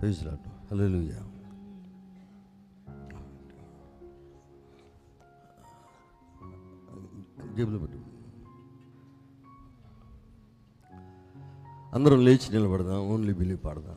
Praise the Lord. Hallelujah. అందరం లేచి నిలబడదాం ఓన్లీ బిలీవ్ పాడదాం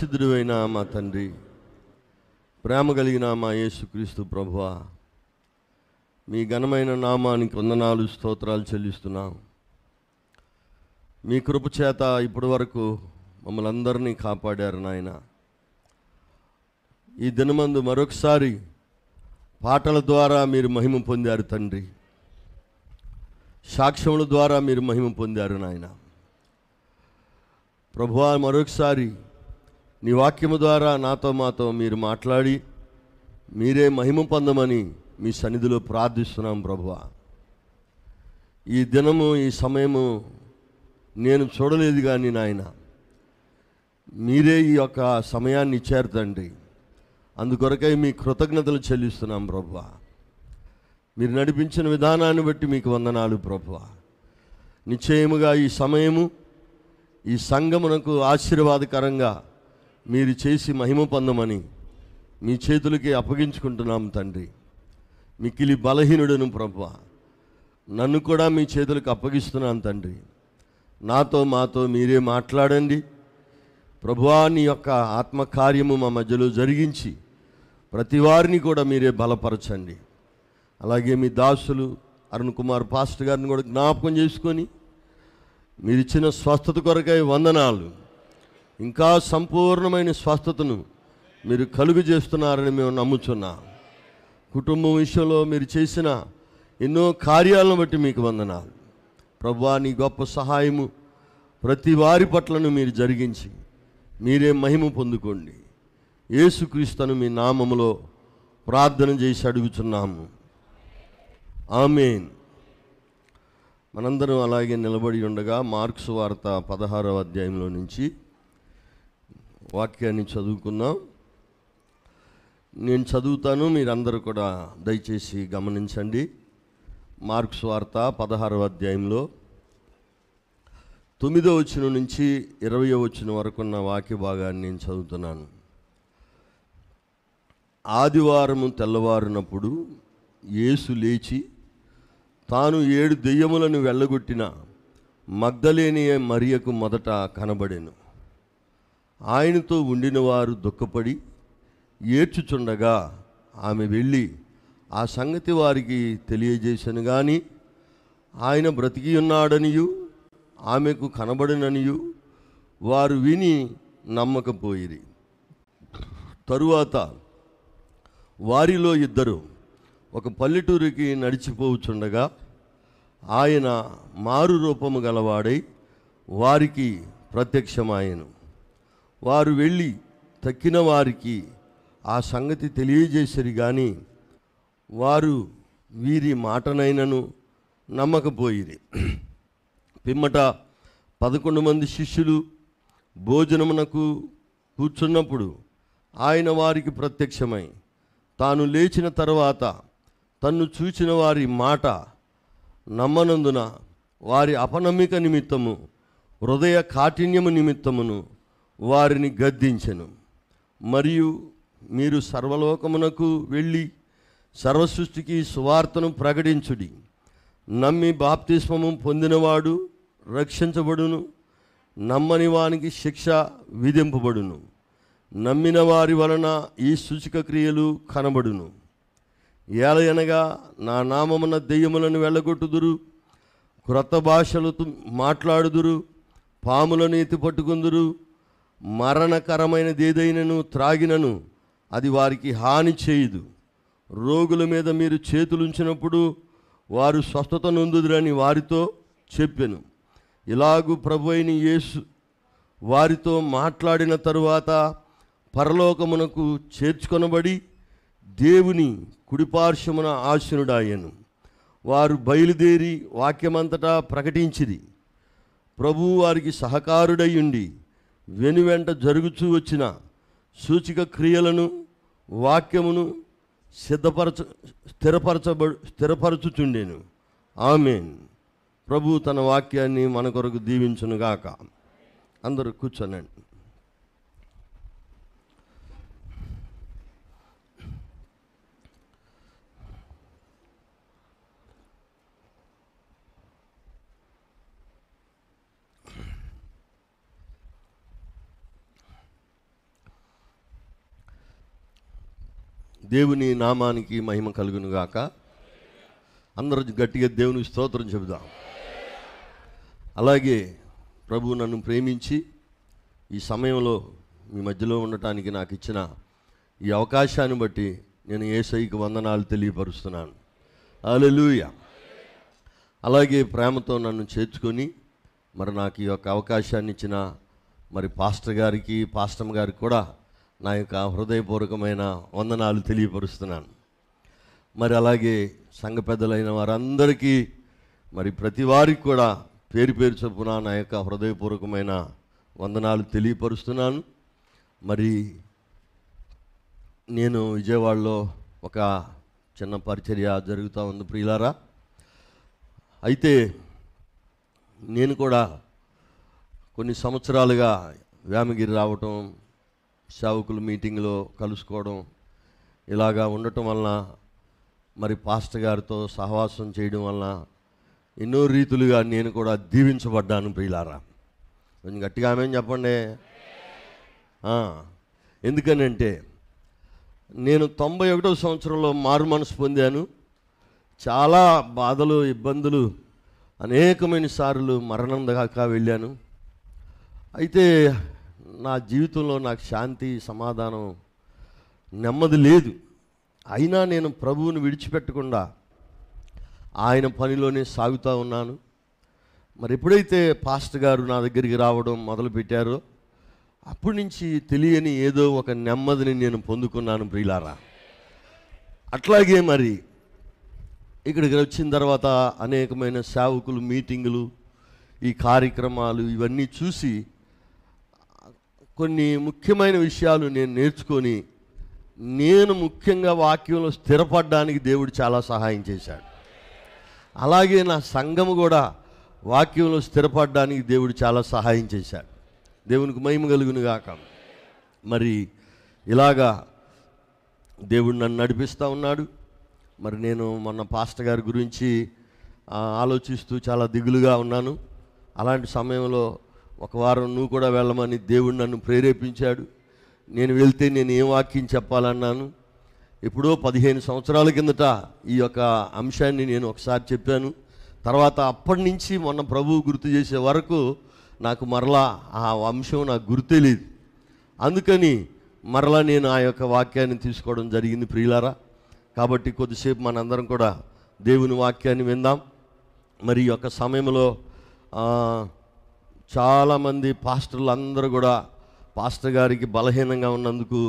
పరిశుద్ధుడైన మా తండ్రి ప్రేమ కలిగిన మా యేసుక్రీస్తు ప్రభువ మీ ఘనమైన నామానికి వందనాలు స్తోత్రాలు చెల్లిస్తున్నాం మీ కృపచేత ఇప్పటి వరకు మమ్మల్ని అందరినీ కాపాడారు నాయన ఈ దినమందు మరొకసారి పాటల ద్వారా మీరు మహిమ పొందారు తండ్రి సాక్ష్యముల ద్వారా మీరు మహిమ పొందారు నాయన ప్రభువా మరొకసారి నీ వాక్యము ద్వారా నాతో మాతో మీరు మాట్లాడి మీరే మహిమ పొందమని మీ సన్నిధిలో ప్రార్థిస్తున్నాం ప్రభువ ఈ దినము ఈ సమయము నేను చూడలేదు కానీ నాయన మీరే ఈ యొక్క సమయాన్ని ఇచ్చారు తండ్రి అందుకొరకై మీ కృతజ్ఞతలు చెల్లిస్తున్నాం ప్రభువ మీరు నడిపించిన విధానాన్ని బట్టి మీకు వందనాలు ప్రభువ నిశ్చయముగా ఈ సమయము ఈ సంగమునకు ఆశీర్వాదకరంగా మీరు చేసి మహిమ పొందమని మీ చేతులకి అప్పగించుకుంటున్నాం తండ్రి మిక్కిలి బలహీనుడను ప్రభు నన్ను కూడా మీ చేతులకు అప్పగిస్తున్నాను తండ్రి నాతో మాతో మీరే మాట్లాడండి ప్రభువా నీ యొక్క ఆత్మకార్యము మా మధ్యలో జరిగించి ప్రతి వారిని కూడా మీరే బలపరచండి అలాగే మీ దాసులు అరుణ్ కుమార్ పాస్ట్ గారిని కూడా జ్ఞాపకం చేసుకొని మీరు ఇచ్చిన స్వస్థత కొరకై వందనాలు ఇంకా సంపూర్ణమైన స్వస్థతను మీరు కలుగు చేస్తున్నారని మేము నమ్ముచున్నాం కుటుంబం విషయంలో మీరు చేసిన ఎన్నో కార్యాలను బట్టి మీకు వందనాలు ప్రభా నీ గొప్ప సహాయము ప్రతి వారి పట్లను మీరు జరిగించి మీరే మహిమ పొందుకోండి యేసుక్రీస్తును మీ నామములో ప్రార్థన చేసి అడుగుచున్నాము ఆమెన్ మనందరం అలాగే నిలబడి ఉండగా మార్క్స్ వార్త పదహారవ అధ్యాయంలో నుంచి వాక్యాన్ని చదువుకుందాం నేను చదువుతాను మీరందరూ కూడా దయచేసి గమనించండి మార్క్స్ వార్త పదహారవ అధ్యాయంలో తొమ్మిదో వచ్చిన నుంచి ఇరవై వచ్చిన వరకున్న వాక్య భాగాన్ని నేను చదువుతున్నాను ఆదివారము తెల్లవారినప్పుడు యేసు లేచి తాను ఏడు దెయ్యములను వెళ్ళగొట్టిన మగ్ధలేనియే మరియకు మొదట కనబడేను ఆయనతో ఉండిన వారు దుఃఖపడి ఏడ్చుచుండగా ఆమె వెళ్ళి ఆ సంగతి వారికి తెలియజేశను కానీ ఆయన బ్రతికి ఉన్నాడనియు ఆమెకు కనబడిననియు వారు విని నమ్మకపోయిరి తరువాత వారిలో ఇద్దరు ఒక పల్లెటూరికి నడిచిపోచుండగా ఆయన మారు రూపము గలవాడై వారికి ప్రత్యక్షమాయను వారు వెళ్ళి తక్కిన వారికి ఆ సంగతి తెలియజేసరి కానీ వారు వీరి మాటనైనను నమ్మకపోయిరి పిమ్మట పదకొండు మంది శిష్యులు భోజనమునకు కూర్చున్నప్పుడు ఆయన వారికి ప్రత్యక్షమై తాను లేచిన తర్వాత తన్ను చూచిన వారి మాట నమ్మనందున వారి అపనమ్మిక నిమిత్తము హృదయ కాఠిన్యము నిమిత్తమును వారిని గద్దించను మరియు మీరు సర్వలోకమునకు వెళ్ళి సర్వసృష్టికి సువార్తను ప్రకటించుడి నమ్మి బాప్తిస్మము పొందినవాడు రక్షించబడును నమ్మని వానికి శిక్ష విధింపబడును నమ్మిన వారి వలన ఈ సూచిక క్రియలు కనబడును ఏలయనగా నా నామమున దెయ్యములను వెళ్ళగొట్టుదురు క్రొత్త భాషలతో మాట్లాడుదురు పాములను ఎత్తి పట్టుకుందురు మరణకరమైనది ఏదైనను త్రాగినను అది వారికి హాని చేయదు రోగుల మీద మీరు చేతులుంచినప్పుడు వారు స్వస్థత నొందుదురని వారితో చెప్పాను ఇలాగూ ప్రభు అయిన యేసు వారితో మాట్లాడిన తరువాత పరలోకమునకు చేర్చుకొనబడి దేవుని కుడిపార్శ్వమున ఆశనుడాయను వారు బయలుదేరి వాక్యమంతటా ప్రకటించిరి ప్రభు వారికి సహకారుడై ఉండి వెనువెంట జరుగుతూ వచ్చిన సూచిక క్రియలను వాక్యమును సిద్ధపరచ స్థిరపరచబడు స్థిరపరచుచుండేను ఆమెన్ ప్రభు తన వాక్యాన్ని మన కొరకు దీవించునుగాక అందరూ కూర్చోనండి దేవుని నామానికి మహిమ కలుగును గాక అందరూ గట్టిగా దేవుని స్తోత్రం చెబుదాం అలాగే ప్రభు నన్ను ప్రేమించి ఈ సమయంలో మీ మధ్యలో ఉండటానికి నాకు ఇచ్చిన ఈ అవకాశాన్ని బట్టి నేను ఏసైకి వందనాలు తెలియపరుస్తున్నాను అలెలుయ అలాగే ప్రేమతో నన్ను చేర్చుకొని మరి నాకు ఈ యొక్క అవకాశాన్ని ఇచ్చిన మరి పాస్టర్ గారికి పాస్టమ్ గారికి కూడా నా యొక్క హృదయపూర్వకమైన వందనాలు తెలియపరుస్తున్నాను మరి అలాగే సంఘ పెద్దలైన వారందరికీ మరి ప్రతి వారికి కూడా పేరు పేరు చొప్పున నా యొక్క హృదయపూర్వకమైన వందనాలు తెలియపరుస్తున్నాను మరి నేను విజయవాడలో ఒక చిన్న పరిచర్య జరుగుతూ ఉంది ప్రియులారా అయితే నేను కూడా కొన్ని సంవత్సరాలుగా వేమగిరి రావటం సేవకులు మీటింగ్లో కలుసుకోవడం ఇలాగా ఉండటం వలన మరి పాస్టర్ గారితో సహవాసం చేయడం వలన ఎన్నో రీతులుగా నేను కూడా దీవించబడ్డాను ప్రియులారా కొంచెం గట్టిగా ఆమె చెప్పండి ఎందుకనంటే నేను తొంభై ఒకటో సంవత్సరంలో మారు మనసు పొందాను చాలా బాధలు ఇబ్బందులు అనేకమైన సార్లు మరణం దాకా వెళ్ళాను అయితే నా జీవితంలో నాకు శాంతి సమాధానం నెమ్మది లేదు అయినా నేను ప్రభువుని విడిచిపెట్టకుండా ఆయన పనిలోనే సాగుతూ ఉన్నాను మరి ఎప్పుడైతే పాస్ట్ గారు నా దగ్గరికి రావడం మొదలుపెట్టారో అప్పటి నుంచి తెలియని ఏదో ఒక నెమ్మదిని నేను పొందుకున్నాను ప్రియులారా అట్లాగే మరి ఇక్కడికి వచ్చిన తర్వాత అనేకమైన సేవకులు మీటింగులు ఈ కార్యక్రమాలు ఇవన్నీ చూసి కొన్ని ముఖ్యమైన విషయాలు నేను నేర్చుకొని నేను ముఖ్యంగా వాక్యంలో స్థిరపడడానికి దేవుడు చాలా సహాయం చేశాడు అలాగే నా సంఘము కూడా వాక్యంలో స్థిరపడడానికి దేవుడు చాలా సహాయం చేశాడు దేవునికి మహిమ కాక మరి ఇలాగా దేవుడు నన్ను నడిపిస్తూ ఉన్నాడు మరి నేను మొన్న పాస్టర్ గారి గురించి ఆలోచిస్తూ చాలా దిగులుగా ఉన్నాను అలాంటి సమయంలో ఒక వారం నువ్వు కూడా వెళ్ళమని దేవుడు నన్ను ప్రేరేపించాడు నేను వెళ్తే నేను ఏం వాక్యం చెప్పాలన్నాను ఎప్పుడో పదిహేను సంవత్సరాల కిందట ఈ యొక్క అంశాన్ని నేను ఒకసారి చెప్పాను తర్వాత అప్పటి నుంచి మొన్న ప్రభువు గుర్తు చేసే వరకు నాకు మరలా ఆ అంశం నాకు గుర్తులేదు అందుకని మరలా నేను ఆ యొక్క వాక్యాన్ని తీసుకోవడం జరిగింది ప్రియులారా కాబట్టి కొద్దిసేపు మనందరం కూడా దేవుని వాక్యాన్ని విందాం మరి ఈ యొక్క సమయంలో చాలామంది పాస్టర్లు అందరూ కూడా పాస్టర్ గారికి బలహీనంగా ఉన్నందుకు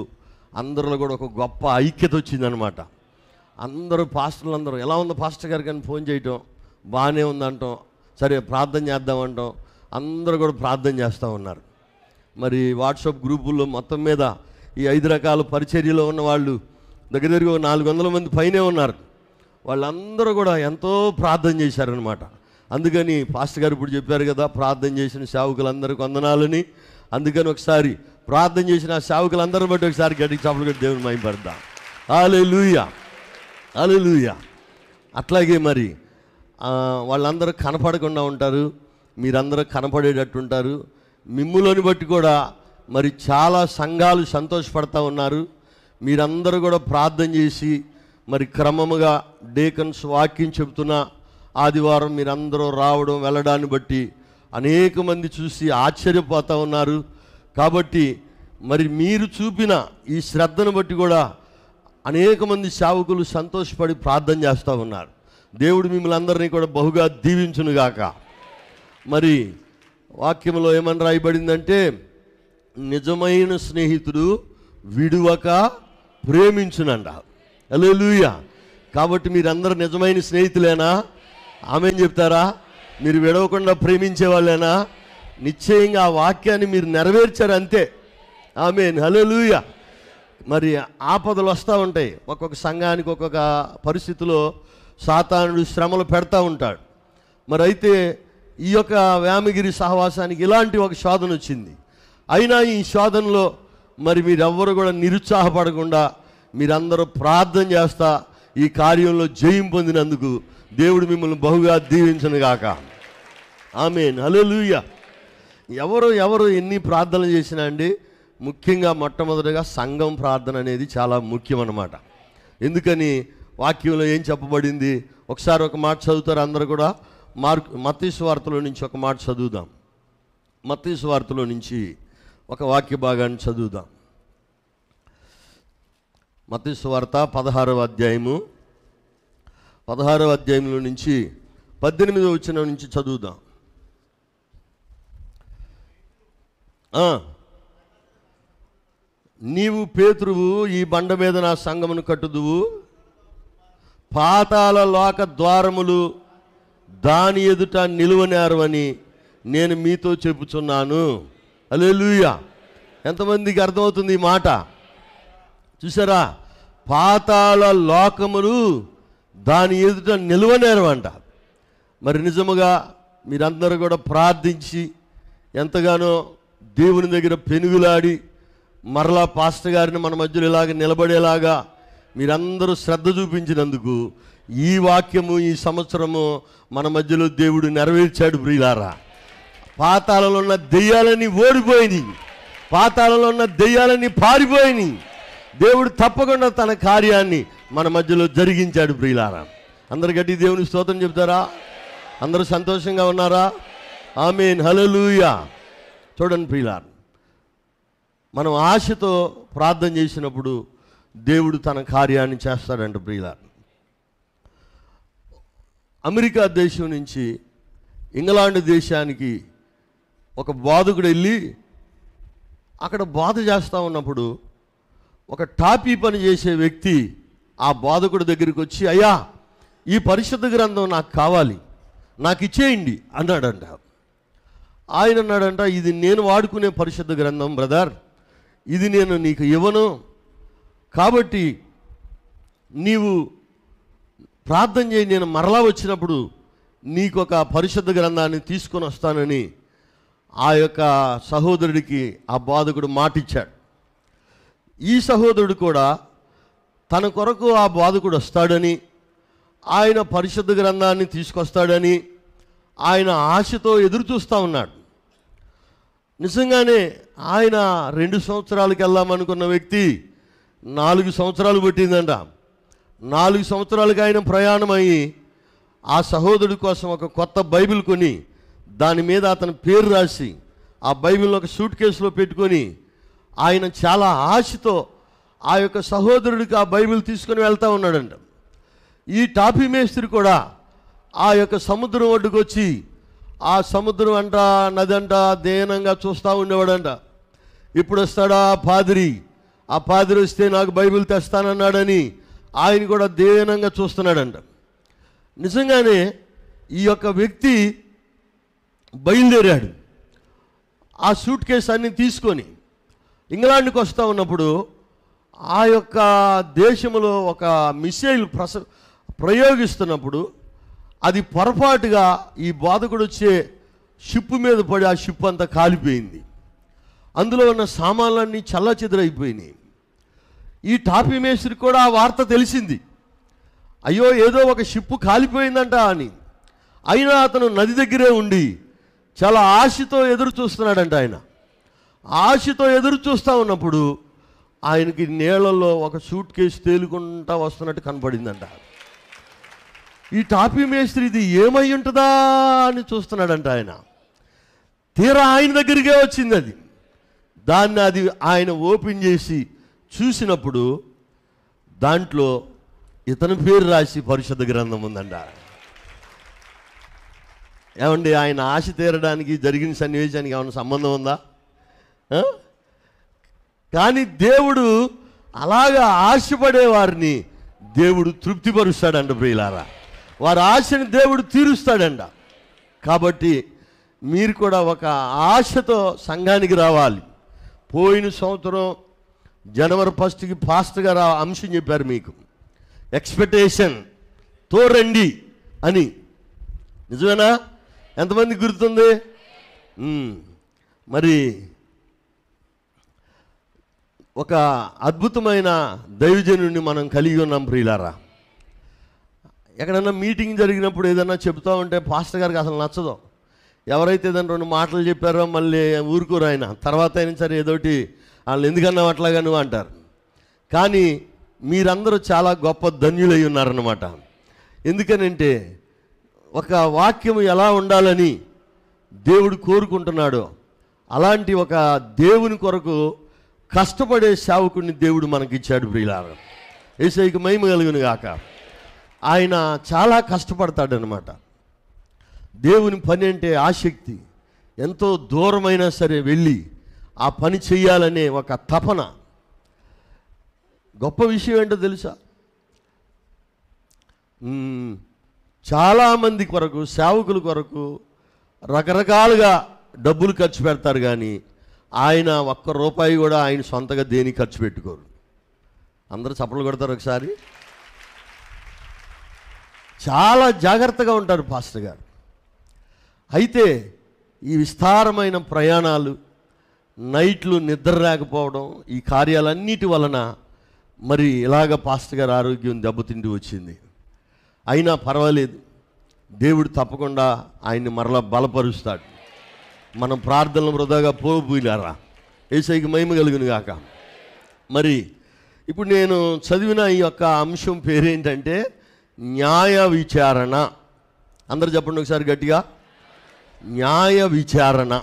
అందరిలో కూడా ఒక గొప్ప ఐక్యత వచ్చిందనమాట అందరూ పాస్టర్లు అందరూ ఎలా ఉంది పాస్టర్ గారికి అని ఫోన్ చేయటం బాగానే ఉందంటాం సరే ప్రార్థన చేద్దాం అంటాం అందరూ కూడా ప్రార్థన చేస్తూ ఉన్నారు మరి వాట్సాప్ గ్రూపుల్లో మొత్తం మీద ఈ ఐదు రకాల పరిచర్యలో ఉన్న వాళ్ళు దగ్గర దగ్గర నాలుగు వందల మంది పైనే ఉన్నారు వాళ్ళందరూ కూడా ఎంతో ప్రార్థన చేశారనమాట అందుకని పాస్టర్ గారు ఇప్పుడు చెప్పారు కదా ప్రార్థన చేసిన సేవకులందరికీ వందనాలని అందుకని ఒకసారి ప్రార్థన చేసిన సేవకులందరూ బట్టి ఒకసారి గడికి చప్పలు కట్టి దేవుని మైపడదాం ఆలే లూయా ఆలే లూయా అట్లాగే మరి వాళ్ళందరూ కనపడకుండా ఉంటారు మీరందరూ కనపడేటట్టుంటారు మిమ్ములోని బట్టి కూడా మరి చాలా సంఘాలు సంతోషపడతా ఉన్నారు మీరందరూ కూడా ప్రార్థన చేసి మరి క్రమముగా డేకన్స్ వాక్యం చెబుతున్నా ఆదివారం మీరందరూ రావడం వెళ్ళడాన్ని బట్టి అనేక మంది చూసి ఆశ్చర్యపోతూ ఉన్నారు కాబట్టి మరి మీరు చూపిన ఈ శ్రద్ధను బట్టి కూడా అనేక మంది సేవకులు సంతోషపడి ప్రార్థన చేస్తూ ఉన్నారు దేవుడు మిమ్మల్ని అందరినీ కూడా బహుగా దీవించునుగాక మరి వాక్యంలో ఏమని రాయబడిందంటే నిజమైన స్నేహితుడు విడువక ప్రేమించునండ అలే కాబట్టి మీరందరూ నిజమైన స్నేహితులేనా ఆమె చెప్తారా మీరు విడవకుండా ప్రేమించే వాళ్ళేనా నిశ్చయంగా ఆ వాక్యాన్ని మీరు నెరవేర్చారు అంతే ఆమె హలలుయ మరి ఆపదలు వస్తూ ఉంటాయి ఒక్కొక్క సంఘానికి ఒక్కొక్క పరిస్థితిలో సాతానుడు శ్రమలు పెడతా ఉంటాడు మరి అయితే ఈ యొక్క వేమగిరి సహవాసానికి ఇలాంటి ఒక శోధన వచ్చింది అయినా ఈ శోధనలో మరి మీరెవ్వరు కూడా నిరుత్సాహపడకుండా మీరందరూ ప్రార్థన చేస్తా ఈ కార్యంలో జయం పొందినందుకు దేవుడు మిమ్మల్ని బహుగా దీవించను గాక ఆమె లూయ ఎవరు ఎవరు ఎన్ని ప్రార్థనలు చేసినా అండి ముఖ్యంగా మొట్టమొదటిగా సంఘం ప్రార్థన అనేది చాలా ముఖ్యం అన్నమాట ఎందుకని వాక్యంలో ఏం చెప్పబడింది ఒకసారి ఒక మాట చదువుతారు అందరు కూడా మార్క్ మతీశ్వార్తలో నుంచి ఒక మాట చదువుదాం మతీశ్వార్తలో నుంచి ఒక వాక్య భాగాన్ని చదువుదాం మతీశ్వార్త పదహారవ అధ్యాయము పదహారవ అధ్యాయంలో నుంచి పద్దెనిమిదవ వచ్చిన నుంచి చదువుదాం నీవు పేతురువు ఈ బండ మీద నా సంగమును కట్టుదువు పాతాల లోక ద్వారములు దాని ఎదుట నిలువనేరవని నేను మీతో చెప్పుచున్నాను అలే లూయా ఎంతమందికి అర్థమవుతుంది ఈ మాట చూసారా పాతాల లోకములు దాని ఎదుట అంట మరి నిజముగా మీరందరూ కూడా ప్రార్థించి ఎంతగానో దేవుని దగ్గర పెనుగులాడి మరలా పాస్టర్ గారిని మన మధ్యలో ఇలాగ నిలబడేలాగా మీరందరూ శ్రద్ధ చూపించినందుకు ఈ వాక్యము ఈ సంవత్సరము మన మధ్యలో దేవుడు నెరవేర్చాడు ప్రియులారా పాతాలలో ఉన్న దెయ్యాలని ఓడిపోయినాయి పాతాలలో ఉన్న దెయ్యాలని పారిపోయినాయి దేవుడు తప్పకుండా తన కార్యాన్ని మన మధ్యలో జరిగించాడు ప్రియులారా అందరు గట్టి దేవుని స్తోత్రం చెప్తారా అందరూ సంతోషంగా ఉన్నారా ఆమెన్ హలలుయా చూడండి ప్రియులారు మనం ఆశతో ప్రార్థన చేసినప్పుడు దేవుడు తన కార్యాన్ని చేస్తాడంట ప్రియులారు అమెరికా దేశం నుంచి ఇంగ్లాండ్ దేశానికి ఒక బాధకుడు వెళ్ళి అక్కడ బాధ చేస్తూ ఉన్నప్పుడు ఒక టాపీ పని చేసే వ్యక్తి ఆ బాధకుడి దగ్గరికి వచ్చి అయ్యా ఈ పరిశుద్ధ గ్రంథం నాకు కావాలి నాకు ఇచ్చేయండి అన్నాడంట ఆయన అన్నాడంట ఇది నేను వాడుకునే పరిశుద్ధ గ్రంథం బ్రదర్ ఇది నేను నీకు ఇవ్వను కాబట్టి నీవు ప్రార్థన చేయి నేను మరలా వచ్చినప్పుడు నీకు ఒక పరిశుద్ధ గ్రంథాన్ని తీసుకొని వస్తానని ఆ యొక్క సహోదరుడికి ఆ బాధకుడు మాటిచ్చాడు ఈ సహోదరుడు కూడా తన కొరకు ఆ బాధకుడు వస్తాడని ఆయన పరిశుద్ధ గ్రంథాన్ని తీసుకొస్తాడని ఆయన ఆశతో ఎదురు చూస్తూ ఉన్నాడు నిజంగానే ఆయన రెండు సంవత్సరాలకు వెళ్దామనుకున్న వ్యక్తి నాలుగు సంవత్సరాలు పట్టిందంట నాలుగు సంవత్సరాలకు ఆయన ప్రయాణమయ్యి ఆ సహోదరుడి కోసం ఒక కొత్త బైబిల్ కొని దాని మీద అతని పేరు రాసి ఆ బైబిల్ని ఒక సూట్ కేసులో పెట్టుకొని ఆయన చాలా ఆశతో ఆ యొక్క సహోదరుడికి ఆ బైబిల్ తీసుకొని వెళ్తూ ఉన్నాడంట ఈ టాపీ మేస్త్రి కూడా ఆ యొక్క సముద్రం ఒడ్డుకు వచ్చి ఆ సముద్రం అంట నది అంట దేనంగా చూస్తూ ఉండేవాడంట ఇప్పుడు వస్తాడా ఆ పాదిరి ఆ పాదిరి వస్తే నాకు బైబిల్ తెస్తానన్నాడని ఆయన కూడా దేనంగా చూస్తున్నాడంట నిజంగానే ఈ యొక్క వ్యక్తి బయలుదేరాడు ఆ సూట్ కేసు అన్ని తీసుకొని ఇంగ్లాండ్కి వస్తూ ఉన్నప్పుడు ఆ యొక్క దేశంలో ఒక మిసైల్ ప్రస ప్రయోగిస్తున్నప్పుడు అది పొరపాటుగా ఈ బాధకుడు వచ్చే షిప్ మీద పడి ఆ షిప్ అంతా కాలిపోయింది అందులో ఉన్న సామాన్లన్నీ చల్లచిద్రైపోయినాయి ఈ టాపీ మేస్త్రి కూడా ఆ వార్త తెలిసింది అయ్యో ఏదో ఒక షిప్ కాలిపోయిందంట అని అయినా అతను నది దగ్గరే ఉండి చాలా ఆశతో ఎదురు చూస్తున్నాడంట ఆయన ఆశతో ఎదురు చూస్తూ ఉన్నప్పుడు ఆయనకి నీళ్ళల్లో ఒక సూట్ కేసు తేలుకుంటా వస్తున్నట్టు కనపడిందంట ఈ టాపీ మేస్త్రి ఇది ఏమై ఉంటుందా అని చూస్తున్నాడంట ఆయన తీరా ఆయన దగ్గరికే వచ్చింది అది దాన్ని అది ఆయన ఓపెన్ చేసి చూసినప్పుడు దాంట్లో ఇతని పేరు రాసి పరిషత్ గ్రంథం ఉందంట ఏమండి ఆయన ఆశ తీరడానికి జరిగిన సన్నివేశానికి ఏమైనా సంబంధం ఉందా కానీ దేవుడు అలాగా ఆశపడే వారిని దేవుడు తృప్తిపరుస్తాడంట ప్రియులారా వారి ఆశని దేవుడు తీరుస్తాడంట కాబట్టి మీరు కూడా ఒక ఆశతో సంఘానికి రావాలి పోయిన సంవత్సరం జనవరి ఫస్ట్కి ఫాస్ట్గా రా అంశం చెప్పారు మీకు తో రండి అని నిజమేనా ఎంతమంది గుర్తుంది మరి ఒక అద్భుతమైన దైవజనుడిని మనం కలిగి ఉన్నాం ప్రియులారా ఎక్కడన్నా మీటింగ్ జరిగినప్పుడు ఏదన్నా చెప్తా ఉంటే పాస్టర్ గారికి అసలు నచ్చదు ఎవరైతే దాని రెండు మాటలు చెప్పారో మళ్ళీ ఊరుకోరు ఆయన తర్వాత అయినా సరే ఏదోటి వాళ్ళు ఎందుకన్నా అట్లా నువ్వు అంటారు కానీ మీరందరూ చాలా గొప్ప ధన్యులై ఉన్నారనమాట ఎందుకనంటే ఒక వాక్యం ఎలా ఉండాలని దేవుడు కోరుకుంటున్నాడో అలాంటి ఒక దేవుని కొరకు కష్టపడే సేవకుడిని దేవుడు మనకిచ్చాడు ప్రియులారా ఏసైకి మహిమ కలుగును గాక ఆయన చాలా కష్టపడతాడనమాట దేవుని పని అంటే ఆసక్తి ఎంతో దూరమైనా సరే వెళ్ళి ఆ పని చేయాలనే ఒక తపన గొప్ప విషయం ఏంటో తెలుసా చాలామంది కొరకు సేవకుల కొరకు రకరకాలుగా డబ్బులు ఖర్చు పెడతారు కానీ ఆయన ఒక్క రూపాయి కూడా ఆయన సొంతగా దేనికి ఖర్చు పెట్టుకోరు అందరూ చప్పలు కొడతారు ఒకసారి చాలా జాగ్రత్తగా ఉంటారు పాస్టర్ గారు అయితే ఈ విస్తారమైన ప్రయాణాలు నైట్లు నిద్ర లేకపోవడం ఈ కార్యాలన్నిటి వలన మరి ఇలాగ పాస్టర్ గారు ఆరోగ్యం దెబ్బతింటూ వచ్చింది అయినా పర్వాలేదు దేవుడు తప్పకుండా ఆయన్ని మరలా బలపరుస్తాడు మనం ప్రార్థనలు వృధాగా పోపులారా ఏసైకి మహిమ కలుగును గాక మరి ఇప్పుడు నేను చదివిన ఈ యొక్క అంశం పేరేంటంటే న్యాయ విచారణ అందరు చెప్పండి ఒకసారి గట్టిగా న్యాయ విచారణ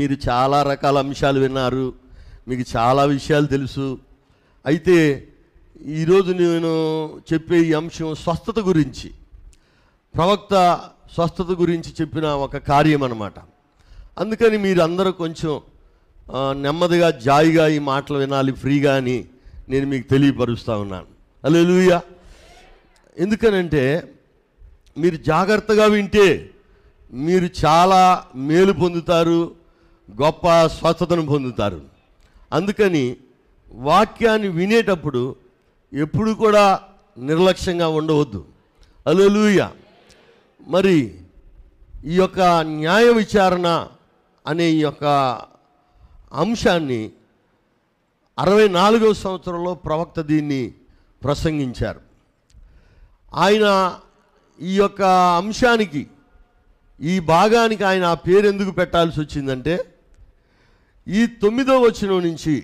మీరు చాలా రకాల అంశాలు విన్నారు మీకు చాలా విషయాలు తెలుసు అయితే ఈరోజు నేను చెప్పే ఈ అంశం స్వస్థత గురించి ప్రవక్త స్వస్థత గురించి చెప్పిన ఒక కార్యం అన్నమాట అందుకని మీరు అందరూ కొంచెం నెమ్మదిగా జాయిగా ఈ మాటలు వినాలి ఫ్రీగా అని నేను మీకు తెలియపరుస్తూ ఉన్నాను అలా లూయా ఎందుకనంటే మీరు జాగ్రత్తగా వింటే మీరు చాలా మేలు పొందుతారు గొప్ప స్వస్థతను పొందుతారు అందుకని వాక్యాన్ని వినేటప్పుడు ఎప్పుడు కూడా నిర్లక్ష్యంగా ఉండవద్దు అలలుయ మరి ఈ యొక్క న్యాయ విచారణ అనే ఈ యొక్క అంశాన్ని అరవై నాలుగవ సంవత్సరంలో ప్రవక్త దీన్ని ప్రసంగించారు ఆయన ఈ యొక్క అంశానికి ఈ భాగానికి ఆయన ఆ పేరు ఎందుకు పెట్టాల్సి వచ్చిందంటే ఈ తొమ్మిదో వచనం నుంచి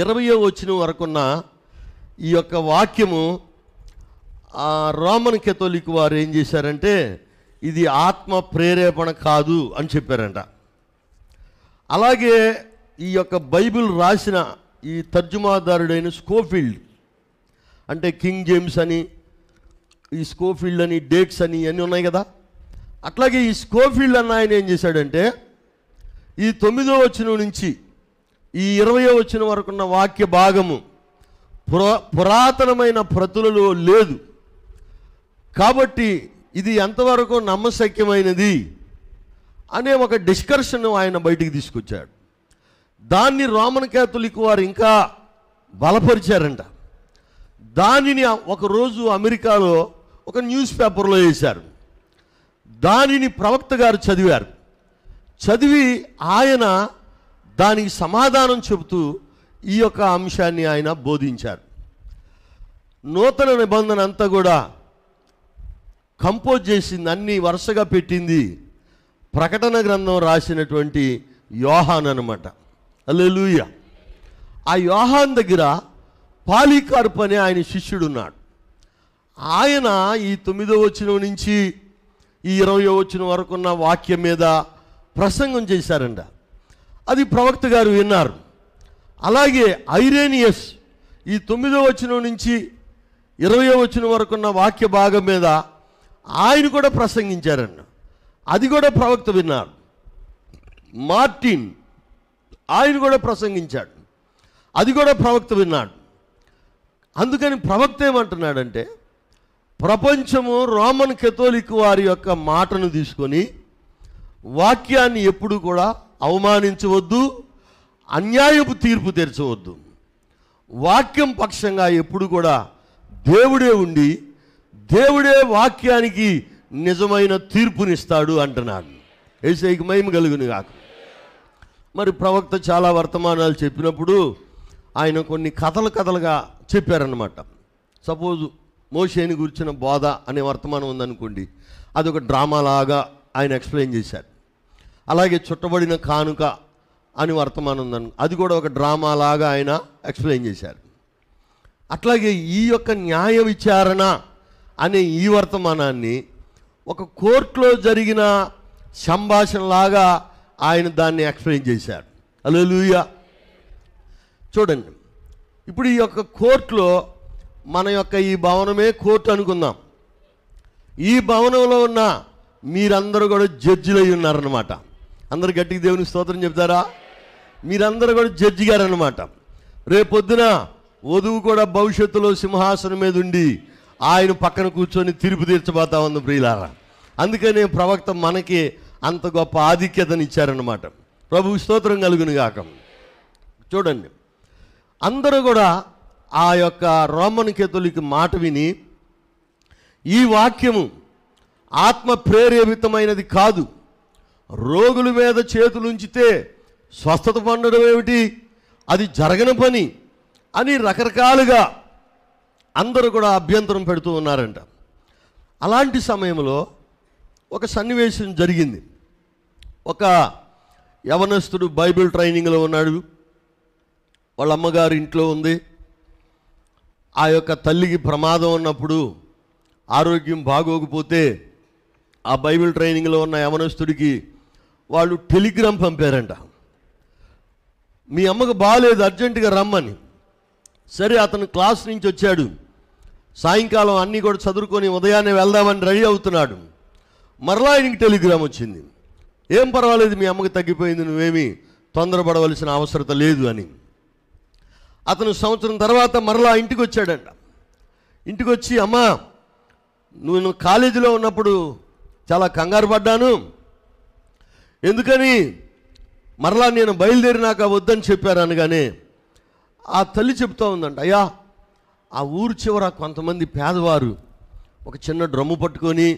ఇరవయో వచనం వరకున్న ఈ యొక్క వాక్యము రోమన్ కెథోలిక్ వారు ఏం చేశారంటే ఇది ఆత్మ ప్రేరేపణ కాదు అని చెప్పారంట అలాగే ఈ యొక్క బైబిల్ రాసిన ఈ తర్జుమాదారుడైన స్కోఫీల్డ్ అంటే కింగ్ జేమ్స్ అని ఈ స్కోఫీల్డ్ అని డేట్స్ అని ఇవన్నీ ఉన్నాయి కదా అట్లాగే ఈ స్కోఫీల్డ్ అన్న ఆయన ఏం చేశాడంటే ఈ తొమ్మిదో వచ్చిన నుంచి ఈ ఇరవయో వచ్చిన వరకున్న వాక్య భాగము పురా పురాతనమైన ప్రతులలో లేదు కాబట్టి ఇది ఎంతవరకు నమ్మశక్యమైనది అనే ఒక డిస్కర్షన్ ఆయన బయటికి తీసుకొచ్చాడు దాన్ని రోమన్ క్యాథలిక్ వారు ఇంకా బలపరిచారంట దానిని ఒకరోజు అమెరికాలో ఒక న్యూస్ పేపర్లో వేశారు దానిని ప్రవక్త గారు చదివారు చదివి ఆయన దానికి సమాధానం చెబుతూ ఈ యొక్క అంశాన్ని ఆయన బోధించారు నూతన నిబంధన అంతా కూడా కంపోజ్ చేసింది అన్ని వరుసగా పెట్టింది ప్రకటన గ్రంథం రాసినటువంటి యోహాన్ అనమాట అల్లెలుయ ఆ యోహాన్ దగ్గర పాలికార్పు అనే ఆయన శిష్యుడున్నాడు ఆయన ఈ తొమ్మిదో వచ్చిన నుంచి ఈ ఇరవై వచ్చిన వరకున్న వాక్యం మీద ప్రసంగం చేశారంట అది ప్రవక్త గారు విన్నారు అలాగే ఐరేనియస్ ఈ తొమ్మిదో వచ్చిన నుంచి ఇరవై వచ్చిన వరకున్న వాక్య భాగం మీద ఆయన కూడా ప్రసంగించారన్న అది కూడా ప్రవక్త విన్నారు మార్టిన్ ఆయన కూడా ప్రసంగించాడు అది కూడా ప్రవక్త విన్నాడు అందుకని ప్రవక్త ఏమంటున్నాడంటే ప్రపంచము రోమన్ కెథోలిక్ వారి యొక్క మాటను తీసుకొని వాక్యాన్ని ఎప్పుడు కూడా అవమానించవద్దు అన్యాయపు తీర్పు తెరచవద్దు వాక్యం పక్షంగా ఎప్పుడు కూడా దేవుడే ఉండి దేవుడే వాక్యానికి నిజమైన తీర్పునిస్తాడు అంటున్నాడు ఏసైకి మహిమ కలుగును కాక మరి ప్రవక్త చాలా వర్తమానాలు చెప్పినప్పుడు ఆయన కొన్ని కథలు కథలుగా చెప్పారనమాట సపోజ్ మోషేని గురించిన బోధ అనే వర్తమానం ఉందనుకోండి అది ఒక డ్రామాలాగా ఆయన ఎక్స్ప్లెయిన్ చేశారు అలాగే చుట్టబడిన కానుక అని వర్తమానం ఉందని అది కూడా ఒక డ్రామాలాగా ఆయన ఎక్స్ప్లెయిన్ చేశారు అట్లాగే ఈ యొక్క న్యాయ విచారణ అనే ఈ వర్తమానాన్ని ఒక కోర్టులో జరిగిన సంభాషణలాగా ఆయన దాన్ని ఎక్స్ప్లెయిన్ చేశారు హలో లూయా చూడండి ఇప్పుడు ఈ యొక్క కోర్టులో మన యొక్క ఈ భవనమే కోర్టు అనుకుందాం ఈ భవనంలో ఉన్న మీరందరూ కూడా జడ్జిలు అయి ఉన్నారనమాట అందరు గట్టికి దేవుని స్తోత్రం చెప్తారా మీరందరూ కూడా జడ్జి గారు అనమాట రేపొద్దున వధువు కూడా భవిష్యత్తులో సింహాసనం మీద ఉండి ఆయన పక్కన కూర్చొని తీర్పు తీర్చబోతా ఉంది ప్రియులారా అందుకనే ప్రవక్త మనకి అంత గొప్ప ఆధిక్యతనిచ్చారనమాట ప్రభు స్తోత్రం కలుగును గాక చూడండి అందరూ కూడా ఆ యొక్క రోమన్ కేతులకి మాట విని ఈ వాక్యము ఆత్మ ప్రేరేపితమైనది కాదు రోగుల మీద చేతులు ఉంచితే స్వస్థత పొందడం ఏమిటి అది జరగని పని అని రకరకాలుగా అందరూ కూడా అభ్యంతరం పెడుతూ ఉన్నారంట అలాంటి సమయంలో ఒక సన్నివేశం జరిగింది ఒక యవనస్తుడు బైబిల్ ట్రైనింగ్లో ఉన్నాడు వాళ్ళ అమ్మగారు ఇంట్లో ఉంది ఆ యొక్క తల్లికి ప్రమాదం ఉన్నప్పుడు ఆరోగ్యం బాగోకపోతే ఆ బైబిల్ ట్రైనింగ్లో ఉన్న యవనస్తుడికి వాళ్ళు టెలిగ్రామ్ పంపారంట మీ అమ్మకు బాగాలేదు అర్జెంటుగా రమ్మని సరే అతను క్లాస్ నుంచి వచ్చాడు సాయంకాలం అన్నీ కూడా చదువుకొని ఉదయాన్నే వెళ్దామని రెడీ అవుతున్నాడు మరలా ఆయనకి టెలిగ్రామ్ వచ్చింది ఏం పర్వాలేదు మీ అమ్మకి తగ్గిపోయింది నువ్వేమి తొందరపడవలసిన అవసరత లేదు అని అతను సంవత్సరం తర్వాత మరలా ఇంటికి వచ్చాడంట ఇంటికి వచ్చి అమ్మా నువ్వు కాలేజీలో ఉన్నప్పుడు చాలా కంగారు పడ్డాను ఎందుకని మరలా నేను బయలుదేరినాక వద్దని చెప్పారు అనగానే ఆ తల్లి చెప్తూ ఉందంట అయ్యా ఆ ఊరు చివర కొంతమంది పేదవారు ఒక చిన్న డ్రమ్ము పట్టుకొని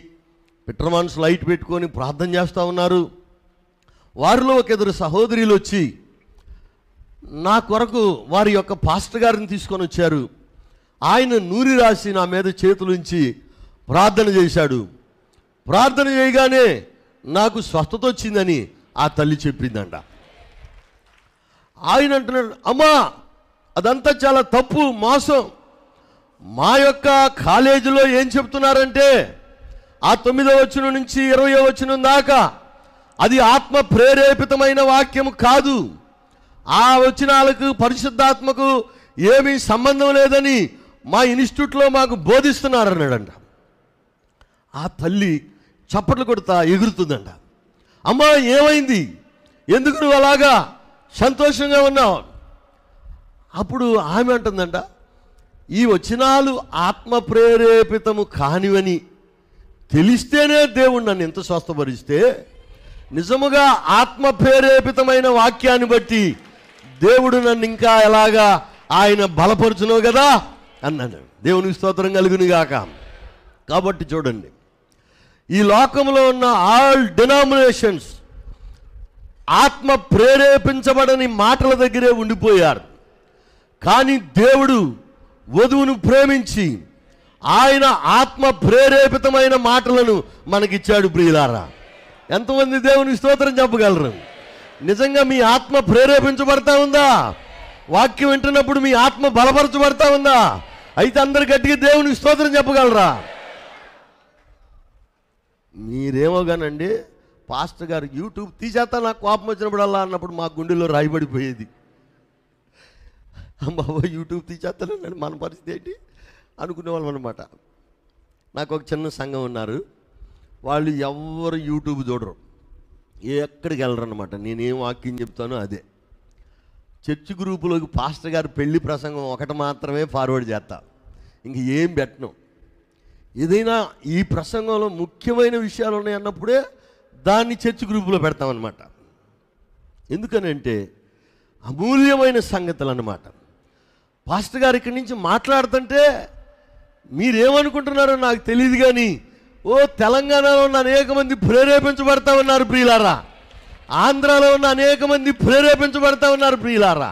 పిట్రమాన్స్ లైట్ పెట్టుకొని ప్రార్థన చేస్తూ ఉన్నారు వారిలో ఒక ఇద్దరు సహోదరులు వచ్చి నా కొరకు వారి యొక్క పాస్టర్ గారిని తీసుకొని వచ్చారు ఆయన నూరి రాసి నా మీద చేతులుంచి ప్రార్థన చేశాడు ప్రార్థన చేయగానే నాకు స్వస్థత వచ్చిందని ఆ తల్లి చెప్పిందంట ఆయన అంటున్నాడు అమ్మా అదంతా చాలా తప్పు మోసం మా యొక్క కాలేజీలో ఏం చెప్తున్నారంటే ఆ తొమ్మిదో వచ్చిన నుంచి ఇరవై వచ్చిన దాకా అది ఆత్మ ప్రేరేపితమైన వాక్యం కాదు ఆ వచనాలకు పరిశుద్ధాత్మకు ఏమీ సంబంధం లేదని మా ఇన్స్టిట్యూట్లో మాకు బోధిస్తున్నారు అన్నాడంట ఆ తల్లి చప్పట్లు కొడతా ఎగురుతుందంట అమ్మ ఏమైంది ఎందుకు నువ్వు అలాగా సంతోషంగా ఉన్నావు అప్పుడు ఆమె అంటుందంట ఈ వచనాలు ఆత్మ ప్రేరేపితము కానివని తెలిస్తేనే దేవుడు నన్ను ఎంత స్వస్థపరిస్తే నిజముగా ఆత్మ ప్రేరేపితమైన వాక్యాన్ని బట్టి దేవుడు నన్ను ఇంకా ఎలాగా ఆయన బలపరుచును కదా అన్నాను దేవుని స్తోత్రం గాక కాబట్టి చూడండి ఈ లోకంలో ఉన్న ఆల్ డినామినేషన్స్ ఆత్మ ప్రేరేపించబడని మాటల దగ్గరే ఉండిపోయారు కానీ దేవుడు వధువును ప్రేమించి ఆయన ఆత్మ ప్రేరేపితమైన మాటలను మనకిచ్చాడు ప్రియులారా ఎంతమంది దేవుని స్తోత్రం చెప్పగలరు నిజంగా మీ ఆత్మ ప్రేరేపించబడతా ఉందా వాక్యం వింటున్నప్పుడు మీ ఆత్మ బలపరచబడతా ఉందా అయితే అందరు గట్టిగా దేవుని స్తోత్రం చెప్పగలరా మీరేమో కానండి పాస్టర్ గారు యూట్యూబ్ తీసేస్తా నాకు కోపం వచ్చినప్పుడల్లా అన్నప్పుడు మా గుండెలో రాయిబడిపోయేది బాబా యూట్యూబ్ తీసేస్తానండి మన పరిస్థితి ఏంటి వాళ్ళం అనమాట నాకు ఒక చిన్న సంఘం ఉన్నారు వాళ్ళు ఎవరు యూట్యూబ్ చూడరు ఎక్కడికి వెళ్ళరు అనమాట నేనేం వాక్యం చెప్తానో అదే చర్చ్ గ్రూపులోకి పాస్టర్ గారు పెళ్లి ప్రసంగం ఒకటి మాత్రమే ఫార్వర్డ్ చేస్తా ఇంక ఏం పెట్టను ఏదైనా ఈ ప్రసంగంలో ముఖ్యమైన విషయాలు ఉన్నాయన్నప్పుడే దాన్ని చర్చ్ గ్రూపులో పెడతామన్నమాట ఎందుకనంటే అమూల్యమైన సంగతులు అన్నమాట పాస్టర్ గారు ఇక్కడి నుంచి మాట్లాడుతుంటే మీరేమనుకుంటున్నారో నాకు తెలియదు కానీ ఓ తెలంగాణలో ఉన్న అనేక మంది ప్రేరేపించబడతా ఉన్నారు ప్రియులారా ఆంధ్రాలో ఉన్న అనేక మంది ప్రేరేపించబడతా ఉన్నారు ప్రియులారా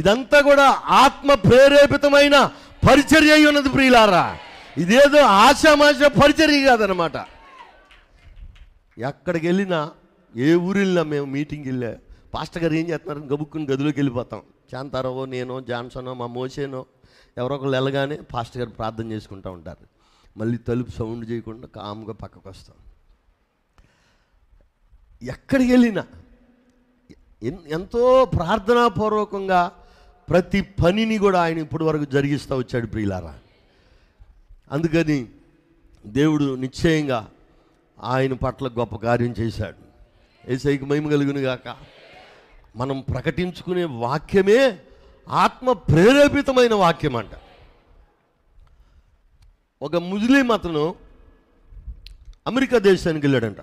ఇదంతా కూడా ఆత్మ ప్రేరేపితమైన పరిచర్య అయి ఉన్నది ప్రియులారా ఇదేదో ఆశామాష పరిచర్య కాదనమాట ఎక్కడికి వెళ్ళినా ఏ ఊరు వెళ్ళినా మేము మీటింగ్ వెళ్ళా పాస్టర్ గారు ఏం చేస్తున్నారని గబుక్కుని గదిలోకి వెళ్ళిపోతాం చాంతారో నేను జాన్సన్ మా మోసేనో ఎవరో ఒకళ్ళు వెళ్ళగానే ఫాస్ట్ గారు ప్రార్థన చేసుకుంటూ ఉంటారు మళ్ళీ తలుపు సౌండ్ చేయకుండా కామ్గా పక్కకు వస్తాం ఎక్కడికి వెళ్ళినా ఎంతో ప్రార్థనాపూర్వకంగా ప్రతి పనిని కూడా ఆయన ఇప్పటి వరకు జరిగిస్తూ వచ్చాడు ప్రియులారా అందుకని దేవుడు నిశ్చయంగా ఆయన పట్ల గొప్ప కార్యం చేశాడు ఏసైకి మహిమ కలుగును గాక మనం ప్రకటించుకునే వాక్యమే ఆత్మ ప్రేరేపితమైన వాక్యం అంట ఒక ముస్లిం అతను అమెరికా దేశానికి వెళ్ళాడంట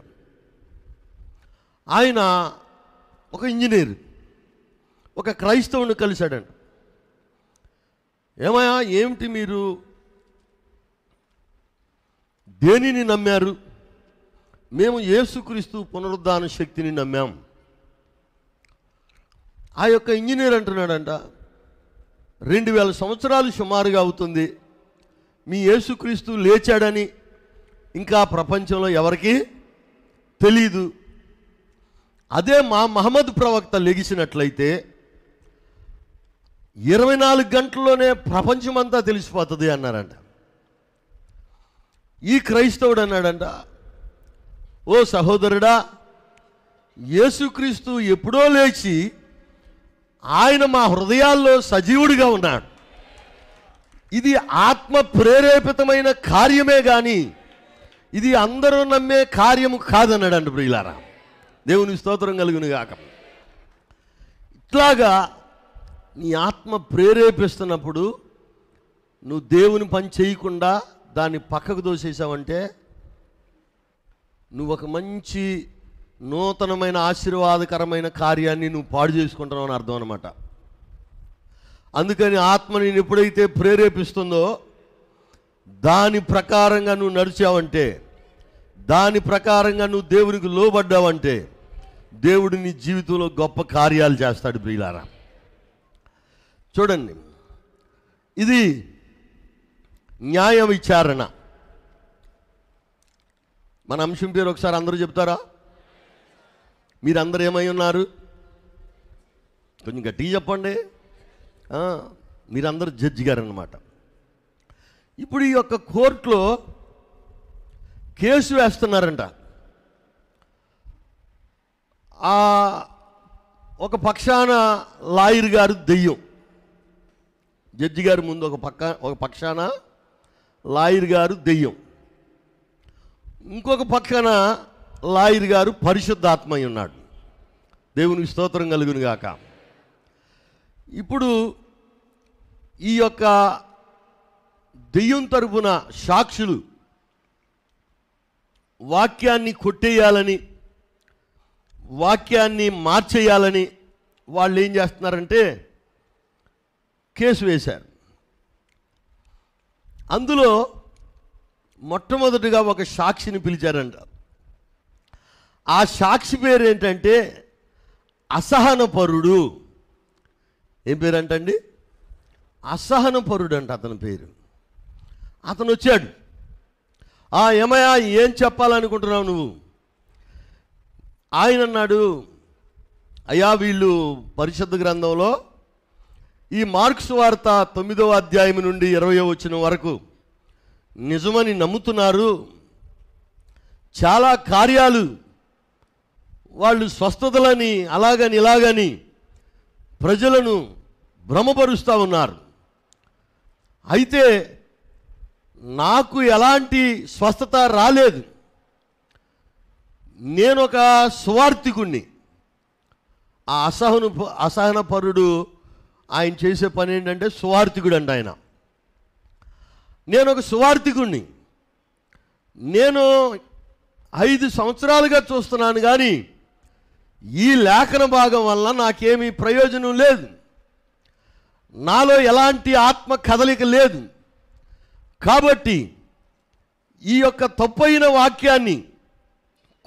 ఆయన ఒక ఇంజనీర్ ఒక క్రైస్తవుని కలిశాడంట ఏమయ్యా ఏమిటి మీరు దేనిని నమ్మారు మేము ఏసుక్రీస్తు పునరుద్ధాన శక్తిని నమ్మాము ఆ యొక్క ఇంజనీర్ అంటున్నాడంట రెండు వేల సంవత్సరాలు సుమారుగా అవుతుంది మీ యేసుక్రీస్తు లేచాడని ఇంకా ప్రపంచంలో ఎవరికి తెలీదు అదే మా మహమ్మద్ ప్రవక్త లెగిసినట్లయితే ఇరవై నాలుగు గంటల్లోనే ప్రపంచమంతా తెలిసిపోతుంది అన్నారంట ఈ క్రైస్తవుడు అన్నాడంట ఓ సహోదరుడా యేసుక్రీస్తు ఎప్పుడో లేచి ఆయన మా హృదయాల్లో సజీవుడిగా ఉన్నాడు ఇది ఆత్మ ప్రేరేపితమైన కార్యమే కానీ ఇది అందరూ నమ్మే కార్యము కాదన్నాడండి ప్రియులారా దేవుని స్తోత్రం కలుగును గాక ఇట్లాగా నీ ఆత్మ ప్రేరేపిస్తున్నప్పుడు నువ్వు దేవుని పని చేయకుండా దాన్ని పక్కకు దోసేసావంటే నువ్వు ఒక మంచి నూతనమైన ఆశీర్వాదకరమైన కార్యాన్ని నువ్వు పాడు చేసుకుంటావు అని అర్థం అనమాట అందుకని ఆత్మ నేను ఎప్పుడైతే ప్రేరేపిస్తుందో దాని ప్రకారంగా నువ్వు నడిచావంటే దాని ప్రకారంగా నువ్వు దేవునికి లోబడ్డావంటే దేవుడు నీ జీవితంలో గొప్ప కార్యాలు చేస్తాడు ప్రియులారా చూడండి ఇది న్యాయ విచారణ మన అంశం పేరు ఒకసారి అందరూ చెప్తారా మీరందరూ ఏమై ఉన్నారు కొంచెం గట్టిగా చెప్పండి మీరందరూ జడ్జి గారు అనమాట ఇప్పుడు ఈ యొక్క కోర్టులో కేసు వేస్తున్నారంట ఆ ఒక పక్షాన లాయర్ గారు దెయ్యం జడ్జి గారి ముందు ఒక పక్క ఒక పక్షాన లాయర్ గారు దెయ్యం ఇంకొక పక్షాన లాయర్ గారు పరిశుద్ధాత్మై ఉన్నాడు దేవునికి స్తోత్రం కలుగును గాక ఇప్పుడు ఈ యొక్క దెయ్యం తరపున సాక్షులు వాక్యాన్ని కొట్టేయాలని వాక్యాన్ని మార్చేయాలని వాళ్ళు ఏం చేస్తున్నారంటే కేసు వేశారు అందులో మొట్టమొదటిగా ఒక సాక్షిని పిలిచారంట ఆ సాక్షి పేరు ఏంటంటే అసహనపరుడు ఏం పేరు అంటండి అసహనపరుడు అంట అతని పేరు అతను వచ్చాడు ఆ ఏమయ్యా ఏం చెప్పాలనుకుంటున్నావు నువ్వు ఆయన అన్నాడు అయ్యా వీళ్ళు పరిషత్ గ్రంథంలో ఈ మార్క్స్ వార్త తొమ్మిదవ అధ్యాయం నుండి ఇరవయో వచ్చిన వరకు నిజమని నమ్ముతున్నారు చాలా కార్యాలు వాళ్ళు స్వస్థతలని అలాగని ఇలాగని ప్రజలను భ్రమపరుస్తూ ఉన్నారు అయితే నాకు ఎలాంటి స్వస్థత రాలేదు నేనొక స్వార్థికుణ్ణి ఆ అసహను అసహనపరుడు ఆయన చేసే పని ఏంటంటే సువార్థికుడు అండి ఆయన నేను ఒక సువార్థికుణ్ణి నేను ఐదు సంవత్సరాలుగా చూస్తున్నాను కానీ ఈ లేఖన భాగం వల్ల నాకేమీ ప్రయోజనం లేదు నాలో ఎలాంటి ఆత్మ కదలిక లేదు కాబట్టి ఈ యొక్క తప్పైన వాక్యాన్ని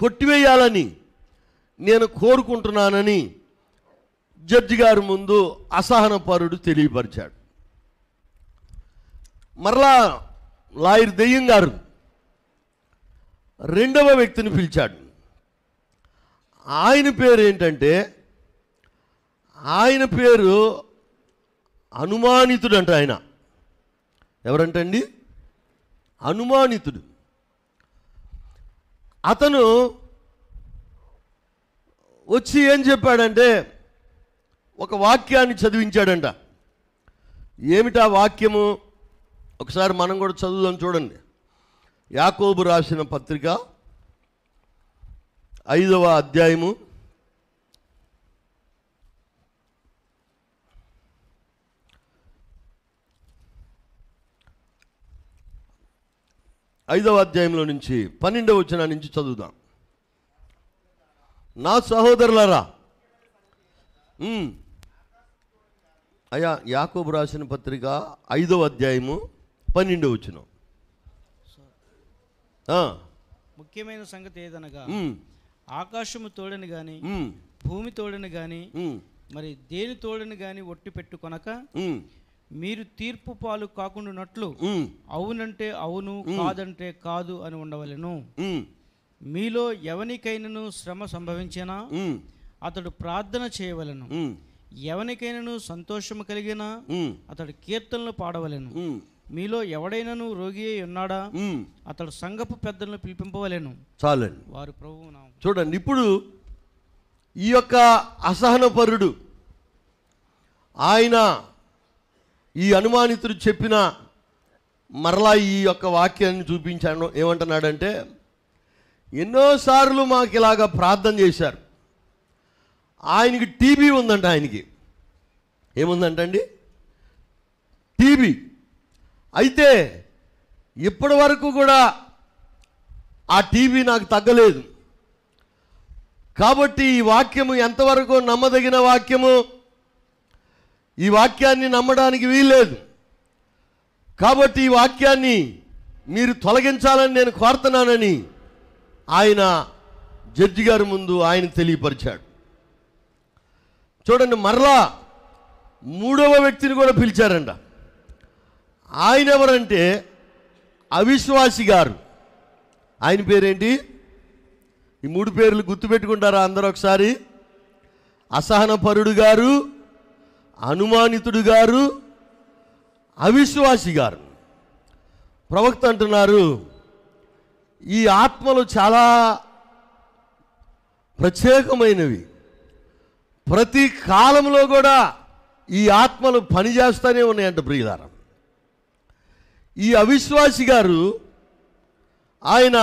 కొట్టివేయాలని నేను కోరుకుంటున్నానని జడ్జి గారి ముందు అసహనపరుడు తెలియపరిచాడు మరలా లాయర్ దెయ్యం గారు రెండవ వ్యక్తిని పిలిచాడు ఆయన పేరు ఏంటంటే ఆయన పేరు అనుమానితుడు అంట ఆయన ఎవరంటండి అనుమానితుడు అతను వచ్చి ఏం చెప్పాడంటే ఒక వాక్యాన్ని చదివించాడంట ఏమిటా వాక్యము ఒకసారి మనం కూడా చదువుదాం చూడండి యాకోబు రాసిన పత్రిక ఐదవ అధ్యాయము ఐదవ అధ్యాయంలో నుంచి పన్నెండవ వచ్చిన నుంచి చదువుదాం నా సహోదరులరా అయ్యా యాకోబు రాసిన పత్రిక ఐదవ అధ్యాయము పన్నెండవ వచ్చిన ముఖ్యమైన సంగతి ఏదనగా ఆకాశము తోడని గాని భూమి తోడని గాని మరి దేని తోడని గాని ఒట్టి పెట్టుకొనక మీరు తీర్పు పాలు కాకుండానట్లు అవునంటే అవును కాదంటే కాదు అని ఉండవలను మీలో ఎవనికైనను శ్రమ సంభవించినా అతడు ప్రార్థన చేయవలను ఎవనికైనను సంతోషము కలిగినా అతడు కీర్తనలు పాడవలను మీలో ఎవడైనా రోగి అయి ఉన్నాడా అతడు సంగపు పెద్దలను పిలిపింపవలేను చాలండి వారు ప్రభు చూడండి ఇప్పుడు ఈ యొక్క అసహనపరుడు ఆయన ఈ అనుమానితుడు చెప్పిన మరలా ఈ యొక్క వాక్యాన్ని చూపించాను ఏమంటున్నాడంటే ఎన్నోసార్లు మాకు ఇలాగా ప్రార్థన చేశారు ఆయనకి టీబీ ఉందంట ఆయనకి ఏముందంటండి టీబీ అయితే ఇప్పటి వరకు కూడా ఆ టీవీ నాకు తగ్గలేదు కాబట్టి ఈ వాక్యము ఎంతవరకు నమ్మదగిన వాక్యము ఈ వాక్యాన్ని నమ్మడానికి వీల్లేదు కాబట్టి ఈ వాక్యాన్ని మీరు తొలగించాలని నేను కోరుతున్నానని ఆయన జడ్జి గారి ముందు ఆయన తెలియపరిచాడు చూడండి మరలా మూడవ వ్యక్తిని కూడా పిలిచారంట ఆయన ఎవరంటే అవిశ్వాసి గారు ఆయన పేరేంటి ఈ మూడు పేర్లు గుర్తుపెట్టుకుంటారా అందరూ ఒకసారి అసహనపరుడు గారు అనుమానితుడు గారు అవిశ్వాసి గారు ప్రవక్త అంటున్నారు ఈ ఆత్మలు చాలా ప్రత్యేకమైనవి ప్రతి కాలంలో కూడా ఈ ఆత్మలు పనిచేస్తూనే ఉన్నాయంట ప్రియులారా ఈ అవిశ్వాసి గారు ఆయన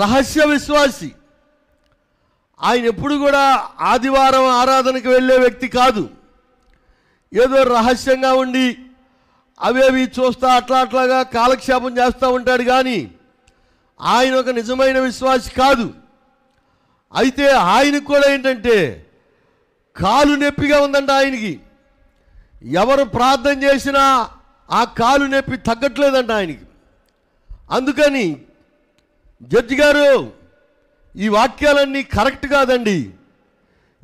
రహస్య విశ్వాసి ఆయన ఎప్పుడు కూడా ఆదివారం ఆరాధనకు వెళ్ళే వ్యక్తి కాదు ఏదో రహస్యంగా ఉండి అవి చూస్తా అట్లా అట్లాగా కాలక్షేపం చేస్తూ ఉంటాడు కానీ ఆయన ఒక నిజమైన విశ్వాసి కాదు అయితే ఆయనకు కూడా ఏంటంటే కాలు నొప్పిగా ఉందంట ఆయనకి ఎవరు ప్రార్థన చేసినా ఆ కాలు నొప్పి తగ్గట్లేదంట ఆయనకి అందుకని జడ్జి గారు ఈ వాక్యాలన్నీ కరెక్ట్ కాదండి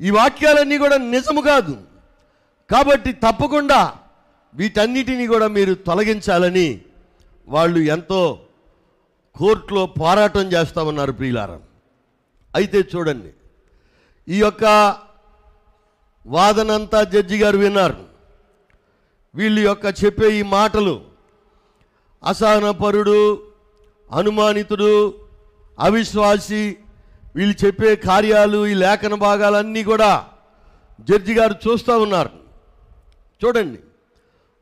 ఈ వాక్యాలన్నీ కూడా నిజము కాదు కాబట్టి తప్పకుండా వీటన్నిటినీ కూడా మీరు తొలగించాలని వాళ్ళు ఎంతో కోర్టులో పోరాటం చేస్తామన్నారు ప్రియులారం అయితే చూడండి ఈ యొక్క వాదనంతా జడ్జి గారు విన్నారు వీళ్ళ యొక్క చెప్పే ఈ మాటలు అసహనపరుడు అనుమానితుడు అవిశ్వాసి వీళ్ళు చెప్పే కార్యాలు ఈ లేఖన భాగాలన్నీ కూడా జడ్జి గారు చూస్తూ ఉన్నారు చూడండి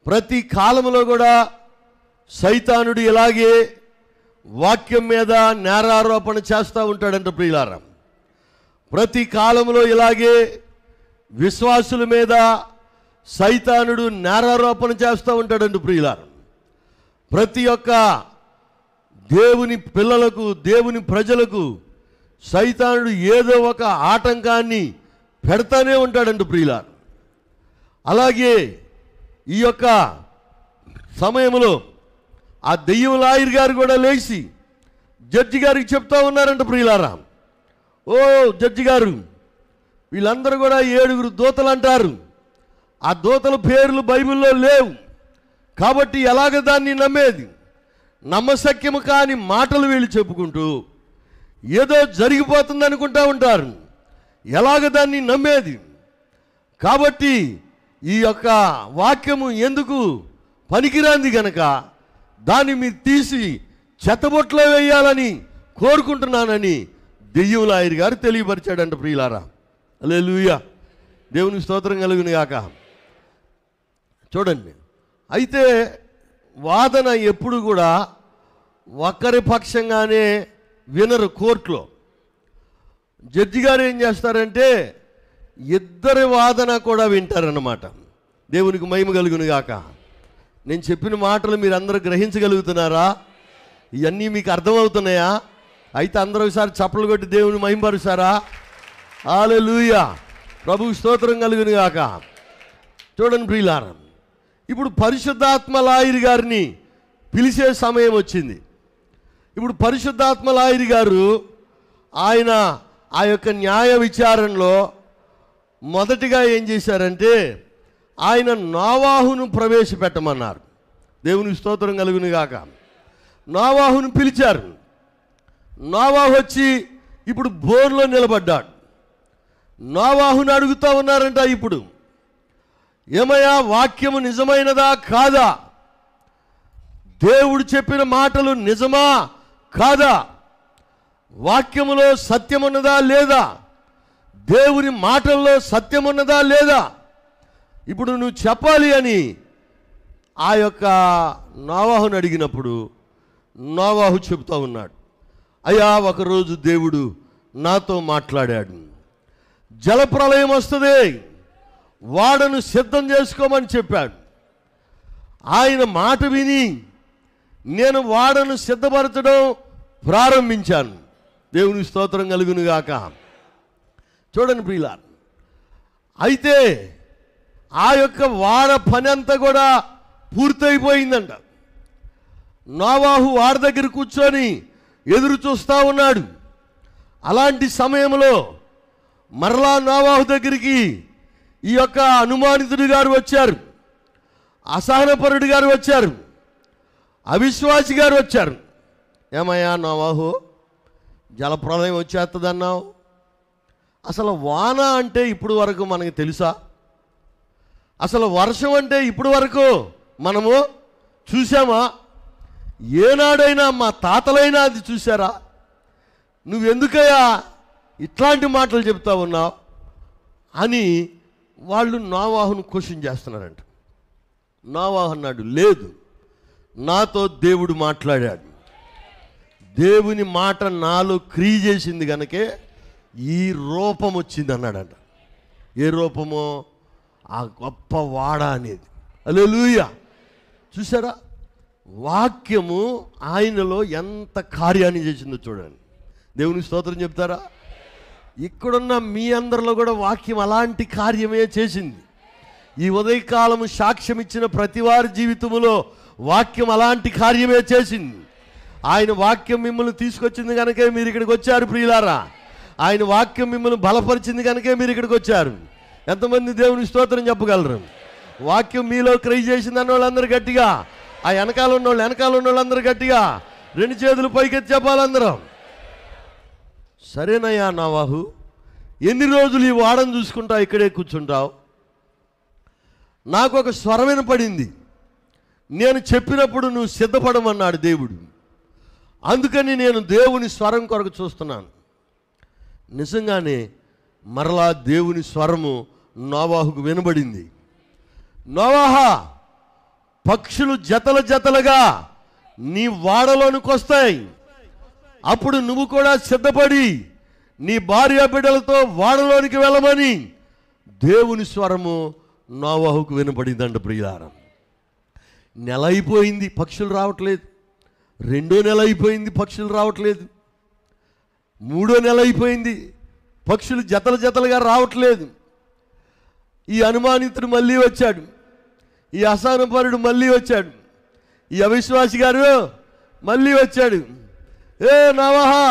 ప్రతి కాలంలో కూడా సైతానుడు ఇలాగే వాక్యం మీద నేరారోపణ చేస్తూ ఉంటాడంట ప్రియులారాం ప్రతి కాలంలో ఇలాగే విశ్వాసుల మీద సైతానుడు నేరారోపణ చేస్తూ ఉంటాడండి ప్రియుల ప్రతి ఒక్క దేవుని పిల్లలకు దేవుని ప్రజలకు సైతానుడు ఏదో ఒక ఆటంకాన్ని పెడతానే ఉంటాడండి ప్రియుల అలాగే ఈ యొక్క సమయంలో ఆ దెయ్యం లాయర్ గారు కూడా లేచి జడ్జి గారికి చెప్తా ఉన్నారంట ప్రియులారా ఓ జడ్జి గారు వీళ్ళందరూ కూడా ఏడుగురు దూతలు అంటారు ఆ దూతల పేర్లు బైబిల్లో లేవు కాబట్టి ఎలాగ దాన్ని నమ్మేది నమ్మశక్యము కాని మాటలు వీళ్ళు చెప్పుకుంటూ ఏదో జరిగిపోతుంది అనుకుంటా ఉంటారు ఎలాగ దాన్ని నమ్మేది కాబట్టి ఈ యొక్క వాక్యము ఎందుకు పనికిరాంది గనక దాన్ని మీరు తీసి చెత్తబొట్లో వేయాలని కోరుకుంటున్నానని దెయ్యం లాయర్ గారు తెలియపరిచాడంట ప్రియులారా అలే లూయ దేవుని స్తోత్రం కలిగినగాక చూడండి అయితే వాదన ఎప్పుడు కూడా ఒక్కరి పక్షంగానే వినరు కోర్టులో జడ్జి గారు ఏం చేస్తారంటే ఇద్దరి వాదన కూడా వింటారన్నమాట దేవునికి మహిమ కలుగును గాక నేను చెప్పిన మాటలు మీరు అందరూ గ్రహించగలుగుతున్నారా ఇవన్నీ మీకు అర్థమవుతున్నాయా అయితే అందరూ ఒకసారి చప్పలు కొట్టి దేవుని మహిమపరుస్తారా ఆలూయ ప్రభు స్తోత్రం కలుగును గాక చూడండి ప్రియులారం ఇప్పుడు పరిశుద్ధాత్మ లాయర్ గారిని పిలిచే సమయం వచ్చింది ఇప్పుడు పరిశుద్ధాత్మ లాయరి గారు ఆయన ఆ యొక్క న్యాయ విచారణలో మొదటిగా ఏం చేశారంటే ఆయన నోవాహును ప్రవేశపెట్టమన్నారు దేవుని స్తోత్రం కలుగును గాక నోవాహును పిలిచారు నోవాహు వచ్చి ఇప్పుడు బోర్లో నిలబడ్డాడు నోవాహును అడుగుతూ ఉన్నారంట ఇప్పుడు ఏమయ్యా వాక్యము నిజమైనదా కాదా దేవుడు చెప్పిన మాటలు నిజమా కాదా వాక్యములో సత్యమున్నదా లేదా దేవుని మాటల్లో సత్యమున్నదా లేదా ఇప్పుడు నువ్వు చెప్పాలి అని ఆ యొక్క నోవాహును అడిగినప్పుడు నోవాహు చెబుతూ ఉన్నాడు అయ్యా ఒకరోజు దేవుడు నాతో మాట్లాడాడు జలప్రలయం వస్తుంది వాడను సిద్ధం చేసుకోమని చెప్పాడు ఆయన మాట విని నేను వాడను సిద్ధపరచడం ప్రారంభించాను దేవుని స్తోత్రం కలుగునుగాక చూడండి ప్రియుల అయితే ఆ యొక్క వాడ పని అంతా కూడా పూర్తయిపోయిందంట నోవాహు వాడి దగ్గర కూర్చొని ఎదురు చూస్తూ ఉన్నాడు అలాంటి సమయంలో మరలా నోవాహు దగ్గరికి ఈ యొక్క అనుమానితుడి గారు వచ్చారు అసహనపరుడు గారు వచ్చారు అవిశ్వాసి గారు వచ్చారు ఏమయ్యా నవాహు జలప్రలయం వచ్చేస్తుందన్నావు అసలు వాన అంటే ఇప్పుడు వరకు మనకు తెలుసా అసలు వర్షం అంటే ఇప్పుడు వరకు మనము చూసామా ఏనాడైనా మా తాతలైనా అది చూసారా నువ్వెందుకయ్యా ఇట్లాంటి మాటలు చెప్తా ఉన్నావు అని వాళ్ళు నావాహును క్వశ్చన్ చేస్తున్నారంట నావాహు అన్నాడు లేదు నాతో దేవుడు మాట్లాడాడు దేవుని మాట నాలో క్రియ చేసింది కనుకే ఈ రూపం వచ్చింది అన్నాడంట ఏ రూపమో ఆ గొప్ప వాడ అనేది అలే లూయా చూసారా వాక్యము ఆయనలో ఎంత కార్యాన్ని చేసిందో చూడండి దేవుని స్తోత్రం చెప్తారా ఇక్కడున్న మీ అందరిలో కూడా వాక్యం అలాంటి కార్యమే చేసింది ఈ ఉదయకాలము సాక్ష్యం ఇచ్చిన ప్రతివారి జీవితంలో వాక్యం అలాంటి కార్యమే చేసింది ఆయన వాక్యం మిమ్మల్ని తీసుకొచ్చింది కనుకే మీరు ఇక్కడికి వచ్చారు ప్రియులారా ఆయన వాక్యం మిమ్మల్ని బలపరిచింది కనుకే మీరు ఇక్కడికి వచ్చారు ఎంతమంది దేవుని స్తోత్రం చెప్పగలరు వాక్యం మీలో క్రై చేసింది అన్న వాళ్ళందరూ గట్టిగా ఆ వెనకాల ఉన్న వాళ్ళు వెనకాల ఉన్న వాళ్ళందరూ గట్టిగా రెండు చేతులు పైకెత్తి చెప్పాలందరం సరేనయ్యా నావాహు ఎన్ని రోజులు ఈ వాడని చూసుకుంటా ఇక్కడే కూర్చుంటావు నాకు ఒక స్వరమైన పడింది నేను చెప్పినప్పుడు నువ్వు సిద్ధపడమన్నాడు దేవుడు అందుకని నేను దేవుని స్వరం కొరకు చూస్తున్నాను నిజంగానే మరలా దేవుని స్వరము నోవాహుకు వినబడింది నోవాహ పక్షులు జతల జతలుగా నీ వాడలోనికి వస్తాయి అప్పుడు నువ్వు కూడా సిద్ధపడి నీ భార్య బిడ్డలతో వాడలోనికి వెళ్ళమని దేవుని స్వరము నోవాహుకు వినపడిందంట ప్రియారం నెల అయిపోయింది పక్షులు రావట్లేదు రెండో నెల అయిపోయింది పక్షులు రావట్లేదు మూడో నెల అయిపోయింది పక్షులు జతలు జతలుగా రావట్లేదు ఈ అనుమానితుడు మళ్ళీ వచ్చాడు ఈ అసానుపరుడు మళ్ళీ వచ్చాడు ఈ అవిశ్వాసి గారు మళ్ళీ వచ్చాడు ఏ నవహా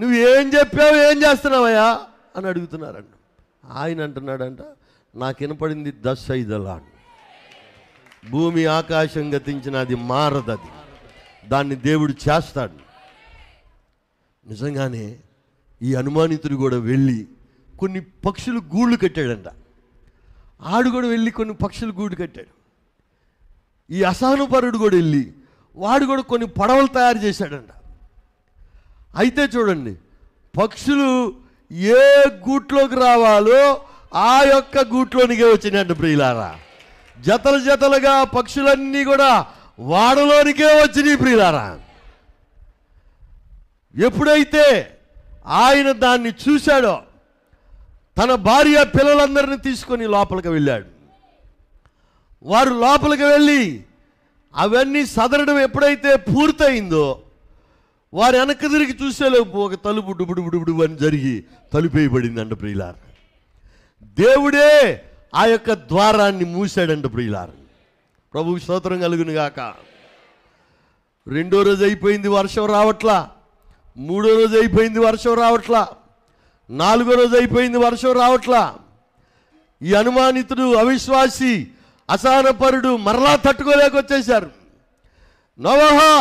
నువ్వు ఏం చెప్పావు ఏం చేస్తున్నావయ్యా అని అడుగుతున్నారంట ఆయన అంటున్నాడంట నాకు వినపడింది ఇదలా భూమి ఆకాశం గతించిన అది మారదది దాన్ని దేవుడు చేస్తాడు నిజంగానే ఈ అనుమానితుడు కూడా వెళ్ళి కొన్ని పక్షులు గూళ్ళు కట్టాడంట ఆడు కూడా వెళ్ళి కొన్ని పక్షులు గూడు కట్టాడు ఈ అసహనుపరుడు కూడా వెళ్ళి వాడు కూడా కొన్ని పడవలు తయారు చేశాడంట అయితే చూడండి పక్షులు ఏ గూట్లోకి రావాలో ఆ యొక్క గూట్లోనికే వచ్చినాయండి ప్రియులారా జతలు జతలుగా పక్షులన్నీ కూడా వాడలోనికే వచ్చినాయి ప్రియులారా ఎప్పుడైతే ఆయన దాన్ని చూశాడో తన భార్య పిల్లలందరినీ తీసుకొని లోపలికి వెళ్ళాడు వారు లోపలికి వెళ్ళి అవన్నీ సదరడం ఎప్పుడైతే పూర్తయిందో వారు వెనక్కి తిరిగి చూసేలోపు ఒక తలుపు డుబుడుబుడుబుడు అని జరిగి తలుపు అండ ప్రియులార్ దేవుడే ఆ యొక్క ద్వారాన్ని మూసాడంట ప్రియులార్ ప్రభు స్తోత్రం కలుగును గాక రెండో రోజు అయిపోయింది వర్షం రావట్లా మూడో రోజు అయిపోయింది వర్షం రావట్లా నాలుగో రోజు అయిపోయింది వర్షం రావట్లా ఈ అనుమానితుడు అవిశ్వాసి అసహనపరుడు మరలా తట్టుకోలేకొచ్చేశారు నవహా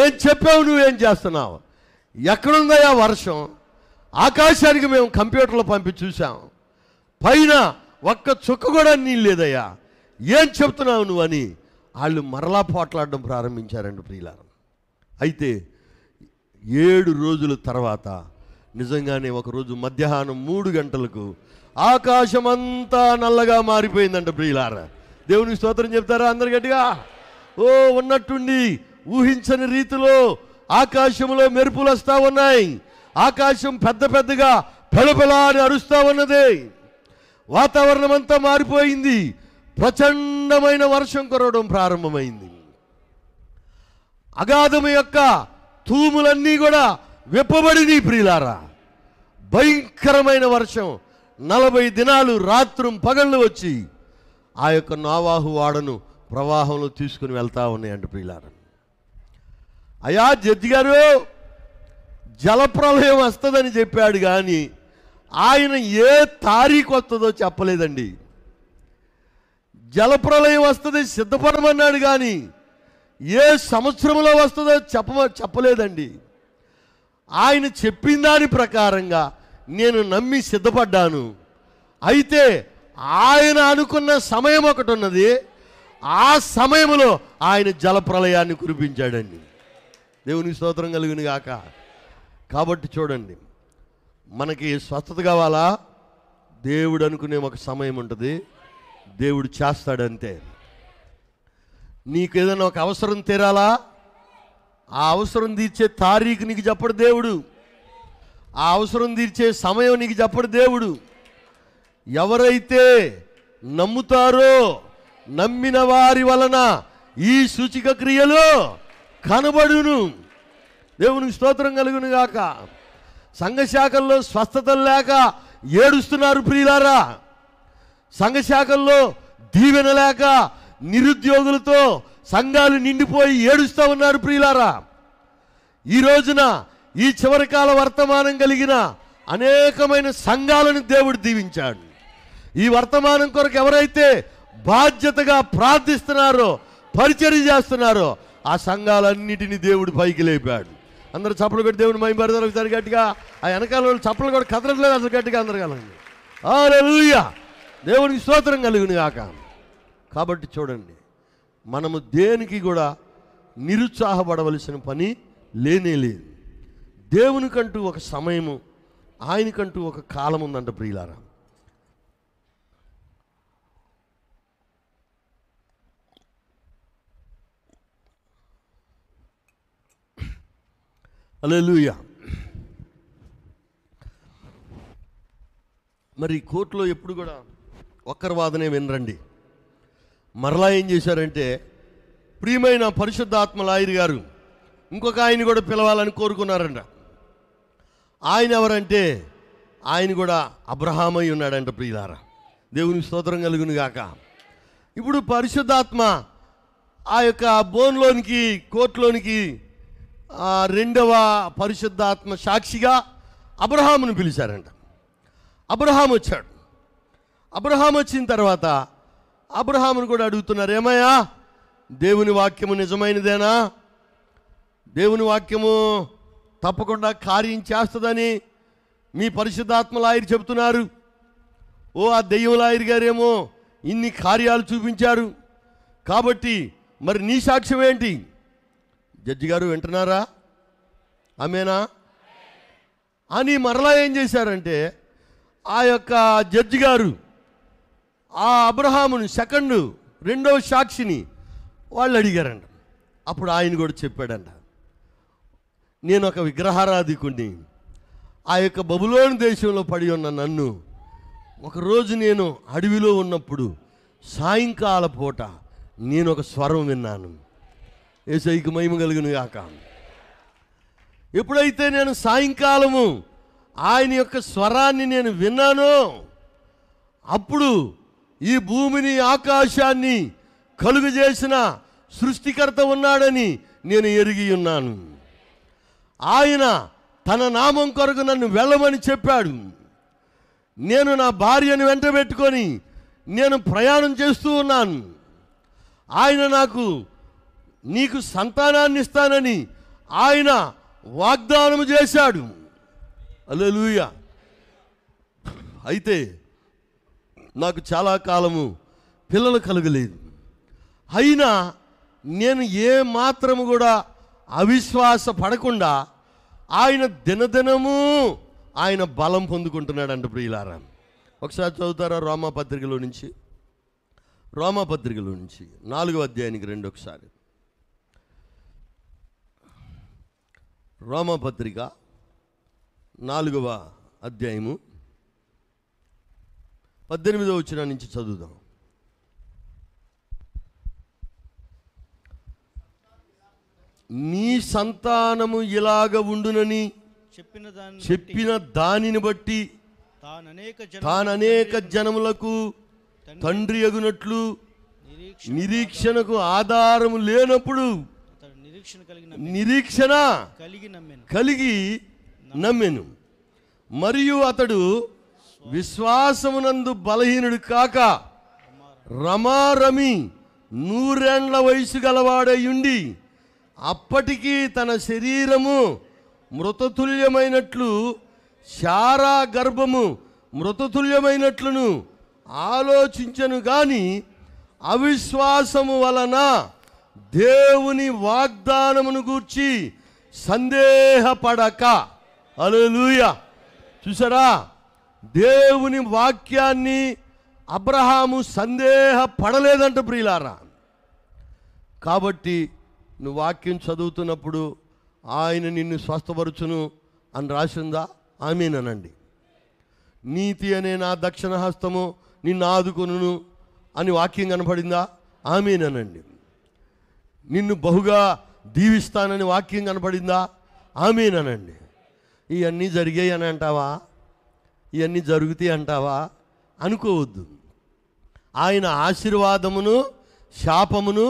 ఏం చెప్పావు నువ్వేం చేస్తున్నావు ఎక్కడుందయా వర్షం ఆకాశానికి మేము కంప్యూటర్లో పంపి చూసాం పైన ఒక్క చుక్క కూడా నీళ్ళు లేదయ్యా ఏం చెప్తున్నావు నువ్వు అని వాళ్ళు మరలా పోట్లాడడం ప్రారంభించారండి ప్రియులార అయితే ఏడు రోజుల తర్వాత నిజంగానే ఒకరోజు మధ్యాహ్నం మూడు గంటలకు ఆకాశమంతా నల్లగా మారిపోయిందంట ప్రియులార దేవునికి స్తోత్రం చెప్తారా అందరు గట్టిగా ఓ ఉన్నట్టుండి ఊహించని రీతిలో ఆకాశంలో మెరుపులు వస్తూ ఉన్నాయి ఆకాశం పెద్ద పెద్దగా పెలపెలా అని అరుస్తూ ఉన్నది వాతావరణం అంతా మారిపోయింది ప్రచండమైన వర్షం కురవడం ప్రారంభమైంది అగాధము యొక్క తూములన్నీ కూడా విప్పబడిని ప్రియులారా భయంకరమైన వర్షం నలభై దినాలు రాత్రం పగళ్ళు వచ్చి ఆ యొక్క నావాహు వాడను ప్రవాహంలో తీసుకుని వెళ్తా ఉన్నాయండి ప్రియులారా అయా జడ్జి గారు జలప్రలయం వస్తుందని చెప్పాడు కానీ ఆయన ఏ తారీఖు వస్తుందో చెప్పలేదండి జలప్రలయం వస్తుంది సిద్ధపడమన్నాడు కానీ ఏ సంవత్సరంలో వస్తుందో చెప్ప చెప్పలేదండి ఆయన చెప్పిన దాని ప్రకారంగా నేను నమ్మి సిద్ధపడ్డాను అయితే ఆయన అనుకున్న సమయం ఒకటి ఉన్నది ఆ సమయంలో ఆయన జలప్రలయాన్ని కురిపించాడండి దేవునికి స్తోత్రం కలిగిన గాక కాబట్టి చూడండి మనకి స్వస్థత కావాలా దేవుడు అనుకునే ఒక సమయం ఉంటుంది దేవుడు చేస్తాడంతే నీకు ఏదైనా ఒక అవసరం తీరాలా ఆ అవసరం తీర్చే తారీఖు నీకు చెప్పడు దేవుడు ఆ అవసరం తీర్చే సమయం నీకు చెప్పడు దేవుడు ఎవరైతే నమ్ముతారో నమ్మిన వారి వలన ఈ సూచిక క్రియలో కనబడును దేవునికి స్తోత్రం కలుగును గాక సంఘశాఖల్లో స్వస్థతలు లేక ఏడుస్తున్నారు ప్రియులారా సంఘశాఖల్లో దీవెన లేక నిరుద్యోగులతో సంఘాలు నిండిపోయి ఏడుస్తూ ఉన్నారు ప్రియులారా ఈ రోజున ఈ చివరికాల వర్తమానం కలిగిన అనేకమైన సంఘాలను దేవుడు దీవించాడు ఈ వర్తమానం కొరకు ఎవరైతే బాధ్యతగా ప్రార్థిస్తున్నారో పరిచర్ చేస్తున్నారో ఆ సంఘాలన్నిటినీ దేవుడు పైకి లేపాడు అందరూ చప్పలు కొట్టి దేవుడు మై పెడతారు ఒకసారి గట్టిగా ఆ వెనకాల వాళ్ళు చప్పలు కూడా కదలట్లేదు అసలు గట్టిగా అందరు కలండి ఆలూయ దేవుడికి స్తోత్రం కలిగిన కాక కాబట్టి చూడండి మనము దేనికి కూడా నిరుత్సాహపడవలసిన పని లేనే లేదు దేవునికంటూ ఒక సమయము ఆయనకంటూ ఒక కాలం ఉందంట ప్రియులారా అలెలుయ మరి కోర్టులో ఎప్పుడు కూడా ఒక్కరి వాదనే వినరండి మరలా ఏం చేశారంటే ప్రియమైన పరిశుద్ధాత్మ లాయర్ గారు ఇంకొక ఆయన కూడా పిలవాలని కోరుకున్నారంట ఆయన ఎవరంటే ఆయన కూడా అబ్రహామై ఉన్నాడంట ప్రియులార దేవుని స్తోత్రం కలుగును గాక ఇప్పుడు పరిశుద్ధాత్మ ఆ యొక్క బోన్లోనికి కోర్టులోనికి రెండవ పరిశుద్ధాత్మ సాక్షిగా అబ్రహామును పిలిచారంట అబ్రహాం వచ్చాడు అబ్రహాం వచ్చిన తర్వాత అబ్రహామును కూడా అడుగుతున్నారు ఏమయ్యా దేవుని వాక్యము నిజమైనదేనా దేవుని వాక్యము తప్పకుండా కార్యం చేస్తుందని మీ పరిశుద్ధాత్మ లాయర్ చెబుతున్నారు ఓ ఆ దెయ్యం లాయరు గారేమో ఇన్ని కార్యాలు చూపించారు కాబట్టి మరి నీ సాక్ష్యం ఏంటి జడ్జి గారు వింటున్నారా ఆమెనా అని మరలా ఏం చేశారంటే ఆ యొక్క జడ్జి గారు ఆ అబ్రహాముని సెకండ్ రెండవ సాక్షిని వాళ్ళు అడిగారంట అప్పుడు ఆయన కూడా చెప్పాడంట నేను ఒక విగ్రహారాధికుణ్ణి ఆ యొక్క బబులోని దేశంలో పడి ఉన్న నన్ను ఒకరోజు నేను అడవిలో ఉన్నప్పుడు సాయంకాల పూట నేను ఒక స్వరం విన్నాను ఏసైకి మహిమ కలుగును గాక ఎప్పుడైతే నేను సాయంకాలము ఆయన యొక్క స్వరాన్ని నేను విన్నానో అప్పుడు ఈ భూమిని ఆకాశాన్ని కలుగజేసిన సృష్టికర్త ఉన్నాడని నేను ఎరిగి ఉన్నాను ఆయన తన నామం కొరకు నన్ను వెళ్ళమని చెప్పాడు నేను నా భార్యను వెంట నేను ప్రయాణం చేస్తూ ఉన్నాను ఆయన నాకు నీకు సంతానాన్ని ఇస్తానని ఆయన వాగ్దానం చేశాడు అలలుయ అయితే నాకు చాలా కాలము పిల్లలు కలగలేదు అయినా నేను ఏ మాత్రము కూడా అవిశ్వాస పడకుండా ఆయన దినదినము ఆయన బలం పొందుకుంటున్నాడంట ప్రియులారా ఒకసారి చదువుతారా రోమా పత్రికలో నుంచి రోమా పత్రికలో నుంచి నాలుగో అధ్యాయానికి రెండు ఒకసారి రోమపత్రిక నాలుగవ అధ్యాయము పద్దెనిమిదవ వచ్చిన నుంచి చదువుదాం నీ సంతానము ఇలాగ ఉండునని చెప్పిన దాని చెప్పిన దానిని బట్టి తాను అనేక జనములకు తండ్రి అగునట్లు నిరీక్షణకు ఆధారము లేనప్పుడు నిరీక్షణ నిరీక్షణ కలిగి నమ్మెను కలిగి మరియు అతడు విశ్వాసమునందు బలహీనుడు కాక రమారమి నూరేండ్ల వయసు గలవాడయుండి అప్పటికీ తన శరీరము మృతతుల్యమైనట్లు శారా గర్భము మృతతుల్యమైనట్లును ఆలోచించను కానీ అవిశ్వాసము వలన దేవుని వాగ్దానమును గూర్చి సందేహపడక అలూయ చూసారా దేవుని వాక్యాన్ని అబ్రహాము సందేహపడలేదంట ప్రియులారా కాబట్టి నువ్వు వాక్యం చదువుతున్నప్పుడు ఆయన నిన్ను స్వస్థపరచును అని రాసిందా ఆమెనండి నీతి అనే నా దక్షిణ హస్తము నిన్ను ఆదుకును అని వాక్యం కనపడిందా ఆమెనండి నిన్ను బహుగా దీవిస్తానని వాక్యం కనపడిందా ఆమెనండి ఇవన్నీ జరిగాయి అని అంటావా ఇవన్నీ జరుగుతాయి అంటావా అనుకోవద్దు ఆయన ఆశీర్వాదమును శాపమును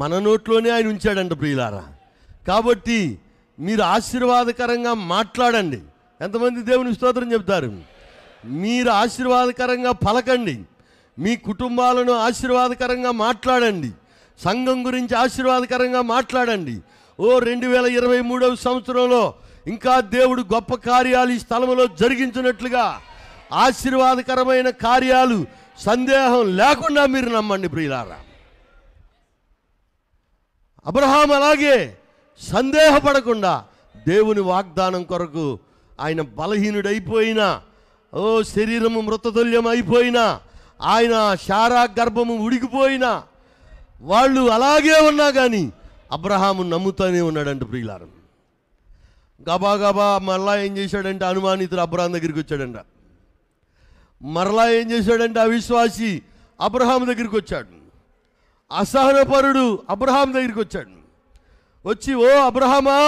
మన నోట్లోనే ఆయన ఉంచాడంట ప్రియులారా కాబట్టి మీరు ఆశీర్వాదకరంగా మాట్లాడండి ఎంతమంది దేవుని స్తోత్రం చెప్తారు మీరు ఆశీర్వాదకరంగా పలకండి మీ కుటుంబాలను ఆశీర్వాదకరంగా మాట్లాడండి సంఘం గురించి ఆశీర్వాదకరంగా మాట్లాడండి ఓ రెండు వేల ఇరవై మూడవ సంవత్సరంలో ఇంకా దేవుడు గొప్ప కార్యాలు ఈ స్థలంలో జరిగించినట్లుగా ఆశీర్వాదకరమైన కార్యాలు సందేహం లేకుండా మీరు నమ్మండి ప్రియులారా అబ్రహాం అలాగే సందేహపడకుండా దేవుని వాగ్దానం కొరకు ఆయన బలహీనుడైపోయినా ఓ శరీరము మృతతుల్యం అయిపోయినా ఆయన శారా గర్భము ఉడికిపోయినా వాళ్ళు అలాగే ఉన్నా కానీ అబ్రహాము నమ్ముతూనే ఉన్నాడంట ప్రియులారం గబా గబా మరలా ఏం చేశాడంటే అనుమానితుడు అబ్రహాం దగ్గరికి వచ్చాడంట మరలా ఏం చేశాడంటే అవిశ్వాసి అబ్రహాం దగ్గరికి వచ్చాడు అసహనపరుడు అబ్రహాం దగ్గరికి వచ్చాడు వచ్చి ఓ అబ్రహామా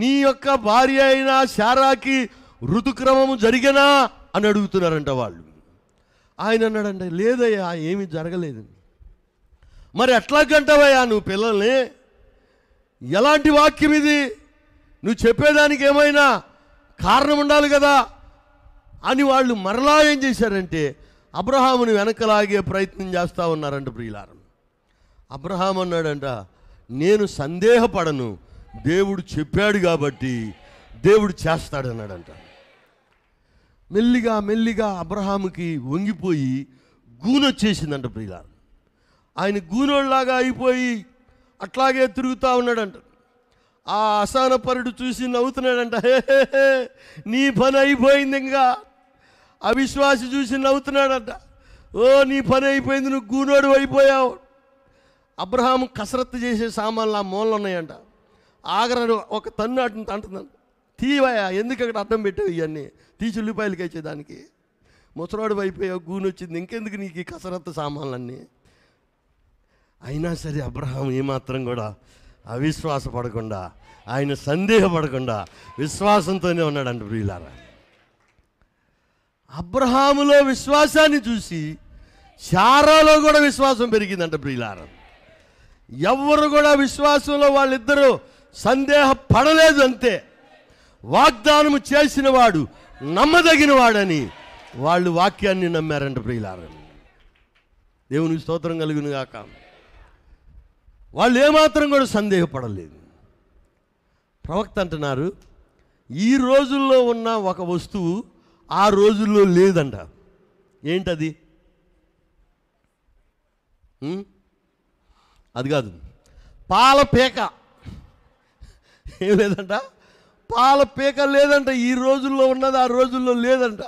నీ యొక్క భార్య అయిన శారాకి ఋతుక్రమము జరిగినా అని అడుగుతున్నారంట వాళ్ళు ఆయన అన్నాడంటే లేదయ్యా ఏమి జరగలేదండి మరి ఎట్లా గంటవయ్యా నువ్వు పిల్లల్ని ఎలాంటి వాక్యం ఇది నువ్వు చెప్పేదానికి ఏమైనా కారణం ఉండాలి కదా అని వాళ్ళు మరలా ఏం చేశారంటే అబ్రహాముని వెనకలాగే ప్రయత్నం చేస్తూ ఉన్నారంట ప్రియులారం అబ్రహాం అన్నాడంట నేను సందేహపడను దేవుడు చెప్పాడు కాబట్టి దేవుడు చేస్తాడన్నాడంట మెల్లిగా మెల్లిగా అబ్రహాముకి వంగిపోయి గూనొచ్చేసిందంట ప్రియులారం ఆయన గూనోళ్ళలాగా అయిపోయి అట్లాగే తిరుగుతూ ఉన్నాడంట ఆ అసానపరుడు చూసి నవ్వుతున్నాడంట హే నీ పని అయిపోయింది ఇంకా అవిశ్వాసి చూసి నవ్వుతున్నాడంట ఓ నీ పని అయిపోయింది నువ్వు గూనోడు అయిపోయావు అబ్రహాం కసరత్తు చేసే సామాన్లు ఆ మూలలు ఉన్నాయంట ఆగరడు ఒక తన్ను అటు అంటుందంట తీవయా ఎందుకు అక్కడ అడ్డం పెట్టావు ఇవన్నీ తీసి ఉల్లిపాయలకి వచ్చేదానికి ముసరాడు అయిపోయావు గూనొచ్చింది ఇంకెందుకు నీకు ఈ కసరత్తు సామాన్లన్నీ అయినా సరే అబ్రహాం ఏమాత్రం కూడా అవిశ్వాసపడకుండా ఆయన సందేహపడకుండా విశ్వాసంతోనే ఉన్నాడంట ప్రియులారా అబ్రహాములో విశ్వాసాన్ని చూసి శారాలో కూడా విశ్వాసం పెరిగిందంట ప్రియులారా ఎవరు కూడా విశ్వాసంలో వాళ్ళిద్దరూ సందేహ పడలేదు అంతే వాగ్దానము చేసినవాడు నమ్మదగిన వాడని వాళ్ళు వాక్యాన్ని నమ్మారంట ప్రియులారా దేవుని స్తోత్రం కలుగును గాక వాళ్ళు ఏమాత్రం కూడా సందేహపడలేదు ప్రవక్త అంటున్నారు ఈ రోజుల్లో ఉన్న ఒక వస్తువు ఆ రోజుల్లో లేదంట ఏంటది అది కాదు పేక ఏం లేదంట పేక లేదంట ఈ రోజుల్లో ఉన్నది ఆ రోజుల్లో లేదంట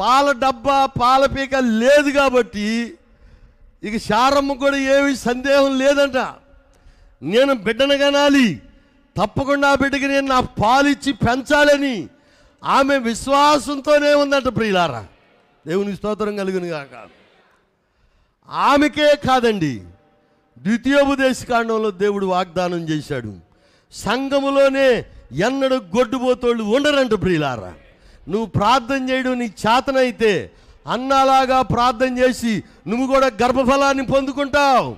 పాల డబ్బా పాలపీక లేదు కాబట్టి ఇక శారమ్మ కూడా ఏమి సందేహం లేదంట నేను బిడ్డను కనాలి తప్పకుండా ఆ బిడ్డకి నేను నా పాలిచ్చి పెంచాలని ఆమె విశ్వాసంతోనే ఉందంట ప్రియులారా దేవుని స్తోత్రం కలుగును కాక ఆమెకే కాదండి ద్వితీయోపదేశ కాండంలో దేవుడు వాగ్దానం చేశాడు సంఘములోనే ఎన్నడూ గొడ్డుపోతోళ్ళు ఉండరంట ప్రియులారా నువ్వు ప్రార్థన చేయడం నీ చేతనైతే అన్నలాగా ప్రార్థన చేసి నువ్వు కూడా గర్భఫలాన్ని పొందుకుంటావు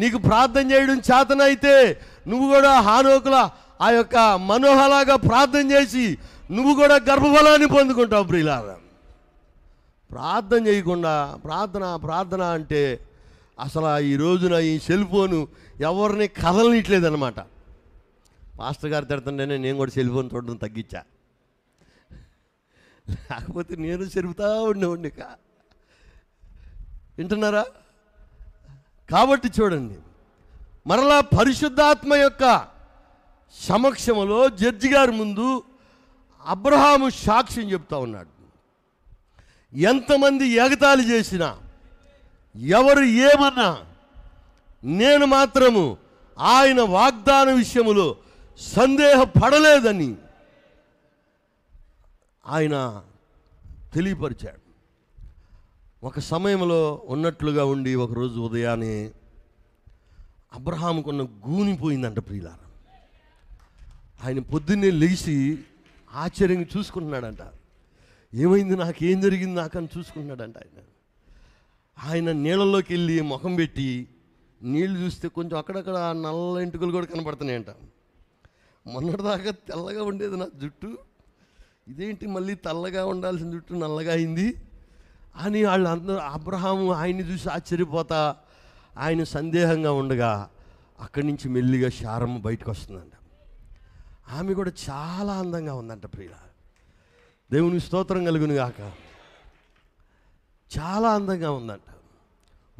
నీకు ప్రార్థన చేయడం చేతనైతే నువ్వు కూడా హానోకుల ఆ యొక్క మనోహలాగా ప్రార్థన చేసి నువ్వు కూడా గర్భఫలాన్ని పొందుకుంటావు ప్రియులారా ప్రార్థన చేయకుండా ప్రార్థన ప్రార్థన అంటే అసలు ఈ రోజున ఈ సెల్ ఫోను ఎవరిని కదలనిట్లేదన్నమాట మాస్టర్ గారు తిడుతుంటేనే నేను కూడా సెల్ ఫోన్ చూడడం తగ్గించా లేకపోతే నేను చెరుపుతా ఉండేవాడిని కా వింటున్నారా కాబట్టి చూడండి మరలా పరిశుద్ధాత్మ యొక్క సమక్షములో జడ్జి గారి ముందు అబ్రహాము సాక్ష్యం చెప్తా ఉన్నాడు ఎంతమంది ఎగతాళి చేసినా ఎవరు ఏమన్నా నేను మాత్రము ఆయన వాగ్దాన విషయములో సందేహపడలేదని ఆయన తెలియపరిచాడు ఒక సమయంలో ఉన్నట్లుగా ఉండి ఒకరోజు ఉదయాన్నే ఉన్న గూనిపోయిందంట ప్రియులారా ఆయన పొద్దున్నే లేచి ఆశ్చర్యంగా చూసుకుంటున్నాడంట ఏమైంది నాకేం జరిగింది నాకని చూసుకుంటున్నాడంట ఆయన ఆయన నీళ్ళలోకి వెళ్ళి ముఖం పెట్టి నీళ్లు చూస్తే కొంచెం అక్కడక్కడ నల్ల ఇంటికలు కూడా కనపడుతున్నాయంట మొన్నటిదాకా తెల్లగా ఉండేది నా జుట్టు ఇదేంటి మళ్ళీ తెల్లగా ఉండాల్సిన జుట్టు నల్లగా అయింది అని వాళ్ళు అందరూ అబ్రహాము ఆయన్ని చూసి ఆశ్చర్యపోతా ఆయన సందేహంగా ఉండగా అక్కడి నుంచి మెల్లిగా శారమ్మ బయటకు వస్తుందంట ఆమె కూడా చాలా అందంగా ఉందంట ప్రియుల దేవుని స్తోత్రం కలుగును గాక చాలా అందంగా ఉందంట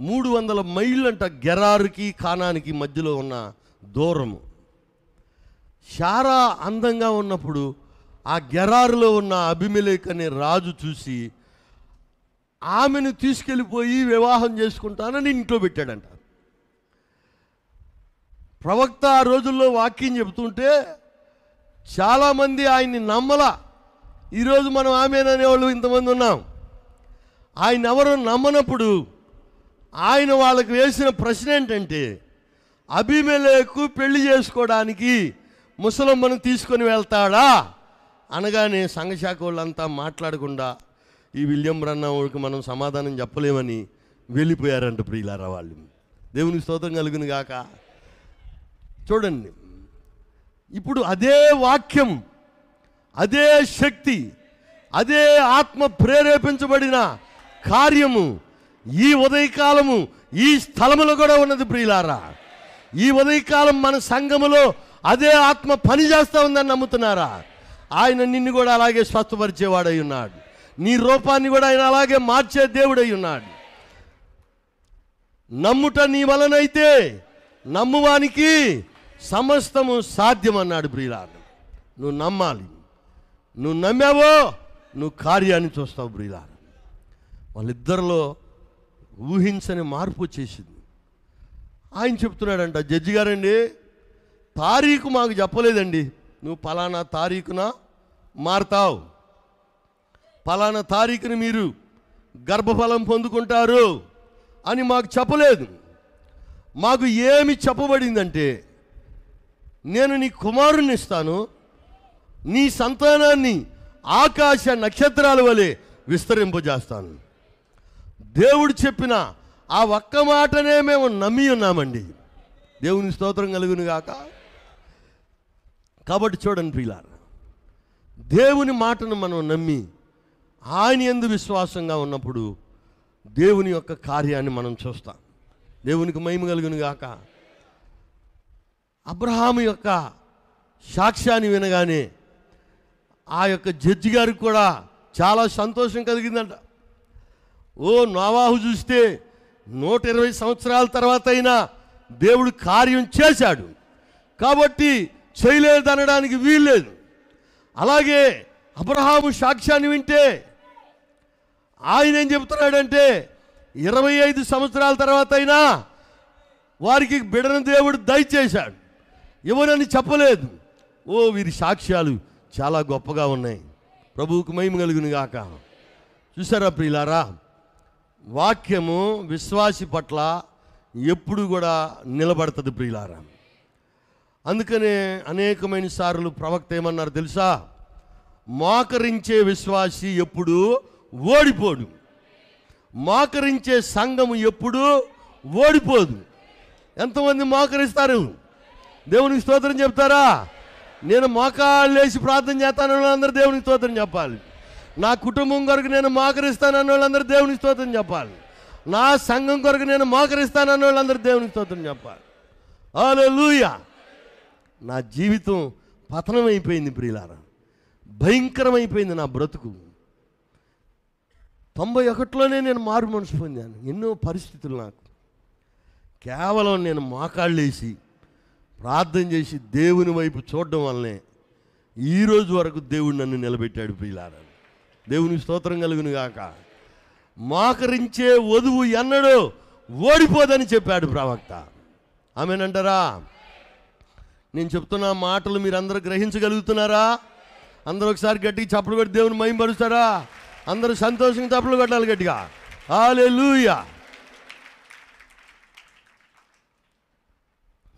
మూడు వందల మైళ్ళు అంట గెరారుకి కానానికి మధ్యలో ఉన్న దూరము శారా అందంగా ఉన్నప్పుడు ఆ గెరారులో ఉన్న అభిమలేక్ అనే రాజు చూసి ఆమెను తీసుకెళ్ళిపోయి వివాహం చేసుకుంటానని ఇంట్లో పెట్టాడంట ప్రవక్త ఆ రోజుల్లో వాక్యం చెబుతుంటే చాలామంది ఆయన్ని నమ్మల ఈరోజు మనం ఆమెననేవాళ్ళు ఇంతమంది ఉన్నాం ఆయన ఎవరు నమ్మనప్పుడు ఆయన వాళ్ళకు వేసిన ప్రశ్న ఏంటంటే అభిమేలకు పెళ్లి చేసుకోవడానికి ముసలమ్మను తీసుకొని వెళ్తాడా అనగానే సంఘశాఖ వాళ్ళంతా మాట్లాడకుండా ఈ విలియం బ్రన్నావుడికి మనం సమాధానం చెప్పలేమని వెళ్ళిపోయారంట ప్రియులారా వాళ్ళు దేవునికి స్తోత్రం కలుగును గాక చూడండి ఇప్పుడు అదే వాక్యం అదే శక్తి అదే ఆత్మ ప్రేరేపించబడిన కార్యము ఈ ఉదయకాలము ఈ స్థలములో కూడా ఉన్నది ప్రియులారా ఈ ఉదయకాలం మన సంఘములో అదే ఆత్మ పని చేస్తా ఉందని నమ్ముతున్నారా ఆయన నిన్ను కూడా అలాగే స్వస్థపరిచేవాడై ఉన్నాడు నీ రూపాన్ని కూడా ఆయన అలాగే మార్చే దేవుడై ఉన్నాడు నమ్ముట నీ వలనైతే నమ్మువానికి సమస్తము సాధ్యమన్నాడు బ్రీలాడు నువ్వు నమ్మాలి నువ్వు నమ్మావో నువ్వు కార్యాన్ని చూస్తావు బ్రీలాడు వాళ్ళిద్దరిలో ఊహించని మార్పు వచ్చేసింది ఆయన చెప్తున్నాడంట జడ్జి గారండి తారీఖు మాకు చెప్పలేదండి నువ్వు పలానా తారీఖున మారతావు పలానా తారీఖుని మీరు గర్భఫలం పొందుకుంటారు అని మాకు చెప్పలేదు మాకు ఏమి చెప్పబడిందంటే నేను నీ కుమారుణ్ణి ఇస్తాను నీ సంతానాన్ని ఆకాశ నక్షత్రాల వలె విస్తరింపజేస్తాను దేవుడు చెప్పిన ఆ ఒక్క మాటనే మేము నమ్మి ఉన్నామండి దేవుని స్తోత్రం కలుగును గాక కాబట్టి చూడండి ప్రియులార దేవుని మాటను మనం నమ్మి ఆయన ఎందు విశ్వాసంగా ఉన్నప్పుడు దేవుని యొక్క కార్యాన్ని మనం చూస్తాం దేవునికి మహిమ కలుగును గాక అబ్రహాము యొక్క సాక్ష్యాన్ని వినగానే ఆ యొక్క జడ్జి గారికి కూడా చాలా సంతోషం కలిగిందంట ఓ నోవాహు చూస్తే నూట ఇరవై సంవత్సరాల తర్వాత అయినా దేవుడు కార్యం చేశాడు కాబట్టి చేయలేదు అనడానికి వీల్లేదు అలాగే అబ్రహాము సాక్ష్యాన్ని వింటే ఆయన ఏం చెబుతున్నాడంటే ఇరవై ఐదు సంవత్సరాల తర్వాత అయినా వారికి బిడన దేవుడు దయచేశాడు ఎవరని చెప్పలేదు ఓ వీరి సాక్ష్యాలు చాలా గొప్పగా ఉన్నాయి ప్రభువుకు మహిమ కలుగుని గాక చూసారా ప్రియులారా వాక్యము విశ్వాసి పట్ల ఎప్పుడు కూడా నిలబడుతుంది ప్రియులారా అందుకనే అనేకమైన సార్లు ప్రవక్త ఏమన్నారు తెలుసా మోకరించే విశ్వాసి ఎప్పుడు ఓడిపోడు మోకరించే సంఘము ఎప్పుడు ఓడిపోదు ఎంతమంది మోకరిస్తారు దేవునికి స్తోత్రం చెప్తారా నేను మోకాళ్ళు లేచి ప్రార్థన చేస్తాను వాళ్ళందరూ దేవునికి స్తోత్రం చెప్పాలి నా కుటుంబం కొరకు నేను మోకరిస్తాను అన్న వాళ్ళందరూ దేవునికి స్తోత్రం చెప్పాలి నా సంఘం కొరకు నేను మోకరిస్తాను అన్న వాళ్ళందరూ దేవునికి స్తోత్రం చెప్పాలి ఆలో లూయా నా జీవితం పతనం అయిపోయింది భయంకరమైపోయింది నా బ్రతుకు తొంభై ఒకటిలోనే నేను మారు మనసు పొందాను ఎన్నో పరిస్థితులు నాకు కేవలం నేను మాకాళ్ళేసి ప్రార్థన చేసి దేవుని వైపు చూడడం వల్లనే ఈరోజు వరకు దేవుడు నన్ను నిలబెట్టాడు ప్రియులారా దేవుని స్తోత్రం కలుగును గాక మాకరించే వధువు ఎన్నడో ఓడిపోదని చెప్పాడు ప్రవక్త ఆమెనంటారా నేను చెప్తున్న మాటలు మీరందరూ గ్రహించగలుగుతున్నారా అందరూ ఒకసారి గట్టిగా చప్పుడు కొట్టి దేవుని మయంపరుస్తారా అందరూ సంతోషంగా చప్పులు కొట్టాలి గట్టిగా ఆలే లూయా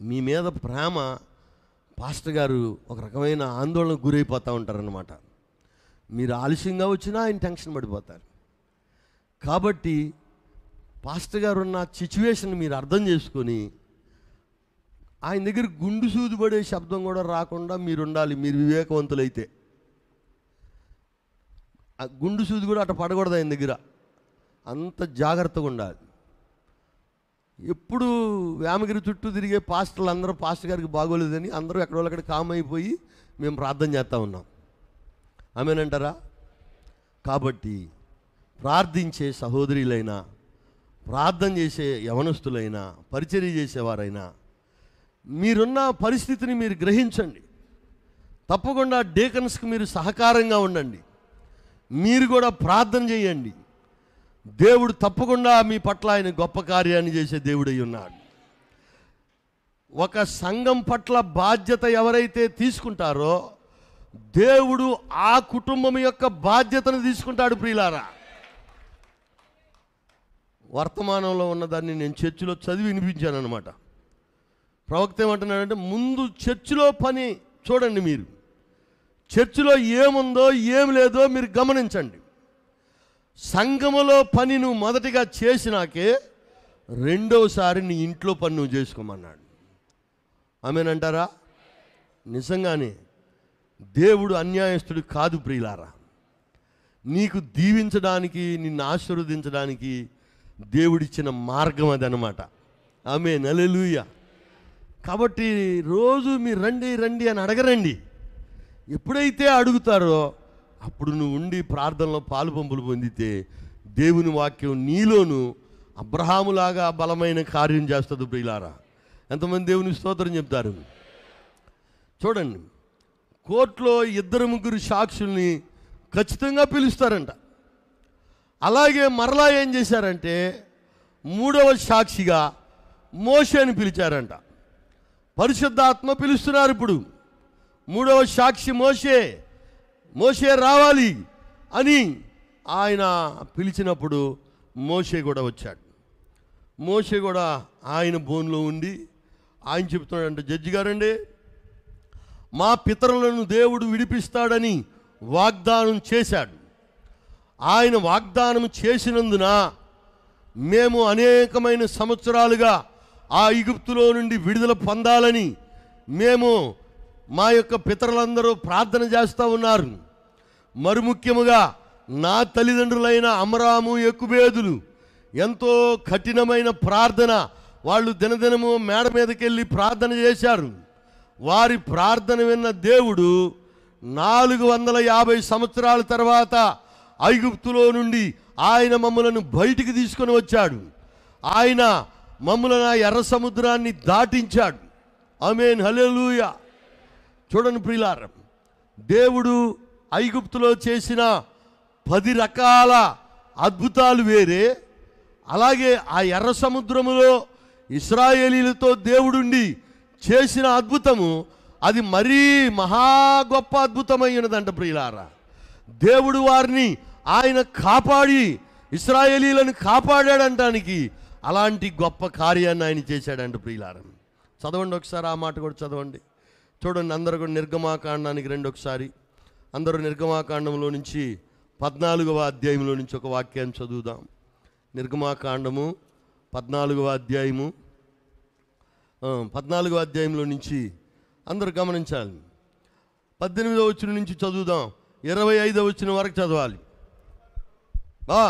మీ మీద ప్రేమ పాస్టర్ గారు ఒక రకమైన ఆందోళనకు గురైపోతూ ఉంటారనమాట మీరు ఆలస్యంగా వచ్చినా ఆయన టెన్షన్ పడిపోతారు కాబట్టి పాస్టర్ గారు ఉన్న సిచ్యువేషన్ మీరు అర్థం చేసుకొని ఆయన దగ్గర గుండు పడే శబ్దం కూడా రాకుండా మీరు ఉండాలి మీరు వివేకవంతులైతే ఆ గుండు సూది కూడా అట్ట పడకూడదు ఆయన దగ్గర అంత జాగ్రత్తగా ఉండాలి ఎప్పుడు వేమగిరి చుట్టూ తిరిగే పాస్టర్లు అందరూ పాస్టర్ గారికి బాగోలేదని అందరూ ఎక్కడోళ్ళక్కడ కామ్ అయిపోయి మేము ప్రార్థన చేస్తూ ఉన్నాం ఆమెనంటారా కాబట్టి ప్రార్థించే సహోదరులైనా ప్రార్థన చేసే యవనస్తులైనా పరిచర్య చేసేవారైనా మీరున్న పరిస్థితిని మీరు గ్రహించండి తప్పకుండా డేకన్స్కి మీరు సహకారంగా ఉండండి మీరు కూడా ప్రార్థన చేయండి దేవుడు తప్పకుండా మీ పట్ల ఆయన గొప్ప కార్యాన్ని చేసే దేవుడై ఉన్నాడు ఒక సంఘం పట్ల బాధ్యత ఎవరైతే తీసుకుంటారో దేవుడు ఆ కుటుంబం యొక్క బాధ్యతను తీసుకుంటాడు ప్రియులారా వర్తమానంలో ఉన్నదాన్ని నేను చర్చిలో చదివి వినిపించాను అనమాట ప్రవక్త ఏమంటున్నాడంటే ముందు చర్చిలో పని చూడండి మీరు చర్చిలో ఏముందో ఏం లేదో మీరు గమనించండి సంఘములో పని నువ్వు మొదటిగా చేసినాకే రెండవసారి నీ ఇంట్లో పని నువ్వు చేసుకోమన్నాడు ఆమెనంటారా నిజంగానే దేవుడు అన్యాయస్తుడు కాదు ప్రియులారా నీకు దీవించడానికి నిన్ను ఆశీర్వదించడానికి దేవుడిచ్చిన మార్గం అది అనమాట ఆమె నలెలుయ్యా కాబట్టి రోజు మీరు రండి రండి అని అడగరండి ఎప్పుడైతే అడుగుతారో అప్పుడు నువ్వు ఉండి ప్రార్థనలో పాలు పంపులు పొందితే దేవుని వాక్యం నీలోను అబ్రహాములాగా బలమైన కార్యం చేస్తుంది ప్రియులారా ఎంతమంది దేవుని స్తోత్రం చెప్తారు చూడండి కోర్టులో ఇద్దరు ముగ్గురు సాక్షుల్ని ఖచ్చితంగా పిలుస్తారంట అలాగే మరలా ఏం చేశారంటే మూడవ సాక్షిగా అని పిలిచారంట పరిశుద్ధాత్మ పిలుస్తున్నారు ఇప్పుడు మూడవ సాక్షి మోసే మోసే రావాలి అని ఆయన పిలిచినప్పుడు మోసే కూడా వచ్చాడు మోసే కూడా ఆయన బోన్లో ఉండి ఆయన చెప్తున్నాడంటే జడ్జి గారండి మా పితరులను దేవుడు విడిపిస్తాడని వాగ్దానం చేశాడు ఆయన వాగ్దానం చేసినందున మేము అనేకమైన సంవత్సరాలుగా ఆ ఈగుప్తులో నుండి విడుదల పొందాలని మేము మా యొక్క పితరులందరూ ప్రార్థన చేస్తూ ఉన్నారు మరి ముఖ్యముగా నా తల్లిదండ్రులైన అమరాము ఎక్కుబేదులు ఎంతో కఠినమైన ప్రార్థన వాళ్ళు దినదినము మేడ మీదకెళ్ళి ప్రార్థన చేశారు వారి ప్రార్థన విన్న దేవుడు నాలుగు వందల యాభై సంవత్సరాల తర్వాత ఐగుప్తులో నుండి ఆయన మమ్మలను బయటికి తీసుకొని వచ్చాడు ఆయన మమ్మలను ఆ ఎర్ర సముద్రాన్ని దాటించాడు ఆమెన్ హలెలుయ చూడండి ప్రిలారం దేవుడు ఐగుప్తులో చేసిన పది రకాల అద్భుతాలు వేరే అలాగే ఆ ఎర్ర సముద్రములో ఇస్రాయేలీలతో దేవుడుండి చేసిన అద్భుతము అది మరీ మహా గొప్ప అద్భుతమైనదంట ప్రియులారా దేవుడు వారిని ఆయన కాపాడి ఇస్రాయేలీలను కాపాడాడంటానికి అలాంటి గొప్ప కార్యాన్ని ఆయన చేశాడంట ప్రియులారం చదవండి ఒకసారి ఆ మాట కూడా చదవండి చూడండి అందరూ కూడా నిర్గమాకాండానికి రెండు ఒకసారి అందరూ నిర్గమాకాండంలో నుంచి పద్నాలుగవ అధ్యాయంలో నుంచి ఒక వాక్యాన్ని చదువుదాం నిర్గమాకాండము పద్నాలుగవ అధ్యాయము పద్నాలుగవ అధ్యాయంలో నుంచి అందరూ గమనించాలి పద్దెనిమిదవ వచ్చిన నుంచి చదువుదాం ఇరవై ఐదవ వచ్చిన వరకు చదవాలి బా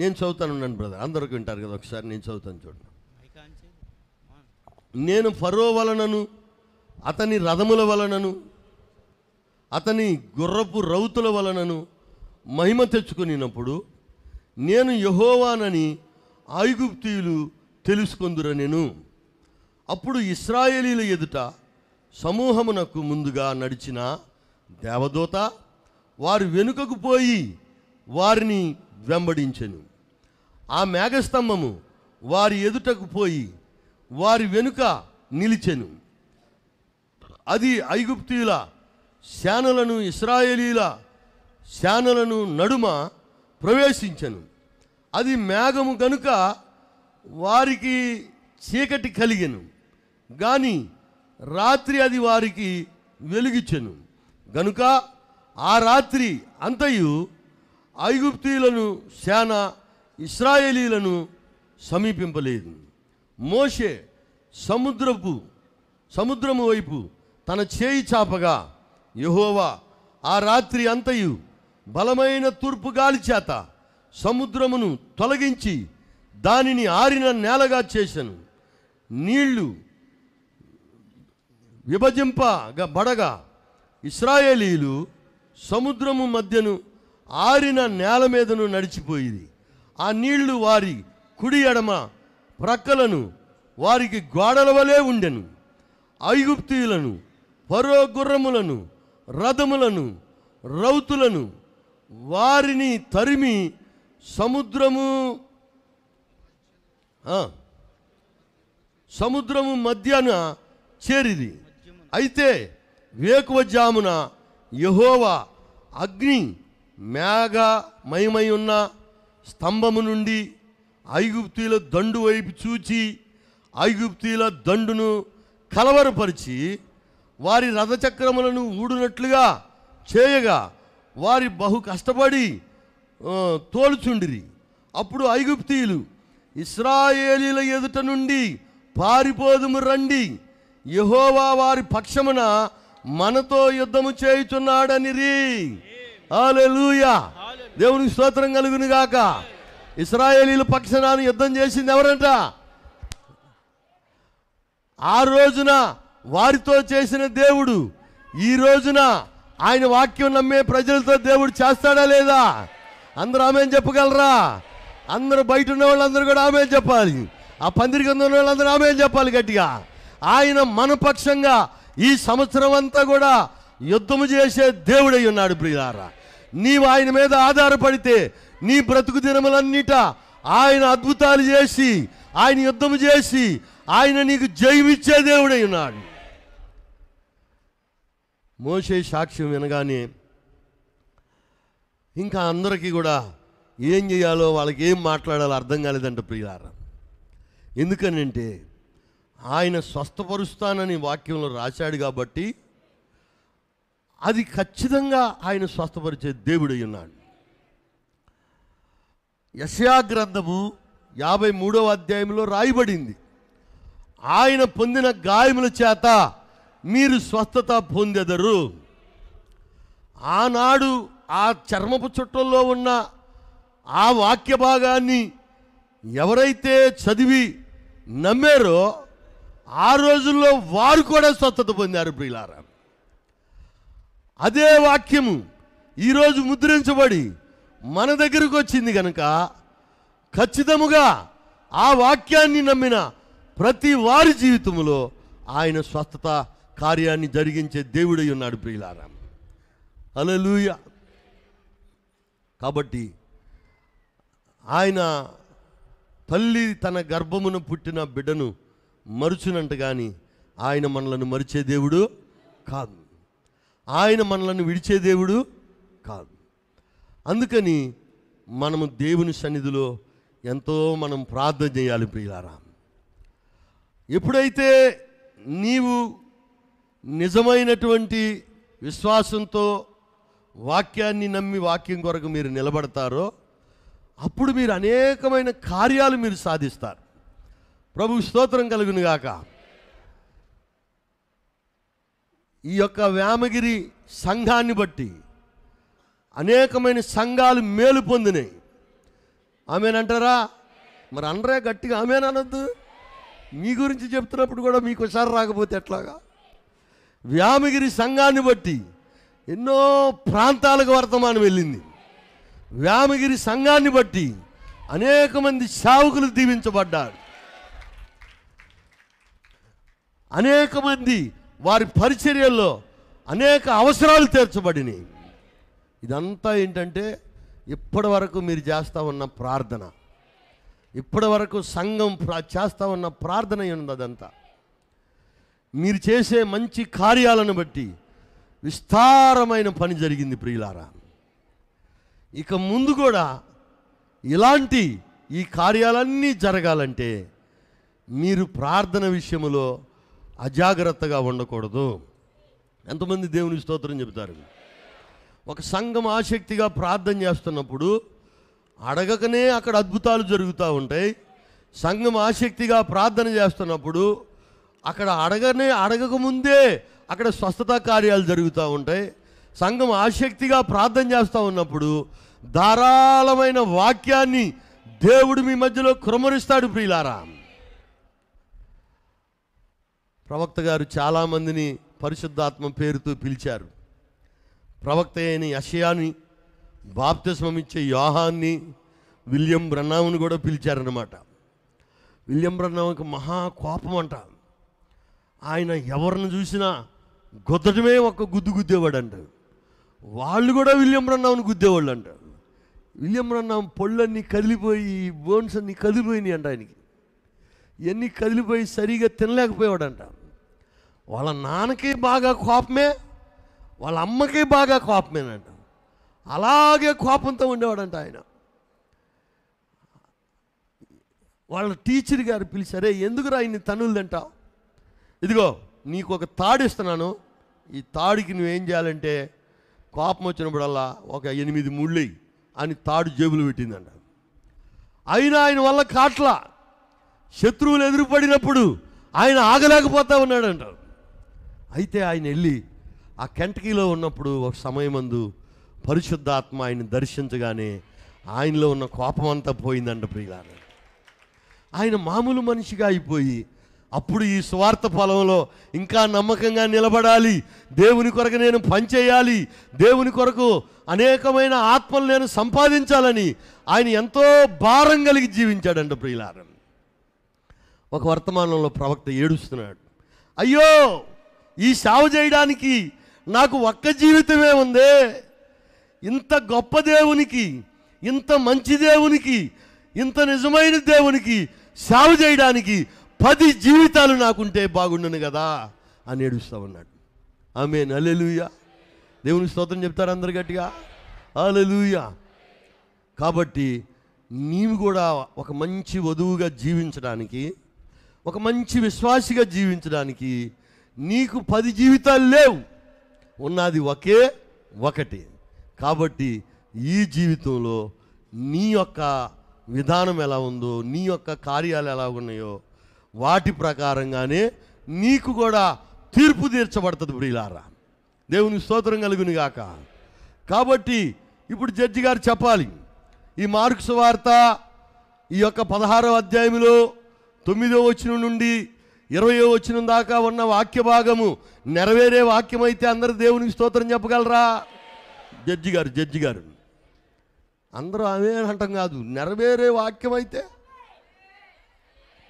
నేను చదువుతాను ఉన్నాను బ్రదర్ అందరికి వింటారు కదా ఒకసారి నేను చదువుతాను చూడండి నేను ఫరో వలనను అతని రథముల వలనను అతని గుర్రపు రౌతుల వలనను మహిమ తెచ్చుకునినప్పుడు నేను యహోవానని ఐగుప్తీయులు తెలుసుకొందుర నేను అప్పుడు ఇస్రాయేలీల ఎదుట సమూహమునకు ముందుగా నడిచిన దేవదూత వారి వెనుకకు పోయి వారిని వెంబడించెను ఆ మేఘస్తంభము వారి ఎదుటకు పోయి వారి వెనుక నిలిచెను అది ఐగుప్తీయుల శానలను ఇస్రాయేలీల శానలను నడుమ ప్రవేశించను అది మేఘము కనుక వారికి చీకటి కలిగెను కానీ రాత్రి అది వారికి వెలుగిచ్చెను గనుక ఆ రాత్రి అంతయు ఐగుప్తీయులను సేన ఇస్రాయేలీలను సమీపింపలేదు మోషే సముద్రపు సముద్రము వైపు తన చేయి చాపగా యహోవా ఆ రాత్రి అంతయు బలమైన తూర్పు గాలి చేత సముద్రమును తొలగించి దానిని ఆరిన నేలగా చేశాను నీళ్లు విభజింపగా బడగా ఇస్రాయేలీలు సముద్రము మధ్యను ఆరిన నేల మీదను నడిచిపోయింది ఆ నీళ్లు వారి కుడి ఎడమ ప్రక్కలను వారికి గోడల వలె ఉండెను ఐగుప్తీయులను పరో గుర్రములను రథములను రౌతులను వారిని తరిమి సముద్రము సముద్రము మధ్యాహ్న చేరిది అయితే వేకువజామున యహోవా అగ్ని మేఘ మయమై ఉన్న స్తంభము నుండి ఐగుప్తీల దండు వైపు చూచి ఐగుప్తీల దండును కలవరపరిచి వారి రథచక్రములను ఊడినట్లుగా చేయగా వారి బహు కష్టపడి తోలుచుండిరి అప్పుడు ఐగుప్తీయులు ఇస్రాయేలీల ఎదుట నుండి పారిపోదుము రండి యహోవా వారి పక్షమున మనతో యుద్ధము చేయుచున్నాడని రీ ఆలూయా దేవునికి స్తోత్రం కలుగును గాక ఇస్రాయేలీల పక్షాన యుద్ధం చేసింది ఎవరంట ఆ రోజున వారితో చేసిన దేవుడు ఈ రోజున ఆయన వాక్యం నమ్మే ప్రజలతో దేవుడు చేస్తాడా లేదా అందరూ ఆమె చెప్పగలరా అందరూ బయట ఉన్న వాళ్ళందరూ కూడా ఆమె చెప్పాలి ఆ పందిరి కింద ఉన్న వాళ్ళందరూ ఆమె చెప్పాలి గట్టిగా ఆయన మనపక్షంగా ఈ సంవత్సరం అంతా కూడా యుద్ధము చేసే దేవుడై ఉన్నాడు ప్రియారా నీవు ఆయన మీద ఆధారపడితే నీ బ్రతుకు దినములన్నిట ఆయన అద్భుతాలు చేసి ఆయన యుద్ధము చేసి ఆయన నీకు జయమిచ్చే దేవుడై ఉన్నాడు మోసే సాక్ష్యం వినగానే ఇంకా అందరికీ కూడా ఏం చేయాలో వాళ్ళకి ఏం మాట్లాడాలో అర్థం కాలేదంట ఎందుకని ఎందుకనంటే ఆయన స్వస్థపరుస్తానని వాక్యంలో రాశాడు కాబట్టి అది ఖచ్చితంగా ఆయన స్వస్థపరిచే దేవుడై ఉన్నాడు యశయా గ్రంథము యాభై మూడవ అధ్యాయంలో రాయబడింది ఆయన పొందిన గాయముల చేత మీరు స్వస్థత పొందెదరు ఆనాడు ఆ చర్మపు చుట్టల్లో ఉన్న ఆ వాక్య భాగాన్ని ఎవరైతే చదివి నమ్మారో ఆ రోజుల్లో వారు కూడా స్వస్థత పొందారు ప్రియులారా అదే వాక్యము ఈరోజు ముద్రించబడి మన దగ్గరకు వచ్చింది కనుక ఖచ్చితముగా ఆ వాక్యాన్ని నమ్మిన ప్రతి వారి జీవితంలో ఆయన స్వస్థత కార్యాన్ని జరిగించే దేవుడై ఉన్నాడు ప్రియులారా అలలుయా కాబట్టి ఆయన తల్లి తన గర్భమున పుట్టిన బిడ్డను మరుచునంట కానీ ఆయన మనలను మరిచే దేవుడు కాదు ఆయన మనలను విడిచే దేవుడు కాదు అందుకని మనము దేవుని సన్నిధిలో ఎంతో మనం ప్రార్థన చేయాలి ప్రియులారా ఎప్పుడైతే నీవు నిజమైనటువంటి విశ్వాసంతో వాక్యాన్ని నమ్మి వాక్యం కొరకు మీరు నిలబడతారో అప్పుడు మీరు అనేకమైన కార్యాలు మీరు సాధిస్తారు ప్రభు స్తోత్రం గాక ఈ యొక్క వేమగిరి సంఘాన్ని బట్టి అనేకమైన సంఘాలు మేలు పొందినాయి ఆమెనంటారా మరి అనరే గట్టిగా ఆమెనద్దు మీ గురించి చెప్తున్నప్పుడు కూడా మీకు ఒకసారి రాకపోతే ఎట్లాగా వ్యామగిరి సంఘాన్ని బట్టి ఎన్నో ప్రాంతాలకు వర్తమానం వెళ్ళింది వ్యామగిరి సంఘాన్ని బట్టి అనేక మంది సావుకులు దీవించబడ్డారు అనేక మంది వారి పరిచర్యల్లో అనేక అవసరాలు తీర్చబడినాయి ఇదంతా ఏంటంటే ఇప్పటి వరకు మీరు చేస్తూ ఉన్న ప్రార్థన ఇప్పటి వరకు సంఘం చేస్తూ ఉన్న ప్రార్థన అదంతా మీరు చేసే మంచి కార్యాలను బట్టి విస్తారమైన పని జరిగింది ప్రియులారా ఇక ముందు కూడా ఇలాంటి ఈ కార్యాలన్నీ జరగాలంటే మీరు ప్రార్థన విషయంలో అజాగ్రత్తగా ఉండకూడదు ఎంతమంది దేవుని స్తోత్రం చెబుతారు ఒక సంఘం ఆసక్తిగా ప్రార్థన చేస్తున్నప్పుడు అడగకనే అక్కడ అద్భుతాలు జరుగుతూ ఉంటాయి సంఘం ఆసక్తిగా ప్రార్థన చేస్తున్నప్పుడు అక్కడ అడగనే అడగకముందే అక్కడ స్వస్థత కార్యాలు జరుగుతూ ఉంటాయి సంఘం ఆసక్తిగా ప్రార్థన చేస్తూ ఉన్నప్పుడు ధారాళమైన వాక్యాన్ని దేవుడు మీ మధ్యలో క్రమరిస్తాడు ప్రియులారా ప్రవక్త గారు చాలామందిని పరిశుద్ధాత్మ పేరుతో పిలిచారు ప్రవక్త అయిన యషయాని బాప్తిస్మమిచ్చే యోహాన్ని విలియం బ్రన్నామును కూడా పిలిచారనమాట విలియం బ్రన్నాముకి మహా కోపం అంట ఆయన ఎవరిని చూసినా గుద్దటమే ఒక గుద్దు గుద్దేవాడంట వాళ్ళు కూడా విలియం రన్నాంను గుద్దేవాళ్ళు అంట విలియం రన్నాం పొళ్ళన్నీ కదిలిపోయి బోన్స్ అన్నీ కదిలిపోయినాయి అంట ఆయనకి ఇవన్నీ కదిలిపోయి సరిగా అంట వాళ్ళ నాన్నకి బాగా కోపమే వాళ్ళ అమ్మకి బాగా కోపమేనంట అలాగే కోపంతో ఉండేవాడంట ఆయన వాళ్ళ టీచర్ గారు పిలిచారే ఎందుకు రా ఇన్ని తింటావు ఇదిగో నీకు ఒక తాడు ఇస్తున్నాను ఈ తాడుకి నువ్వేం చేయాలంటే కోపం వచ్చినప్పుడల్లా ఒక ఎనిమిది ముళ్ళి అని తాడు జేబులు పెట్టిందంట అయినా ఆయన వల్ల కాట్ల శత్రువులు ఎదురుపడినప్పుడు ఆయన ఆగలేకపోతా ఉన్నాడంట అయితే ఆయన వెళ్ళి ఆ కెంటకీలో ఉన్నప్పుడు ఒక సమయం అందు పరిశుద్ధాత్మ ఆయన దర్శించగానే ఆయనలో ఉన్న కోపం అంతా పోయిందంట ప్రియుల ఆయన మామూలు మనిషిగా అయిపోయి అప్పుడు ఈ స్వార్థ ఫలంలో ఇంకా నమ్మకంగా నిలబడాలి దేవుని కొరకు నేను పనిచేయాలి దేవుని కొరకు అనేకమైన ఆత్మలు నేను సంపాదించాలని ఆయన ఎంతో భారం కలిగి జీవించాడంట ప్రియులారం ఒక వర్తమానంలో ప్రవక్త ఏడుస్తున్నాడు అయ్యో ఈ సేవ చేయడానికి నాకు ఒక్క జీవితమే ఉందే ఇంత గొప్ప దేవునికి ఇంత మంచి దేవునికి ఇంత నిజమైన దేవునికి సేవ చేయడానికి పది జీవితాలు నాకుంటే బాగుండను కదా అని ఏడుస్తా ఉన్నాడు ఆమె నలెలుయ దేవుని స్తోత్రం చెప్తారు అందరు గట్టిగా అలెలుయా కాబట్టి నీవు కూడా ఒక మంచి వధువుగా జీవించడానికి ఒక మంచి విశ్వాసిగా జీవించడానికి నీకు పది జీవితాలు లేవు ఉన్నది ఒకే ఒకటి కాబట్టి ఈ జీవితంలో నీ యొక్క విధానం ఎలా ఉందో నీ యొక్క కార్యాలు ఎలా ఉన్నాయో వాటి ప్రకారంగానే నీకు కూడా తీర్పు తీర్చబడుతుంది ప్రియులారా దేవుని స్తోత్రం కలుగుని గాక కాబట్టి ఇప్పుడు జడ్జి గారు చెప్పాలి ఈ మార్క్స్ వార్త ఈ యొక్క పదహారవ అధ్యాయంలో తొమ్మిదో వచ్చిన నుండి ఇరవయో వచ్చిన దాకా ఉన్న వాక్య భాగము నెరవేరే వాక్యం అయితే అందరు దేవునికి స్తోత్రం చెప్పగలరా జడ్జి గారు జడ్జి గారు అందరూ అవే అంటాం కాదు నెరవేరే వాక్యం అయితే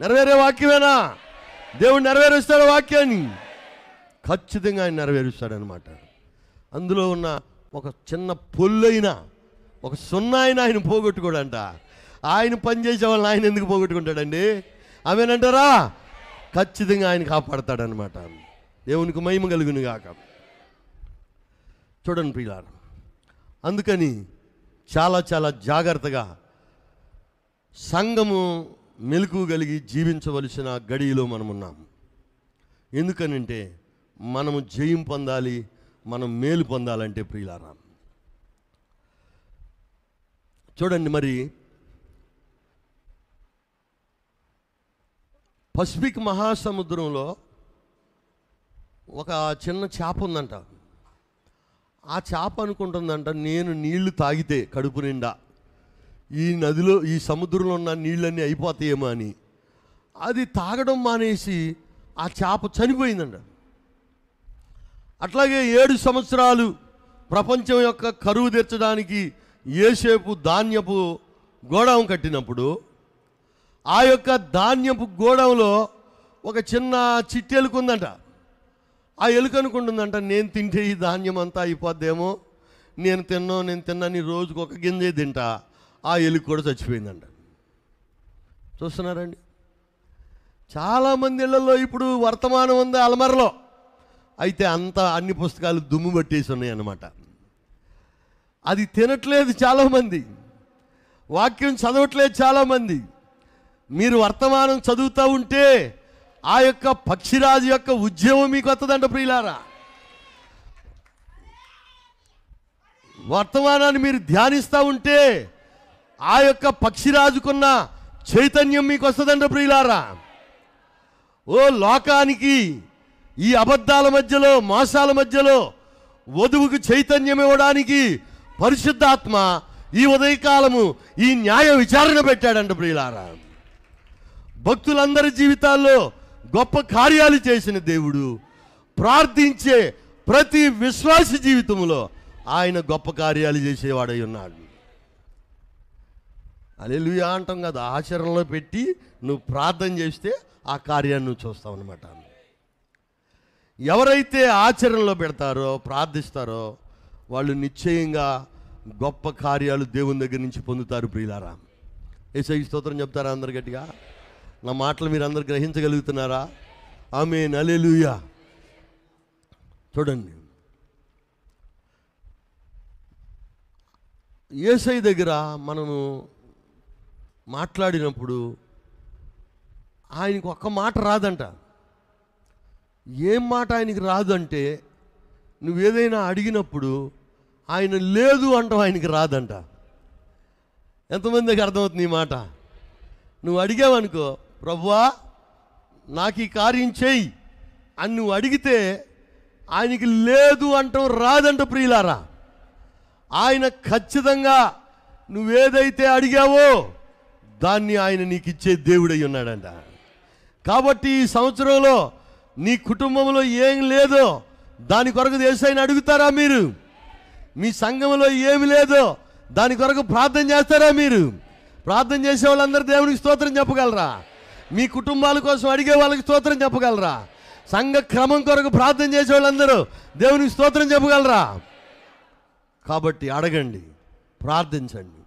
నెరవేరే వాక్యమేనా దేవుడు నెరవేరుస్తాడు వాక్యాన్ని ఖచ్చితంగా ఆయన నెరవేరుస్తాడనమాట అందులో ఉన్న ఒక చిన్న పొల్లైనా ఒక సున్నా ఆయన ఆయన పోగొట్టుకోడంట ఆయన పనిచేసే వాళ్ళని ఆయన ఎందుకు పోగొట్టుకుంటాడండి ఆమెనంటారా ఖచ్చితంగా ఆయన కాపాడతాడనమాట దేవునికి మహిమ కలుగును కాక చూడండి ప్రియులారు అందుకని చాలా చాలా జాగ్రత్తగా సంఘము మెలకు కలిగి జీవించవలసిన గడిలో మనమున్నాం ఎందుకనంటే మనము జయం పొందాలి మనం మేలు పొందాలంటే ప్రియులారా చూడండి మరి పసిఫిక్ మహాసముద్రంలో ఒక చిన్న చేప ఉందంట ఆ చేప అనుకుంటుందంట నేను నీళ్లు తాగితే కడుపు నిండా ఈ నదిలో ఈ సముద్రంలో ఉన్న నీళ్ళన్నీ అయిపోతాయేమో అని అది తాగడం మానేసి ఆ చేప చనిపోయిందంట అట్లాగే ఏడు సంవత్సరాలు ప్రపంచం యొక్క కరువు తీర్చడానికి ఏసేపు ధాన్యపు గోడౌన్ కట్టినప్పుడు ఆ యొక్క ధాన్యపు గోడౌన్లో ఒక చిన్న చిట్టి ఎలుకుందంట ఆ ఎలుక అనుకుంటుందంట నేను తింటే ఈ ధాన్యం అంతా అయిపోద్దేమో నేను తిన్నాను నేను నీ రోజుకు ఒక గింజే తింటా ఆ ఎలుగు కూడా చచ్చిపోయిందంట చూస్తున్నారండి చాలామంది ఇళ్లలో ఇప్పుడు వర్తమానం ఉంది అలమరలో అయితే అంత అన్ని పుస్తకాలు దుమ్ము పట్టేసి ఉన్నాయి అన్నమాట అది తినట్లేదు చాలామంది వాక్యం చదవట్లేదు చాలామంది మీరు వర్తమానం చదువుతూ ఉంటే ఆ యొక్క పక్షిరాజు యొక్క ఉద్యమం మీకు వస్తుందంట ప్రియులారా వర్తమానాన్ని మీరు ధ్యానిస్తూ ఉంటే ఆ యొక్క పక్షి రాజుకున్న చైతన్యం మీకు వస్తుందండి ప్రియులారా ఓ లోకానికి ఈ అబద్ధాల మధ్యలో మోసాల మధ్యలో వధువుకు చైతన్యం ఇవ్వడానికి పరిశుద్ధాత్మ ఈ ఉదయకాలము ఈ న్యాయ విచారణ పెట్టాడంట ప్రియులారా భక్తులందరి జీవితాల్లో గొప్ప కార్యాలు చేసిన దేవుడు ప్రార్థించే ప్రతి విశ్వాస జీవితంలో ఆయన గొప్ప కార్యాలు చేసేవాడై ఉన్నాడు అలెలుయా అంటాం కదా ఆచరణలో పెట్టి నువ్వు ప్రార్థన చేస్తే ఆ కార్యాన్ని నువ్వు చూస్తావు అనమాట ఎవరైతే ఆచరణలో పెడతారో ప్రార్థిస్తారో వాళ్ళు నిశ్చయంగా గొప్ప కార్యాలు దేవుని దగ్గర నుంచి పొందుతారు ప్రియులారా ఏసై స్తోత్రం చెప్తారా అందరు గట్టిగా నా మాటలు మీరు అందరు గ్రహించగలుగుతున్నారా ఆమె నలెలుయా చూడండి ఏసై దగ్గర మనము మాట్లాడినప్పుడు ఆయనకు ఒక్క మాట రాదంట ఏం మాట ఆయనకి రాదంటే నువ్వు ఏదైనా అడిగినప్పుడు ఆయన లేదు అంటావు ఆయనకి రాదంట ఎంతమందికి అర్థమవుతుంది ఈ మాట నువ్వు అడిగావనుకో ప్రభువా నాకు ఈ కార్యం చేయి అని నువ్వు అడిగితే ఆయనకి లేదు అంటాం రాదంట ప్రియులారా ఆయన ఖచ్చితంగా నువ్వేదైతే అడిగావో దాన్ని ఆయన నీకు ఇచ్చే దేవుడై ఉన్నాడంట కాబట్టి ఈ సంవత్సరంలో నీ కుటుంబంలో ఏం లేదో దాని కొరకు దేశాయని అడుగుతారా మీరు మీ సంఘంలో ఏమి లేదో దాని కొరకు ప్రార్థన చేస్తారా మీరు ప్రార్థన చేసే వాళ్ళందరూ దేవునికి స్తోత్రం చెప్పగలరా మీ కుటుంబాల కోసం అడిగే వాళ్ళకి స్తోత్రం చెప్పగలరా సంఘ క్రమం కొరకు ప్రార్థన చేసే వాళ్ళందరూ దేవునికి స్తోత్రం చెప్పగలరా కాబట్టి అడగండి ప్రార్థించండి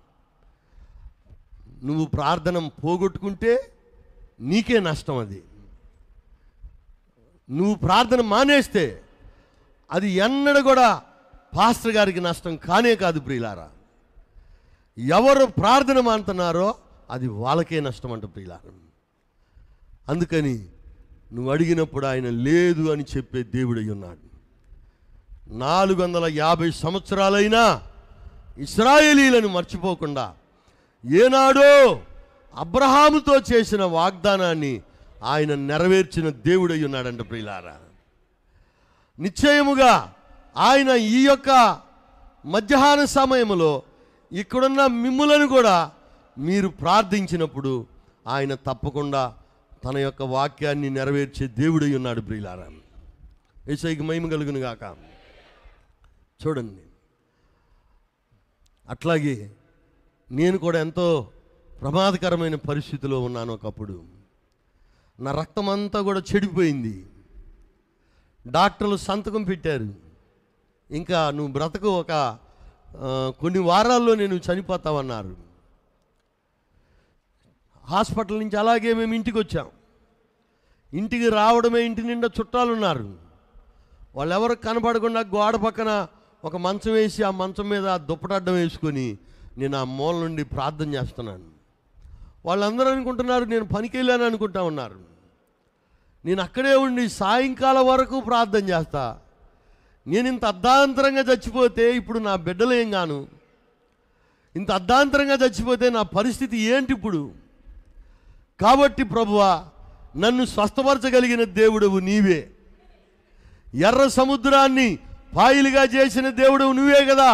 నువ్వు ప్రార్థన పోగొట్టుకుంటే నీకే నష్టం అది నువ్వు ప్రార్థన మానేస్తే అది ఎన్నడ కూడా పాస్టర్ గారికి నష్టం కానే కాదు ప్రియులారా ఎవరు ప్రార్థన మానుతున్నారో అది వాళ్ళకే నష్టం అంట ప్రియులారా అందుకని నువ్వు అడిగినప్పుడు ఆయన లేదు అని చెప్పే దేవుడై ఉన్నాడు నాలుగు వందల యాభై సంవత్సరాలైనా ఇస్రాయేలీలను మర్చిపోకుండా ఏనాడో అబ్రహాముతో చేసిన వాగ్దానాన్ని ఆయన నెరవేర్చిన దేవుడై ఉన్నాడంట ప్రియులారా నిశ్చయముగా ఆయన ఈ యొక్క మధ్యాహ్న సమయంలో ఇక్కడున్న మిమ్ములను కూడా మీరు ప్రార్థించినప్పుడు ఆయన తప్పకుండా తన యొక్క వాక్యాన్ని నెరవేర్చే దేవుడై ఉన్నాడు ప్రియులారా ఏసైకి మహిమ కలుగును గాక చూడండి అట్లాగే నేను కూడా ఎంతో ప్రమాదకరమైన పరిస్థితిలో ఉన్నాను ఒకప్పుడు నా రక్తం అంతా కూడా చెడిపోయింది డాక్టర్లు సంతకం పెట్టారు ఇంకా నువ్వు బ్రతకు ఒక కొన్ని వారాల్లో నేను చనిపోతావన్నారు హాస్పిటల్ నుంచి అలాగే మేము ఇంటికి వచ్చాం ఇంటికి రావడమే ఇంటి నిండా చుట్టాలు ఉన్నారు ఎవరు కనపడకుండా గోడ పక్కన ఒక మంచం వేసి ఆ మంచం మీద దుప్పటడ్డం వేసుకొని నేను ఆ మూల నుండి ప్రార్థన చేస్తున్నాను వాళ్ళందరూ అనుకుంటున్నారు నేను పనికి వెళ్ళాను అనుకుంటా ఉన్నారు నేను అక్కడే ఉండి సాయంకాలం వరకు ప్రార్థన చేస్తా నేను ఇంత అర్ధాంతరంగా చచ్చిపోతే ఇప్పుడు నా బిడ్డలు ఏం గాను ఇంత అర్ధాంతరంగా చచ్చిపోతే నా పరిస్థితి ఏంటి ఇప్పుడు కాబట్టి ప్రభువ నన్ను స్వస్థపరచగలిగిన దేవుడవు నీవే ఎర్ర సముద్రాన్ని పాయిలుగా చేసిన దేవుడవు నువ్వే కదా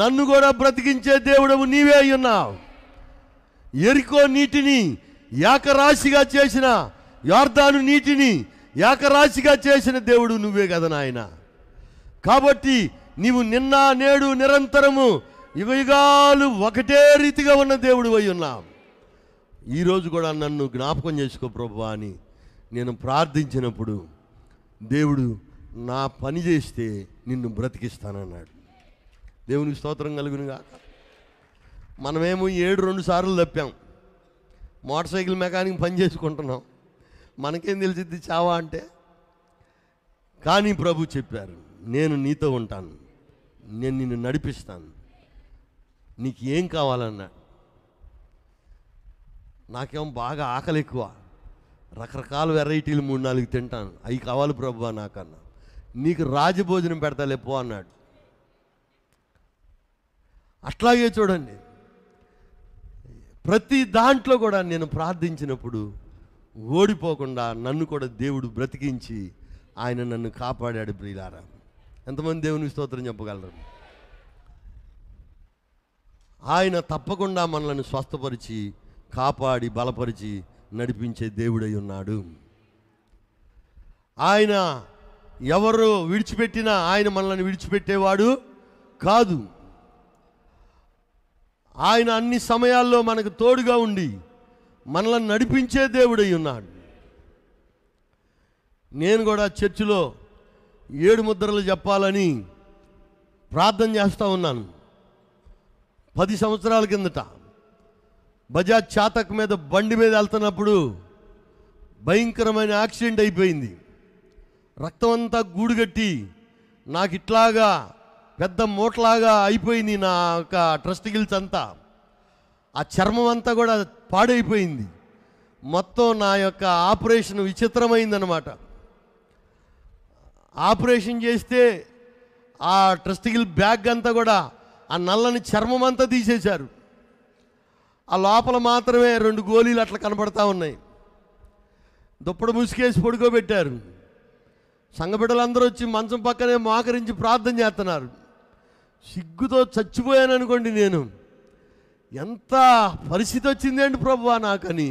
నన్ను కూడా బ్రతికించే దేవుడవు నీవే అయ్యున్నావు ఎరికో నీటిని ఏకరాశిగా చేసిన యార్దాను నీటిని ఏకరాశిగా చేసిన దేవుడు నువ్వే కదా నాయన కాబట్టి నీవు నిన్న నేడు నిరంతరము యుగయుగాలు ఒకటే రీతిగా ఉన్న దేవుడు అయి ఉన్నావు ఈరోజు కూడా నన్ను జ్ఞాపకం చేసుకో ప్రభు అని నేను ప్రార్థించినప్పుడు దేవుడు నా పని చేస్తే నిన్ను బ్రతికిస్తానన్నాడు దేవునికి స్తోత్రం కలుగునుగా మనమేమో ఏడు రెండు సార్లు తప్పాం మోటార్ సైకిల్ మెకానిక్ పని చేసుకుంటున్నాం మనకేం తెలిసిద్ది చావా అంటే కానీ ప్రభు చెప్పారు నేను నీతో ఉంటాను నేను నిన్ను నడిపిస్తాను నీకు ఏం కావాలన్నా నాకేం బాగా ఆకలి ఎక్కువ రకరకాల వెరైటీలు మూడు నాలుగు తింటాను అవి కావాలి ప్రభు నాకన్నా నీకు రాజభోజనం పెడతా లేపో అన్నాడు అట్లాగే చూడండి ప్రతి దాంట్లో కూడా నేను ప్రార్థించినప్పుడు ఓడిపోకుండా నన్ను కూడా దేవుడు బ్రతికించి ఆయన నన్ను కాపాడాడు ప్రియులారా ఎంతమంది దేవుని స్తోత్రం చెప్పగలరు ఆయన తప్పకుండా మనల్ని స్వస్థపరిచి కాపాడి బలపరిచి నడిపించే దేవుడై ఉన్నాడు ఆయన ఎవరు విడిచిపెట్టినా ఆయన మనల్ని విడిచిపెట్టేవాడు కాదు ఆయన అన్ని సమయాల్లో మనకు తోడుగా ఉండి మనల్ని నడిపించే దేవుడై ఉన్నాడు నేను కూడా చర్చిలో ఏడు ముద్రలు చెప్పాలని ప్రార్థన చేస్తూ ఉన్నాను పది సంవత్సరాల కిందట బజాజ్ చాతక్ మీద బండి మీద వెళ్తున్నప్పుడు భయంకరమైన యాక్సిడెంట్ అయిపోయింది రక్తం అంతా గూడుగట్టి నాకు ఇట్లాగా పెద్ద మూటలాగా అయిపోయింది నా యొక్క గిల్స్ అంతా ఆ చర్మం అంతా కూడా పాడైపోయింది మొత్తం నా యొక్క ఆపరేషన్ విచిత్రమైందనమాట ఆపరేషన్ చేస్తే ఆ గిల్ బ్యాగ్ అంతా కూడా ఆ నల్లని చర్మం అంతా తీసేశారు ఆ లోపల మాత్రమే రెండు గోళీలు అట్లా కనపడతా ఉన్నాయి దుప్పడు ముసుకేసి పడుకోబెట్టారు సంఘబిడ్డలందరూ వచ్చి మంచం పక్కనే మోకరించి ప్రార్థన చేస్తున్నారు సిగ్గుతో చచ్చిపోయాను అనుకోండి నేను ఎంత పరిస్థితి వచ్చిందేంటి ప్రభు నాకని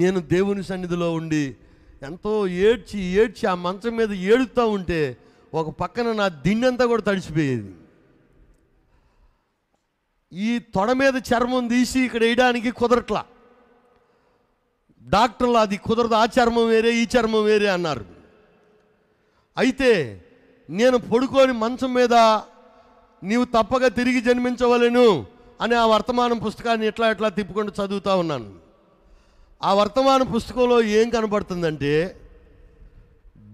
నేను దేవుని సన్నిధిలో ఉండి ఎంతో ఏడ్చి ఏడ్చి ఆ మంచం మీద ఏడుతూ ఉంటే ఒక పక్కన నా దిండంతా కూడా తడిచిపోయేది ఈ తొడ మీద చర్మం తీసి ఇక్కడ వేయడానికి కుదరట్లా డాక్టర్లు అది కుదరదు ఆ చర్మం వేరే ఈ చర్మం వేరే అన్నారు అయితే నేను పడుకొని మంచం మీద నీవు తప్పక తిరిగి జన్మించవలను అని ఆ వర్తమానం పుస్తకాన్ని ఎట్లా ఇట్లా తిప్పుకుంటూ చదువుతూ ఉన్నాను ఆ వర్తమాన పుస్తకంలో ఏం కనబడుతుందంటే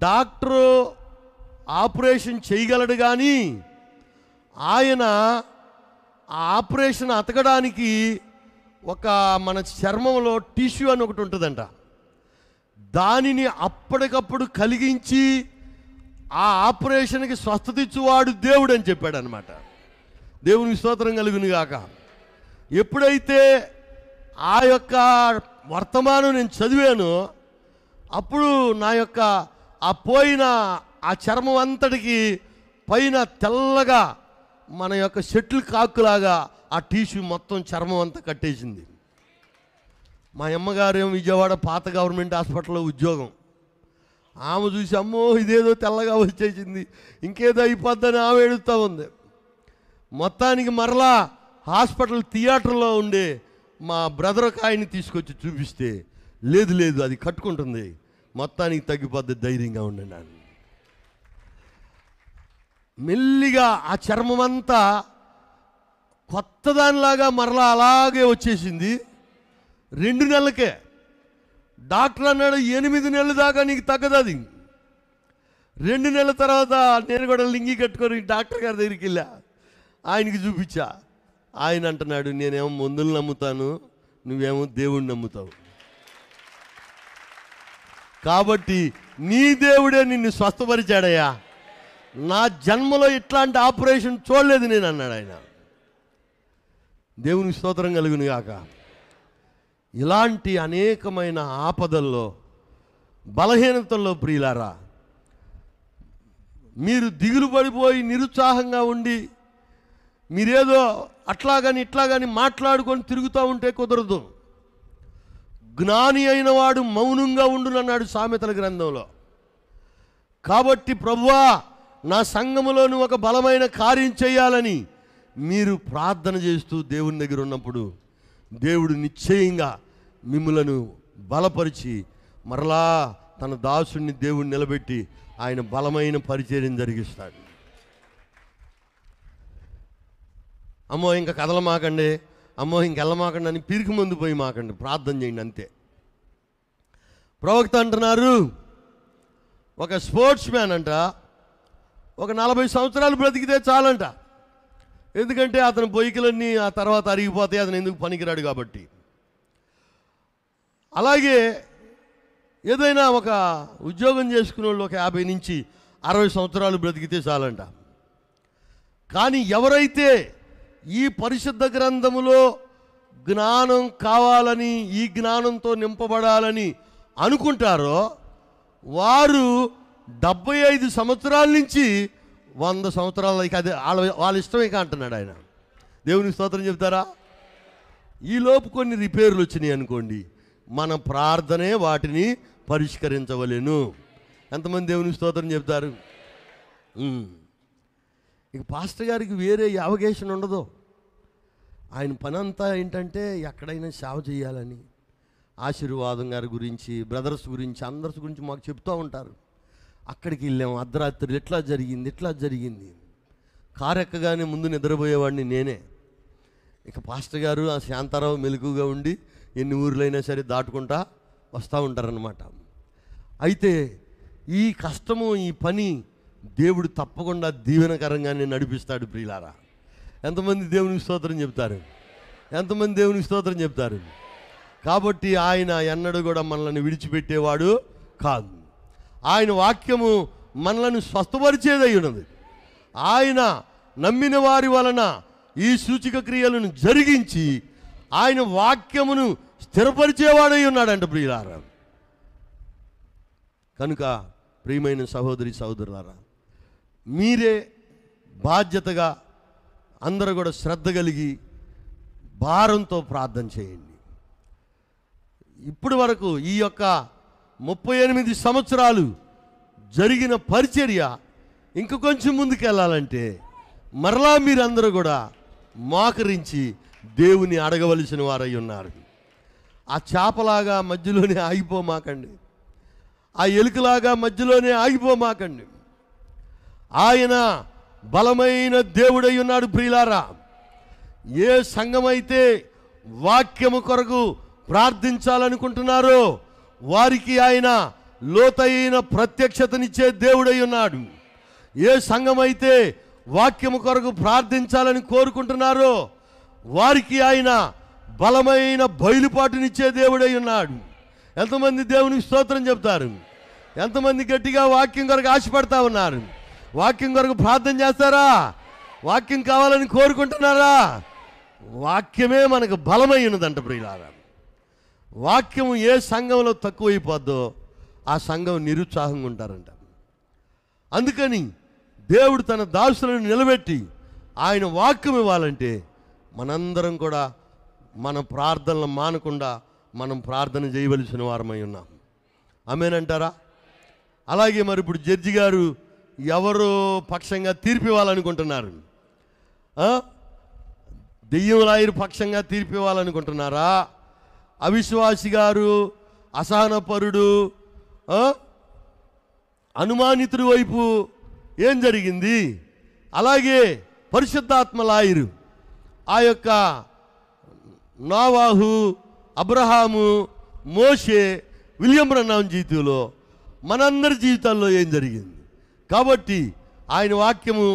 డాక్టరు ఆపరేషన్ చేయగలడు కానీ ఆయన ఆపరేషన్ అతకడానికి ఒక మన చర్మంలో టిష్యూ అని ఒకటి ఉంటుందంట దానిని అప్పటికప్పుడు కలిగించి ఆ ఆపరేషన్కి స్వస్థత ఇచ్చేవాడు దేవుడు అని చెప్పాడు అనమాట దేవుని స్తోత్రం కలుగును గాక ఎప్పుడైతే ఆ యొక్క వర్తమానం నేను చదివాను అప్పుడు నా యొక్క ఆ పోయిన ఆ చర్మం అంతటికి పైన తెల్లగా మన యొక్క షెట్లు కాకులాగా ఆ టీషూ మొత్తం చర్మం అంతా కట్టేసింది మా అమ్మగారు ఏం విజయవాడ పాత గవర్నమెంట్ హాస్పిటల్లో ఉద్యోగం ఆమె చూసి అమ్మో ఇదేదో తెల్లగా వచ్చేసింది ఇంకేదో అయిపోద్దని ఆమె ఎడుతూ ఉంది మొత్తానికి మరలా హాస్పిటల్ థియేటర్లో ఉండే మా బ్రదర్ కాయని తీసుకొచ్చి చూపిస్తే లేదు లేదు అది కట్టుకుంటుంది మొత్తానికి తగ్గిపోద్ది ధైర్యంగా ఉండండి మెల్లిగా ఆ చర్మం కొత్త దానిలాగా మరలా అలాగే వచ్చేసింది రెండు నెలలకే డాక్టర్ అన్నాడు ఎనిమిది నెలల దాకా నీకు తగ్గదు అది రెండు నెలల తర్వాత నేను కూడా లింగి కట్టుకొని డాక్టర్ గారి దగ్గరికి వెళ్ళా ఆయనకి చూపించా ఆయన అంటున్నాడు నేనేమో మందులు నమ్ముతాను నువ్వేమో దేవుణ్ణి నమ్ముతావు కాబట్టి నీ దేవుడే నిన్ను స్వస్థపరిచాడయ్యా నా జన్మలో ఇట్లాంటి ఆపరేషన్ చూడలేదు నేను అన్నాడు ఆయన దేవునికి స్తోత్రం కలుగును కాక ఇలాంటి అనేకమైన ఆపదల్లో బలహీనతల్లో ప్రియులారా మీరు దిగులు పడిపోయి నిరుత్సాహంగా ఉండి మీరేదో అట్లా కానీ ఇట్లా కానీ మాట్లాడుకొని తిరుగుతూ ఉంటే కుదరదు జ్ఞాని అయిన వాడు మౌనంగా ఉండునన్నాడు సామెతల గ్రంథంలో కాబట్టి ప్రభువా నా సంఘములోని ఒక బలమైన కార్యం చేయాలని మీరు ప్రార్థన చేస్తూ దేవుని దగ్గర ఉన్నప్పుడు దేవుడు నిశ్చయంగా మిమ్మలను బలపరిచి మరలా తన దాసుని దేవుడు నిలబెట్టి ఆయన బలమైన పరిచర్యం జరిగిస్తాడు అమ్మో ఇంకా మాకండి అమ్మో ఇంకెళ్ళమాకండి అని పిరికి ముందు పోయి మాకండి ప్రార్థన చేయండి అంతే ప్రవక్త అంటున్నారు ఒక స్పోర్ట్స్ మ్యాన్ అంట ఒక నలభై సంవత్సరాలు బ్రతికితే చాలంట ఎందుకంటే అతని బొయ్యికలన్నీ ఆ తర్వాత అరిగిపోతాయి అతను ఎందుకు పనికిరాడు కాబట్టి అలాగే ఏదైనా ఒక ఉద్యోగం చేసుకునే వాళ్ళు ఒక యాభై నుంచి అరవై సంవత్సరాలు బ్రతికితే చాలంట కానీ ఎవరైతే ఈ పరిశుద్ధ గ్రంథములో జ్ఞానం కావాలని ఈ జ్ఞానంతో నింపబడాలని అనుకుంటారో వారు డెబ్బై ఐదు సంవత్సరాల నుంచి వంద సంవత్సరాలు ఇక అది వాళ్ళ వాళ్ళ ఇష్టం ఇక అంటున్నాడు ఆయన దేవుని స్తోత్రం చెప్తారా ఈలోపు కొన్ని రిపేర్లు వచ్చినాయి అనుకోండి మన ప్రార్థనే వాటిని పరిష్కరించవలేను ఎంతమంది దేవుని స్తోత్రం చెప్తారు ఇక పాస్టర్ గారికి వేరే యావగేషన్ ఉండదు ఆయన పని అంతా ఏంటంటే ఎక్కడైనా సేవ చేయాలని ఆశీర్వాదం గారి గురించి బ్రదర్స్ గురించి అందరి గురించి మాకు చెప్తూ ఉంటారు అక్కడికి వెళ్ళాము అర్ధరాత్రి ఎట్లా జరిగింది ఎట్లా జరిగింది కారెక్కగానే ముందు నిద్రపోయేవాడిని నేనే ఇక పాస్టర్ గారు ఆ శాంతారావు మెలకుగా ఉండి ఎన్ని ఊర్లైనా సరే దాటుకుంటా వస్తూ ఉంటారనమాట అయితే ఈ కష్టము ఈ పని దేవుడు తప్పకుండా దీవెనకరంగానే నడిపిస్తాడు ప్రియులారా ఎంతమంది దేవునికి స్తోత్రం చెప్తారు ఎంతమంది దేవునికి స్తోత్రం చెప్తారు కాబట్టి ఆయన ఎన్నడూ కూడా మనల్ని విడిచిపెట్టేవాడు కాదు ఆయన వాక్యము మనలను స్వస్థపరిచేదై ఉన్నది ఆయన నమ్మిన వారి వలన ఈ సూచిక క్రియలను జరిగించి ఆయన వాక్యమును స్థిరపరిచేవాడై ఉన్నాడంట ప్రియులారా కనుక ప్రియమైన సహోదరి సహోదరులారా మీరే బాధ్యతగా అందరూ కూడా శ్రద్ధ కలిగి భారంతో ప్రార్థన చేయండి ఇప్పటి వరకు ఈ యొక్క ముప్పై ఎనిమిది సంవత్సరాలు జరిగిన పరిచర్య ఇంక కొంచెం ముందుకు వెళ్ళాలంటే మరలా మీరందరూ కూడా మోకరించి దేవుని అడగవలసిన వారై ఉన్నారు ఆ చేపలాగా మధ్యలోనే ఆగిపోమాకండి ఆ ఎలుకలాగా మధ్యలోనే ఆగిపోమాకండి ఆయన బలమైన దేవుడై ఉన్నాడు ప్రియులారా ఏ సంఘమైతే వాక్యము కొరకు ప్రార్థించాలనుకుంటున్నారో వారికి ఆయన లోతైన ప్రత్యక్షతనిచ్చే దేవుడై ఉన్నాడు ఏ సంఘమైతే వాక్యము కొరకు ప్రార్థించాలని కోరుకుంటున్నారో వారికి ఆయన బలమైన బయలుపాటునిచ్చే దేవుడై ఉన్నాడు ఎంతమంది దేవునికి స్తోత్రం చెప్తారు ఎంతమంది గట్టిగా వాక్యం కొరకు ఆశపడతా ఉన్నారు వాక్యం కొరకు ప్రార్థన చేస్తారా వాక్యం కావాలని కోరుకుంటున్నారా వాక్యమే మనకు బలమై ఉన్నదంట ప్రియులారా వాక్యం ఏ సంఘంలో తక్కువైపోద్దో ఆ సంఘం నిరుత్సాహంగా ఉంటారంట అందుకని దేవుడు తన దాసులను నిలబెట్టి ఆయన వాక్యం ఇవ్వాలంటే మనందరం కూడా మన ప్రార్థనలు మానకుండా మనం ప్రార్థన చేయవలసిన వారమై ఉన్నాం ఆమెనంటారా అలాగే మరి ఇప్పుడు జడ్జి గారు ఎవరు పక్షంగా తీర్పు ఇవ్వాలనుకుంటున్నారు దెయ్యం రాయరు పక్షంగా తీర్పు ఇవ్వాలనుకుంటున్నారా అవిశ్వాసి గారు అసహనపరుడు అనుమానితుడి వైపు ఏం జరిగింది అలాగే పరిశుద్ధాత్మ లాయరు ఆ యొక్క నావాహు అబ్రహాము మోషే విలియం రన్నాం జీవితంలో మనందరి జీవితాల్లో ఏం జరిగింది కాబట్టి ఆయన వాక్యము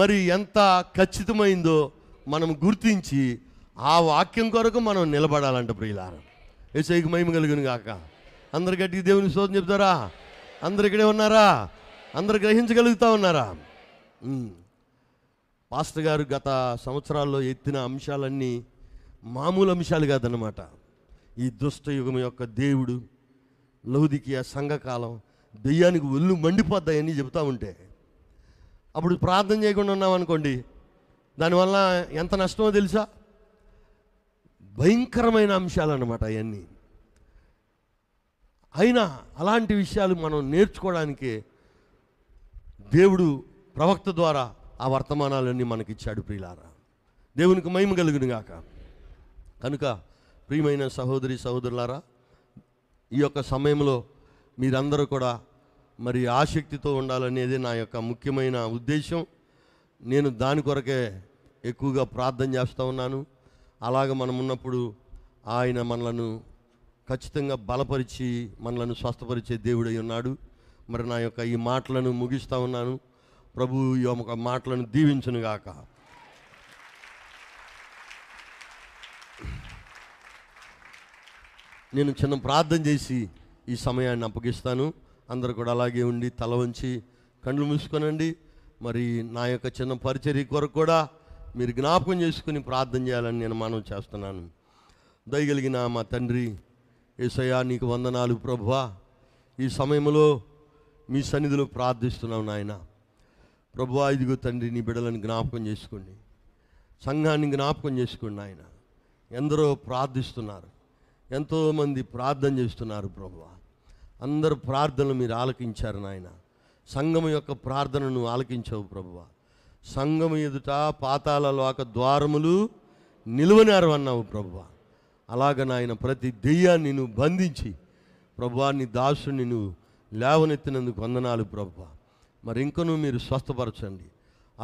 మరి ఎంత ఖచ్చితమైందో మనం గుర్తించి ఆ వాక్యం కొరకు మనం నిలబడాలంట ప్రియులారం ఏసైకి మహిమ కలుగును కాక అందరు గట్టి దేవుని శోధన చెప్తారా అందరు ఇక్కడే ఉన్నారా అందరు గ్రహించగలుగుతా ఉన్నారా పాస్టర్ గారు గత సంవత్సరాల్లో ఎత్తిన అంశాలన్నీ మామూలు అంశాలు కాదనమాట ఈ దుష్టయుగం యొక్క దేవుడు లౌదికీయ సంఘకాలం దెయ్యానికి ఒళ్ళు మండిపోద్దాయని చెబుతూ ఉంటే అప్పుడు ప్రార్థన చేయకుండా ఉన్నామనుకోండి దానివల్ల ఎంత నష్టమో తెలుసా భయంకరమైన అంశాలు అన్నమాట అవన్నీ అయినా అలాంటి విషయాలు మనం నేర్చుకోవడానికి దేవుడు ప్రవక్త ద్వారా ఆ వర్తమానాలన్నీ మనకిచ్చాడు ప్రియులారా దేవునికి మహిమ కలుగును గాక కనుక ప్రియమైన సహోదరి సహోదరులారా ఈ యొక్క సమయంలో మీరందరూ కూడా మరి ఆసక్తితో ఉండాలనేది నా యొక్క ముఖ్యమైన ఉద్దేశం నేను దాని కొరకే ఎక్కువగా ప్రార్థన చేస్తూ ఉన్నాను అలాగ మనం ఉన్నప్పుడు ఆయన మనలను ఖచ్చితంగా బలపరిచి మనలను స్వస్థపరిచే దేవుడై ఉన్నాడు మరి నా యొక్క ఈ మాటలను ముగిస్తూ ఉన్నాను ప్రభు ఈ యొక్క మాటలను దీవించనుగాక నేను చిన్న ప్రార్థన చేసి ఈ సమయాన్ని అప్పగిస్తాను అందరు కూడా అలాగే ఉండి తల వంచి కళ్ళు మూసుకోనండి మరి నా యొక్క చిన్న పరిచర్య కొరకు కూడా మీరు జ్ఞాపకం చేసుకుని ప్రార్థన చేయాలని నేను మనం చేస్తున్నాను దయగలిగిన మా తండ్రి ఏసయ్యా నీకు వందనాలు ప్రభు ఈ సమయంలో మీ సన్నిధిలో ప్రార్థిస్తున్నావు నాయన ప్రభు ఇదిగో తండ్రి నీ బిడ్డలను జ్ఞాపకం చేసుకోండి సంఘాన్ని జ్ఞాపకం చేసుకోండి నాయన ఎందరో ప్రార్థిస్తున్నారు ఎంతోమంది ప్రార్థన చేస్తున్నారు ప్రభు అందరు ప్రార్థనలు మీరు ఆలకించారు నాయన సంఘం యొక్క ప్రార్థనను ఆలకించవు ప్రభువా సంఘము ఎదుట పాతాల లోక ద్వారములు నిలువనారు అన్నావు ప్రభు అలాగ నాయన ప్రతి దెయ్యాన్ని నువ్వు బంధించి ప్రభువాన్ని దాసుని నువ్వు లేవనెత్తినందుకు వందనాలు ప్రభువ మరి ఇంకనూ మీరు స్వస్థపరచండి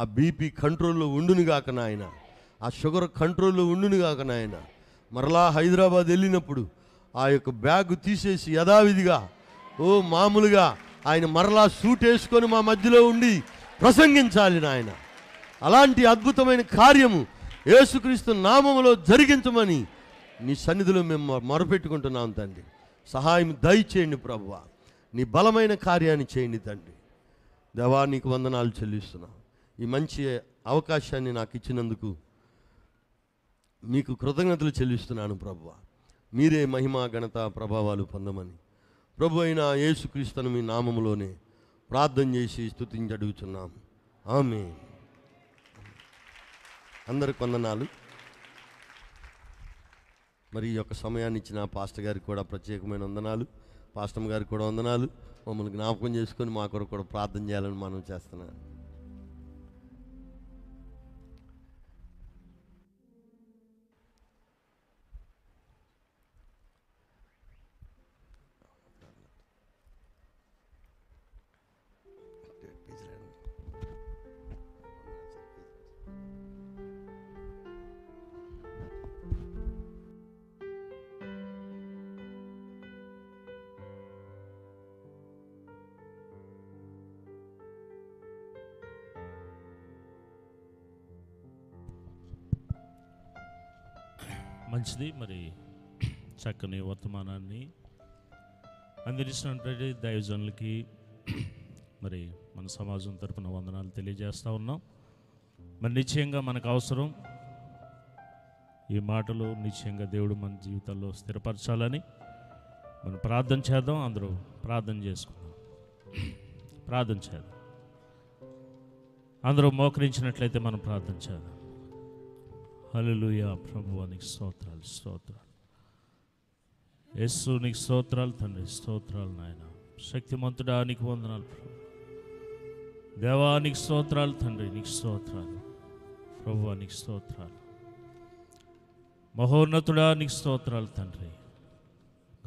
ఆ బీపీ కంట్రోల్లో కాక నాయన ఆ షుగర్ కంట్రోల్లో కాక నాయన మరలా హైదరాబాద్ వెళ్ళినప్పుడు ఆ యొక్క బ్యాగ్ తీసేసి యథావిధిగా ఓ మామూలుగా ఆయన మరలా సూట్ వేసుకొని మా మధ్యలో ఉండి ప్రసంగించాలి నాయన అలాంటి అద్భుతమైన కార్యము యేసుక్రీస్తు నామములో జరిగించమని నీ సన్నిధిలో మేము మొరపెట్టుకుంటున్నాం తండ్రి సహాయం దయచేయండి ప్రభువ నీ బలమైన కార్యాన్ని చేయండి తండ్రి దేవా నీకు వందనాలు చెల్లిస్తున్నాం ఈ మంచి అవకాశాన్ని నాకు ఇచ్చినందుకు మీకు కృతజ్ఞతలు చెల్లిస్తున్నాను ప్రభువ మీరే మహిమ ఘనత ప్రభావాలు పొందమని ప్రభు అయిన యేసుక్రీస్తును మీ నామములోనే ప్రార్థన చేసి స్థుతించడుగుతున్నాం ఆమె అందరు వందనాలు మరి ఈ యొక్క సమయాన్ని ఇచ్చిన పాస్టర్ గారికి కూడా ప్రత్యేకమైన వందనాలు పాస్టమ్ గారికి కూడా వందనాలు మమ్మల్ని జ్ఞాపకం చేసుకొని మా కొరకు కూడా ప్రార్థన చేయాలని మనం చేస్తున్నాను మంచిది మరి చక్కని వర్తమానాన్ని అందించినటువంటి దైవజనులకి మరి మన సమాజం తరఫున వందనాలు తెలియజేస్తూ ఉన్నాం మరి నిశ్చయంగా మనకు అవసరం ఈ మాటలు నిశ్చయంగా దేవుడు మన జీవితంలో స్థిరపరచాలని మనం ప్రార్థన చేద్దాం అందరూ ప్రార్థన చేసుకుందాం ప్రార్థన చేద్దాం అందరూ మోకరించినట్లయితే మనం ప్రార్థన చేద్దాం హలలుయ ప్రభువానికి స్తోత్రాలు స్తోత్రాలు యస్సు నీకు స్తోత్రాలు తండ్రి స్తోత్రాలు నాయన శక్తిమంతుడా నీకు వందనాలు ప్రభు దేవానికి స్తోత్రాలు తండ్రి నీకు స్తోత్రాలు ప్రభు నీకు స్తోత్రాలు మహోన్నతుడా నీకు స్తోత్రాలు తండ్రి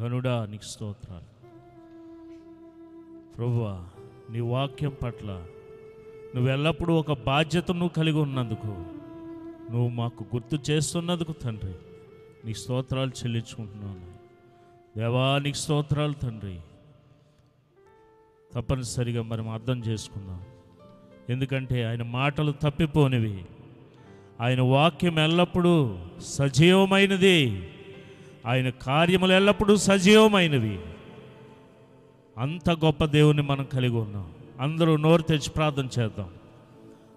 గనుడా నీకు స్తోత్రాలు ప్రభు నీ వాక్యం పట్ల నువ్వు ఎల్లప్పుడూ ఒక బాధ్యతను కలిగి ఉన్నందుకు నువ్వు మాకు గుర్తు చేస్తున్నందుకు తండ్రి నీ స్తోత్రాలు చెల్లించుకుంటున్నాను దేవా నీకు స్తోత్రాలు తండ్రి తప్పనిసరిగా మనం అర్థం చేసుకున్నాం ఎందుకంటే ఆయన మాటలు తప్పిపోనివి ఆయన వాక్యం ఎల్లప్పుడూ సజీవమైనది ఆయన కార్యములు ఎల్లప్పుడూ సజీవమైనవి అంత గొప్ప దేవుని మనం కలిగి ఉన్నాం అందరూ నోరు తెచ్చి ప్రార్థన చేద్దాం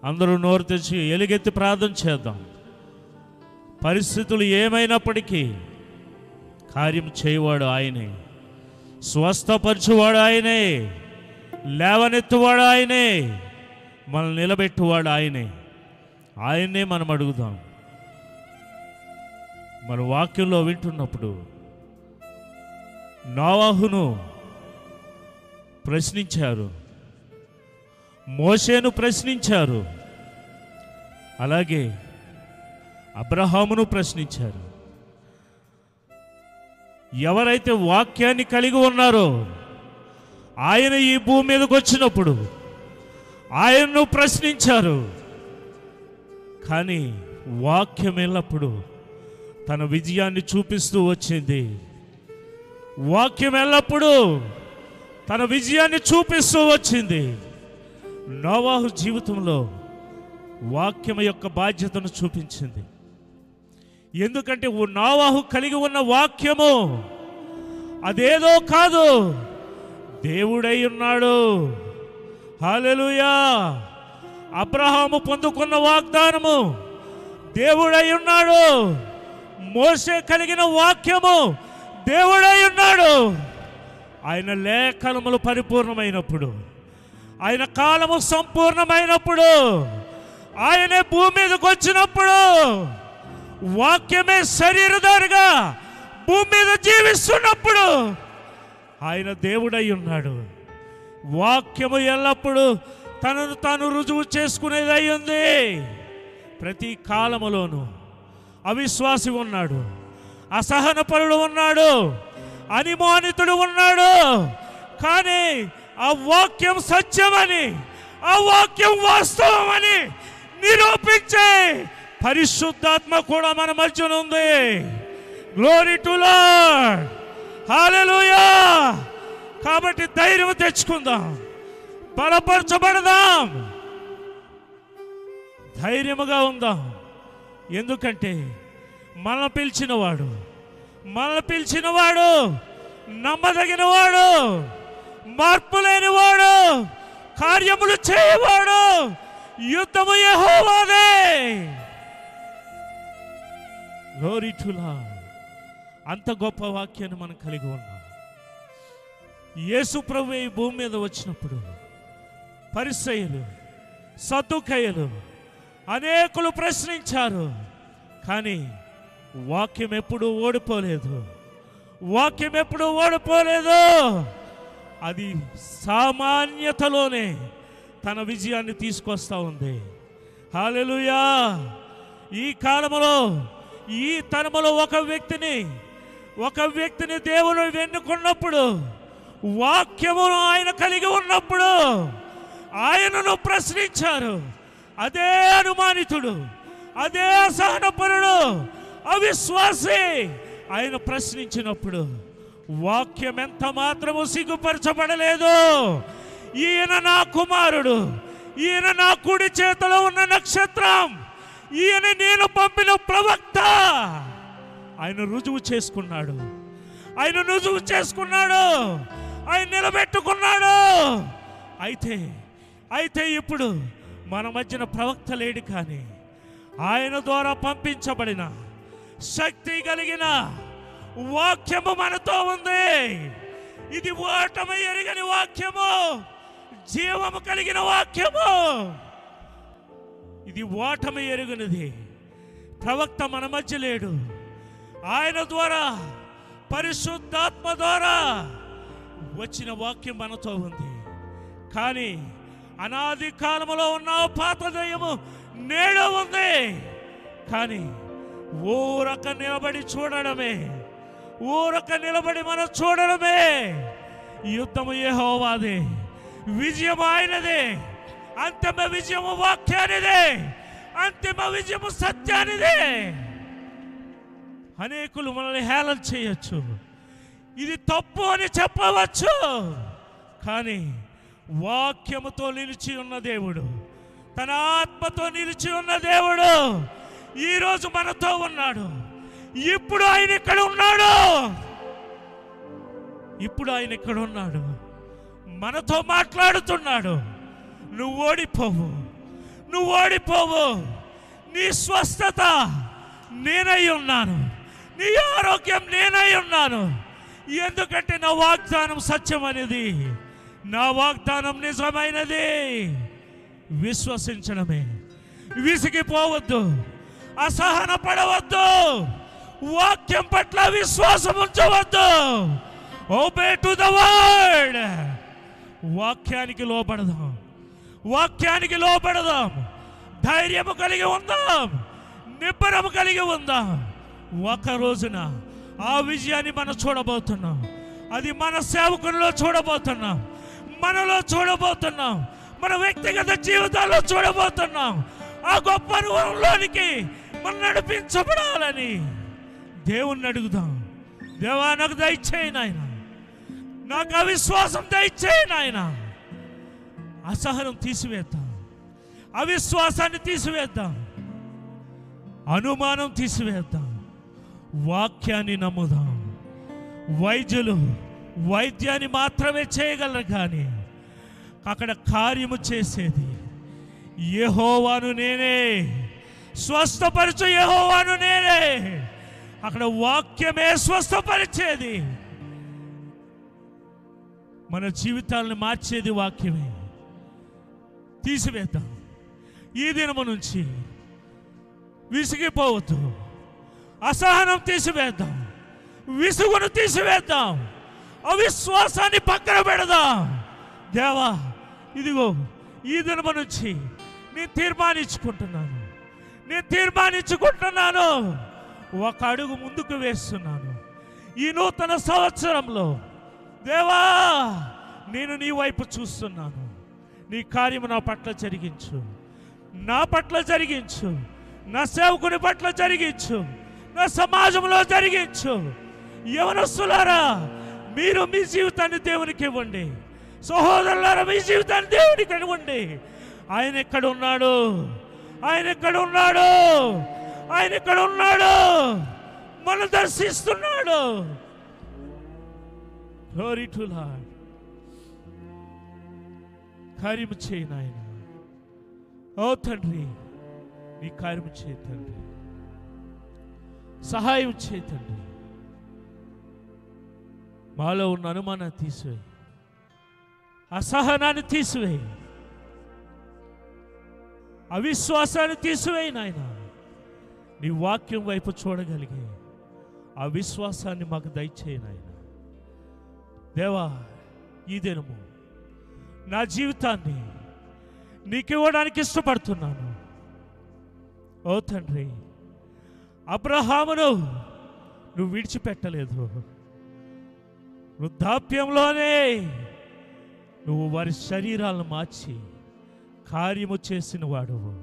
అందరూ నోరు తెచ్చి ఎలుగెత్తి ప్రార్థన చేద్దాం పరిస్థితులు ఏమైనప్పటికీ కార్యం చేయవాడు ఆయనే స్వస్థపరచువాడు ఆయనే లేవనెత్తువాడు ఆయనే మనల్ని నిలబెట్టువాడు ఆయనే ఆయన్నే మనం అడుగుదాం మన వాక్యంలో వింటున్నప్పుడు నోవాహును ప్రశ్నించారు మోషేను ప్రశ్నించారు అలాగే అబ్రహామును ప్రశ్నించారు ఎవరైతే వాక్యాన్ని కలిగి ఉన్నారో ఆయన ఈ భూమి మీదకి వచ్చినప్పుడు ఆయన్ను ప్రశ్నించారు కానీ వాక్యం ఎల్లప్పుడు తన విజయాన్ని చూపిస్తూ వచ్చింది వాక్యం ఎల్లప్పుడూ తన విజయాన్ని చూపిస్తూ వచ్చింది నోవాహు జీవితంలో వాక్యం యొక్క బాధ్యతను చూపించింది ఎందుకంటే ఓ నోవాహు కలిగి ఉన్న వాక్యము అదేదో కాదు దేవుడై ఉన్నాడు హాలెలుయా అబ్రహాము పొందుకున్న వాగ్దానము దేవుడై ఉన్నాడు మోసే కలిగిన వాక్యము దేవుడై ఉన్నాడు ఆయన లేఖనములు పరిపూర్ణమైనప్పుడు ఆయన కాలము సంపూర్ణమైనప్పుడు ఆయనే భూమి మీదకి వచ్చినప్పుడు వాక్యమే శరీరధారిగా భూమి మీద జీవిస్తున్నప్పుడు ఆయన దేవుడై ఉన్నాడు వాక్యము ఎల్లప్పుడూ తనను తాను రుజువు చేసుకునేదై ఉంది ప్రతి కాలములోనూ అవిశ్వాసి ఉన్నాడు అసహనపరుడు ఉన్నాడు అనిమానితుడు ఉన్నాడు కానీ ఆ వాక్యం సత్యమని ఆ వాక్యం వాస్తవమని నిరూపించే పరిశుద్ధాత్మ కూడా మన మధ్యన ఉంది గ్లోరీ టు లాడ్ కాబట్టి ధైర్యం తెచ్చుకుందాం బలపరచబడదాం ధైర్యముగా ఉందాం ఎందుకంటే మన పిలిచినవాడు మన పిలిచినవాడు నమ్మదగినవాడు మార్పు లేనివాడు కార్యములు చేయవాడు యుద్ధము యహోవాదే అంత గొప్ప వాక్యాన్ని మనం కలిగి ఉన్నాం యేసు ప్రభు ఈ భూమి మీద వచ్చినప్పుడు పరిశ్రయలు సతుకయ్యలు అనేకులు ప్రశ్నించారు కానీ వాక్యం ఎప్పుడూ ఓడిపోలేదు వాక్యం ఎప్పుడూ ఓడిపోలేదు అది సామాన్యతలోనే తన విజయాన్ని తీసుకొస్తూ ఉంది హాలెలుయా ఈ కాలంలో ఈ తరములో ఒక వ్యక్తిని ఒక వ్యక్తిని దేవుడు వెన్నుకున్నప్పుడు వాక్యమును ఆయన కలిగి ఉన్నప్పుడు ఆయనను ప్రశ్నించారు అదే అనుమానితుడు అదే సహనపరుడు అవిశ్వాసే ఆయన ప్రశ్నించినప్పుడు వాక్యం ఎంత మాత్రము సిగ్గుపరచబడలేదు ఈయన నా కుమారుడు ఈయన నా కుడి చేతిలో ఉన్న నక్షత్రం ఈయన నేను పంపిన ప్రవక్త ఆయన రుజువు చేసుకున్నాడు ఆయన రుజువు చేసుకున్నాడు ఆయన నిలబెట్టుకున్నాడు అయితే అయితే ఇప్పుడు మన మధ్యన ప్రవక్త లేడు కానీ ఆయన ద్వారా పంపించబడిన శక్తి కలిగిన వాక్యము మనతో ఉంది ఇది ఓటమి ఎరిగని వాక్యము జీవము కలిగిన వాక్యము ఇది ఓటమి ఎరుగునది ప్రవక్త మన మధ్య లేడు ఆయన ద్వారా పరిశుద్ధాత్మ ద్వారా వచ్చిన వాక్యం మనతో ఉంది కానీ అనాది కాలంలో ఉన్న దయము నేడు ఉంది కానీ ఊరక నిలబడి చూడడమే ఊరక నిలబడి మనం చూడడమే యుద్ధము హోవాది విజయం ఆయనదే అంతిమ విజయము వాక్యానిదే అంతిమ విజయము సత్యానిదే అనేకులు మనల్ని హేళన చేయొచ్చు ఇది తప్పు అని చెప్పవచ్చు కానీ వాక్యముతో నిలిచి ఉన్న దేవుడు తన ఆత్మతో నిలిచి ఉన్న దేవుడు ఈరోజు మనతో ఉన్నాడు ఇప్పుడు ఆయన ఇక్కడ ఉన్నాడు ఇప్పుడు ఆయన ఇక్కడ ఉన్నాడు మనతో మాట్లాడుతున్నాడు నువ్వు ఓడిపోవు నువ్వు ఓడిపోవు నీ స్వస్థత నేనై ఉన్నాను నీ ఆరోగ్యం నేనై ఉన్నాను ఎందుకంటే నా వాగ్దానం సత్యం అనేది నా వాగ్దానం నిజమైనది విశ్వసించడమే విసిగిపోవద్దు అసహన పడవద్దు వాక్యం పట్ల విశ్వాసం ఉంచవద్దు ఓపే టు ద వర్డ్ వాక్యానికి లోపడదాం వాక్యానికి లోపడదాం ధైర్యము కలిగి ఉందాం నిబ్బరము కలిగి ఉందాం ఒక రోజున ఆ విజయాన్ని మనం చూడబోతున్నాం అది మన సేవకుల్లో చూడబోతున్నాం మనలో చూడబోతున్నాం మన వ్యక్తిగత జీవితాల్లో చూడబోతున్నాం ఆ గొప్ప అనుభవంలోనికి మనం నడిపించబడాలని దేవుణ్ణి అడుగుదాం దేవా నాకు దయచేయి నాయన నాకు అవిశ్వాసం దయచేయి నాయన అసహనం తీసివేద్దాం అవిశ్వాసాన్ని తీసివేద్దాం అనుమానం తీసివేద్దాం వాక్యాన్ని నమ్ముదాం వైద్యులు వైద్యాన్ని మాత్రమే చేయగలరు కానీ అక్కడ కార్యము చేసేది ఏహోవాను నేనే స్వస్థపరచు యహోవాను నేనే అక్కడ వాక్యమే స్వస్థపరిచేది మన జీవితాలను మార్చేది వాక్యమే తీసివేద్దాం ఈ దినము నుంచి విసిగిపోవద్దు అసహనం తీసివేద్దాం విసుగును తీసివేద్దాం అవిశ్వాసాన్ని పక్కన పెడదాం దేవా ఇదిగో ఈ దినము నుంచి నేను తీర్మానించుకుంటున్నాను నేను తీర్మానించుకుంటున్నాను ఒక అడుగు ముందుకు వేస్తున్నాను ఈ నూతన సంవత్సరంలో దేవా నేను నీ వైపు చూస్తున్నాను నీ కార్యము నా పట్ల జరిగించు నా పట్ల జరిగించు నా సేవకుని పట్ల జరిగించు నా సమాజంలో జరిగించు యవనస్తులారా మీరు మీ జీవితాన్ని దేవునికి ఇవ్వండి సహోదరులారా మీ జీవితాన్ని దేవునికి ఇవ్వండి ఆయన ఎక్కడ ఉన్నాడు ఆయన ఎక్కడ ఉన్నాడు ఆయన ఇక్కడ ఉన్నాడు మనం దర్శిస్తున్నాడు టు కార్యము చేయను ఆయన ఓ తండ్రి నీ కార్యము చేయి సహాయం చేయి మాలో ఉన్న అనుమానాన్ని తీసివేయి అసహనాన్ని తీసివేయి అవిశ్వాసాన్ని తీసివేయి నాయనా నీ వాక్యం వైపు చూడగలిగే ఆ విశ్వాసాన్ని మాకు దయచేయనాయన దేవా ఈ దినము నా జీవితాన్ని నీకివ్వడానికి ఇష్టపడుతున్నాను ఓ తండ్రి అబ్రహామును నువ్వు విడిచిపెట్టలేదు వృద్ధాప్యంలోనే నువ్వు వారి శరీరాలను మార్చి కార్యము చేసిన వాడువు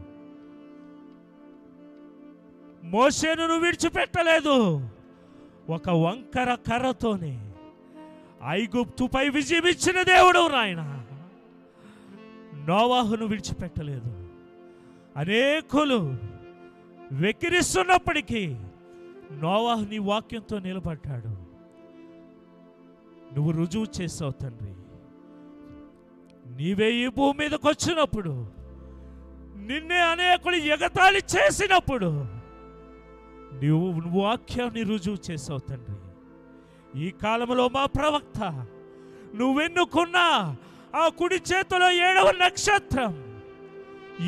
మోషేను విడిచిపెట్టలేదు ఒక వంకర కర్రతోనే ఐగుప్తుపై విజయం ఇచ్చిన దేవుడు నాయన నోవాహును విడిచిపెట్టలేదు అనేకులు వెకిరిస్తున్నప్పటికీ నోవాహు నీ వాక్యంతో నిలబడ్డాడు నువ్వు రుజువు చేసావు తండ్రి నీవే ఈ భూమి మీదకి వచ్చినప్పుడు నిన్నే అనేకులు ఎగతాళి చేసినప్పుడు నువ్వు వాక్యాన్ని రుజువు చేసావు తండ్రి ఈ కాలంలో మా ప్రవక్త నువ్వెన్నుకున్న ఆ కుడి చేతిలో ఏడవ నక్షత్రం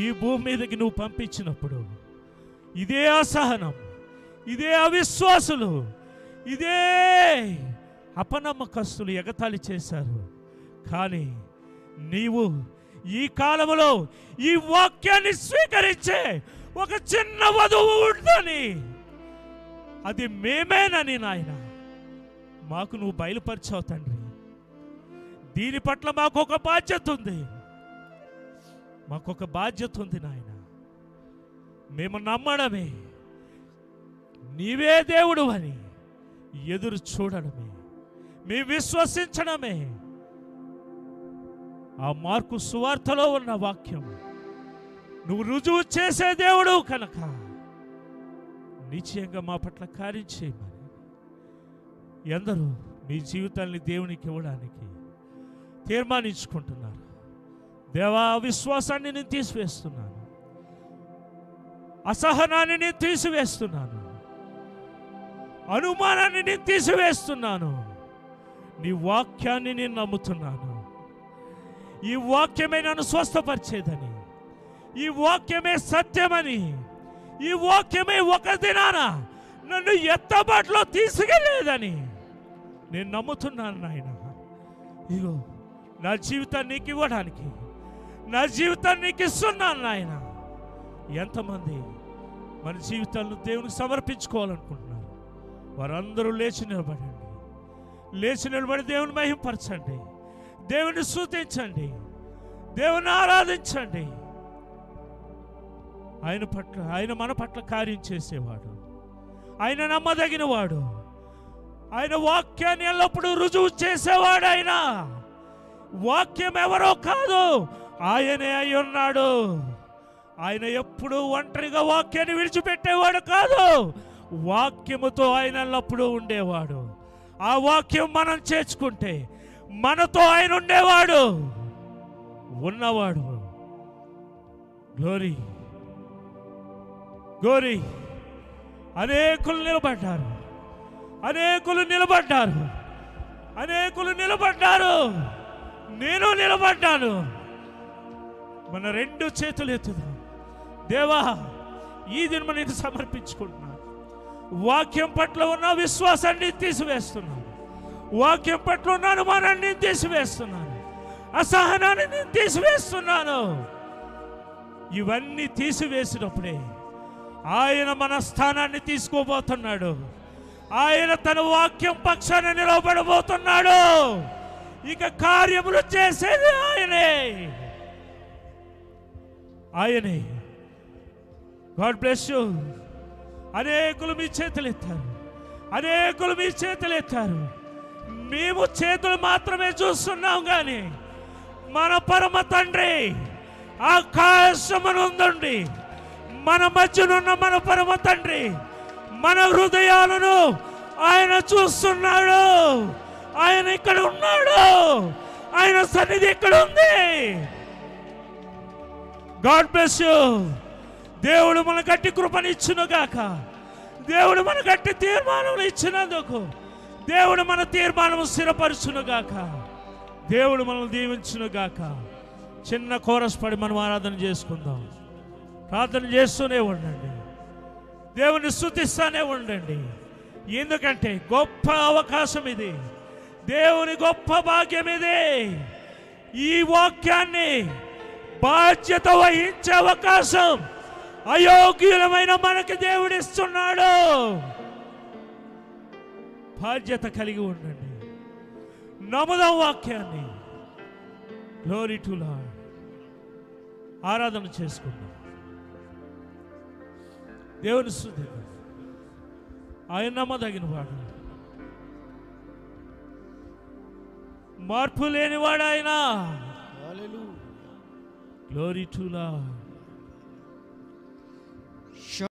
ఈ భూమి మీదకి నువ్వు పంపించినప్పుడు ఇదే అసహనం ఇదే అవిశ్వాసులు ఇదే అపనమ్మకస్తులు ఎగతాళి చేశారు కానీ నీవు ఈ కాలంలో ఈ వాక్యాన్ని స్వీకరించే ఒక చిన్న వధువు ఉందని అది మేమేనని నాయన మాకు నువ్వు బయలుపరిచావు తండ్రి దీని పట్ల మాకు ఒక బాధ్యత ఉంది మాకు ఒక బాధ్యత ఉంది నాయన మేము నమ్మడమే నీవే దేవుడు అని ఎదురు చూడడమే మీ విశ్వసించడమే ఆ మార్కు సువార్తలో ఉన్న వాక్యం నువ్వు రుజువు చేసే దేవుడు కనుక నిశ్చయంగా మా పట్ల కార్యం చేయమని ఎందరో మీ జీవితాన్ని దేవునికి ఇవ్వడానికి తీర్మానించుకుంటున్నారు దేవా విశ్వాసాన్ని నేను తీసివేస్తున్నాను అసహనాన్ని నేను తీసివేస్తున్నాను అనుమానాన్ని నేను తీసివేస్తున్నాను నీ వాక్యాన్ని నేను నమ్ముతున్నాను ఈ వాక్యమే నన్ను స్వస్థపరిచేదని ఈ వాక్యమే సత్యమని ఈ వాక్యమే ఒక దినాన నన్ను ఎత్తబాట్లో తీసుకెళ్ళేదని నేను నమ్ముతున్నాను నాయన ఇగో నా జీవితాన్ని నీకు ఇవ్వడానికి నా జీవితాన్ని నీకు ఇస్తున్నాను నాయన ఎంతమంది మన జీవితాలను దేవునికి సమర్పించుకోవాలనుకుంటున్నారు వారందరూ లేచి నిలబడండి లేచి నిలబడి దేవుని మహింపరచండి దేవుని సూచించండి దేవుని ఆరాధించండి ఆయన పట్ల ఆయన మన పట్ల కార్యం చేసేవాడు ఆయన నమ్మదగినవాడు ఆయన వాక్యాన్ని ఎల్లప్పుడూ రుజువు చేసేవాడు ఆయన వాక్యం ఎవరో కాదు ఆయనే అయి ఉన్నాడు ఆయన ఎప్పుడూ ఒంటరిగా వాక్యాన్ని విడిచిపెట్టేవాడు కాదు వాక్యముతో ఆయన ఎల్లప్పుడూ ఉండేవాడు ఆ వాక్యం మనం చేర్చుకుంటే మనతో ఆయన ఉండేవాడు ఉన్నవాడు గ్లోరీ గోరి అనేకులు నిలబడ్డారు అనేకులు నిలబడ్డారు అనేకులు నిలబడ్డారు నేను నిలబడ్డాను మన రెండు చేతులు ఎత్తుదాం దేవా ఈ దినమ నేను సమర్పించుకుంటున్నాను వాక్యం పట్ల ఉన్న విశ్వాసాన్ని తీసివేస్తున్నాను వాక్యం పట్ల ఉన్న అనుమానాన్ని తీసివేస్తున్నాను అసహనాన్ని నేను తీసివేస్తున్నాను ఇవన్నీ తీసివేసినప్పుడే ఆయన మన స్థానాన్ని తీసుకోబోతున్నాడు ఆయన తన వాక్యం పక్షాన నిలబడబోతున్నాడు ఇక కార్యములు చేసేది ఆయనే ఆయనే గాడ్ బ్లెస్ యూ అనేకులు మీ చేతులు ఎత్తారు అనేకులు మీ చేతులు ఎత్తారు మేము చేతులు మాత్రమే చూస్తున్నాం కానీ మన పరమ తండ్రి ఆకాశమునుందండి మన మధ్యనున్న మన పరమ తండ్రి మన హృదయాలను ఆయన చూస్తున్నాడు ఆయన ఇక్కడ ఉన్నాడు ఆయన సన్నిధి ఇక్కడ ఉంది గాడ్ బ్లెస్ దేవుడు మన గట్టి ఇచ్చిన గాక దేవుడు మన గట్టి తీర్మానం ఇచ్చినందుకు దేవుడు మన తీర్మానం స్థిరపరచును గాక దేవుడు మనల్ని దీవించును గాక చిన్న కోరస్ పడి మనం ఆరాధన చేసుకుందాం ప్రార్థన చేస్తూనే ఉండండి దేవుని స్థుతిస్తూనే ఉండండి ఎందుకంటే గొప్ప అవకాశం ఇది దేవుని గొప్ప భాగ్యం ఇది ఈ వాక్యాన్ని బాధ్యత వహించే అవకాశం అయోగ్యులమైన మనకి దేవుడిస్తున్నాడు బాధ్యత కలిగి ఉండండి నముదం వాక్యాన్ని గ్లోరీ టు లాడ్ ఆరాధన చేసుకుందాం దేవుని స్థుతి ఆయన నమ్మదగిన వాడు మార్పు లేనివాడు ఆయన గ్లోరీ టులా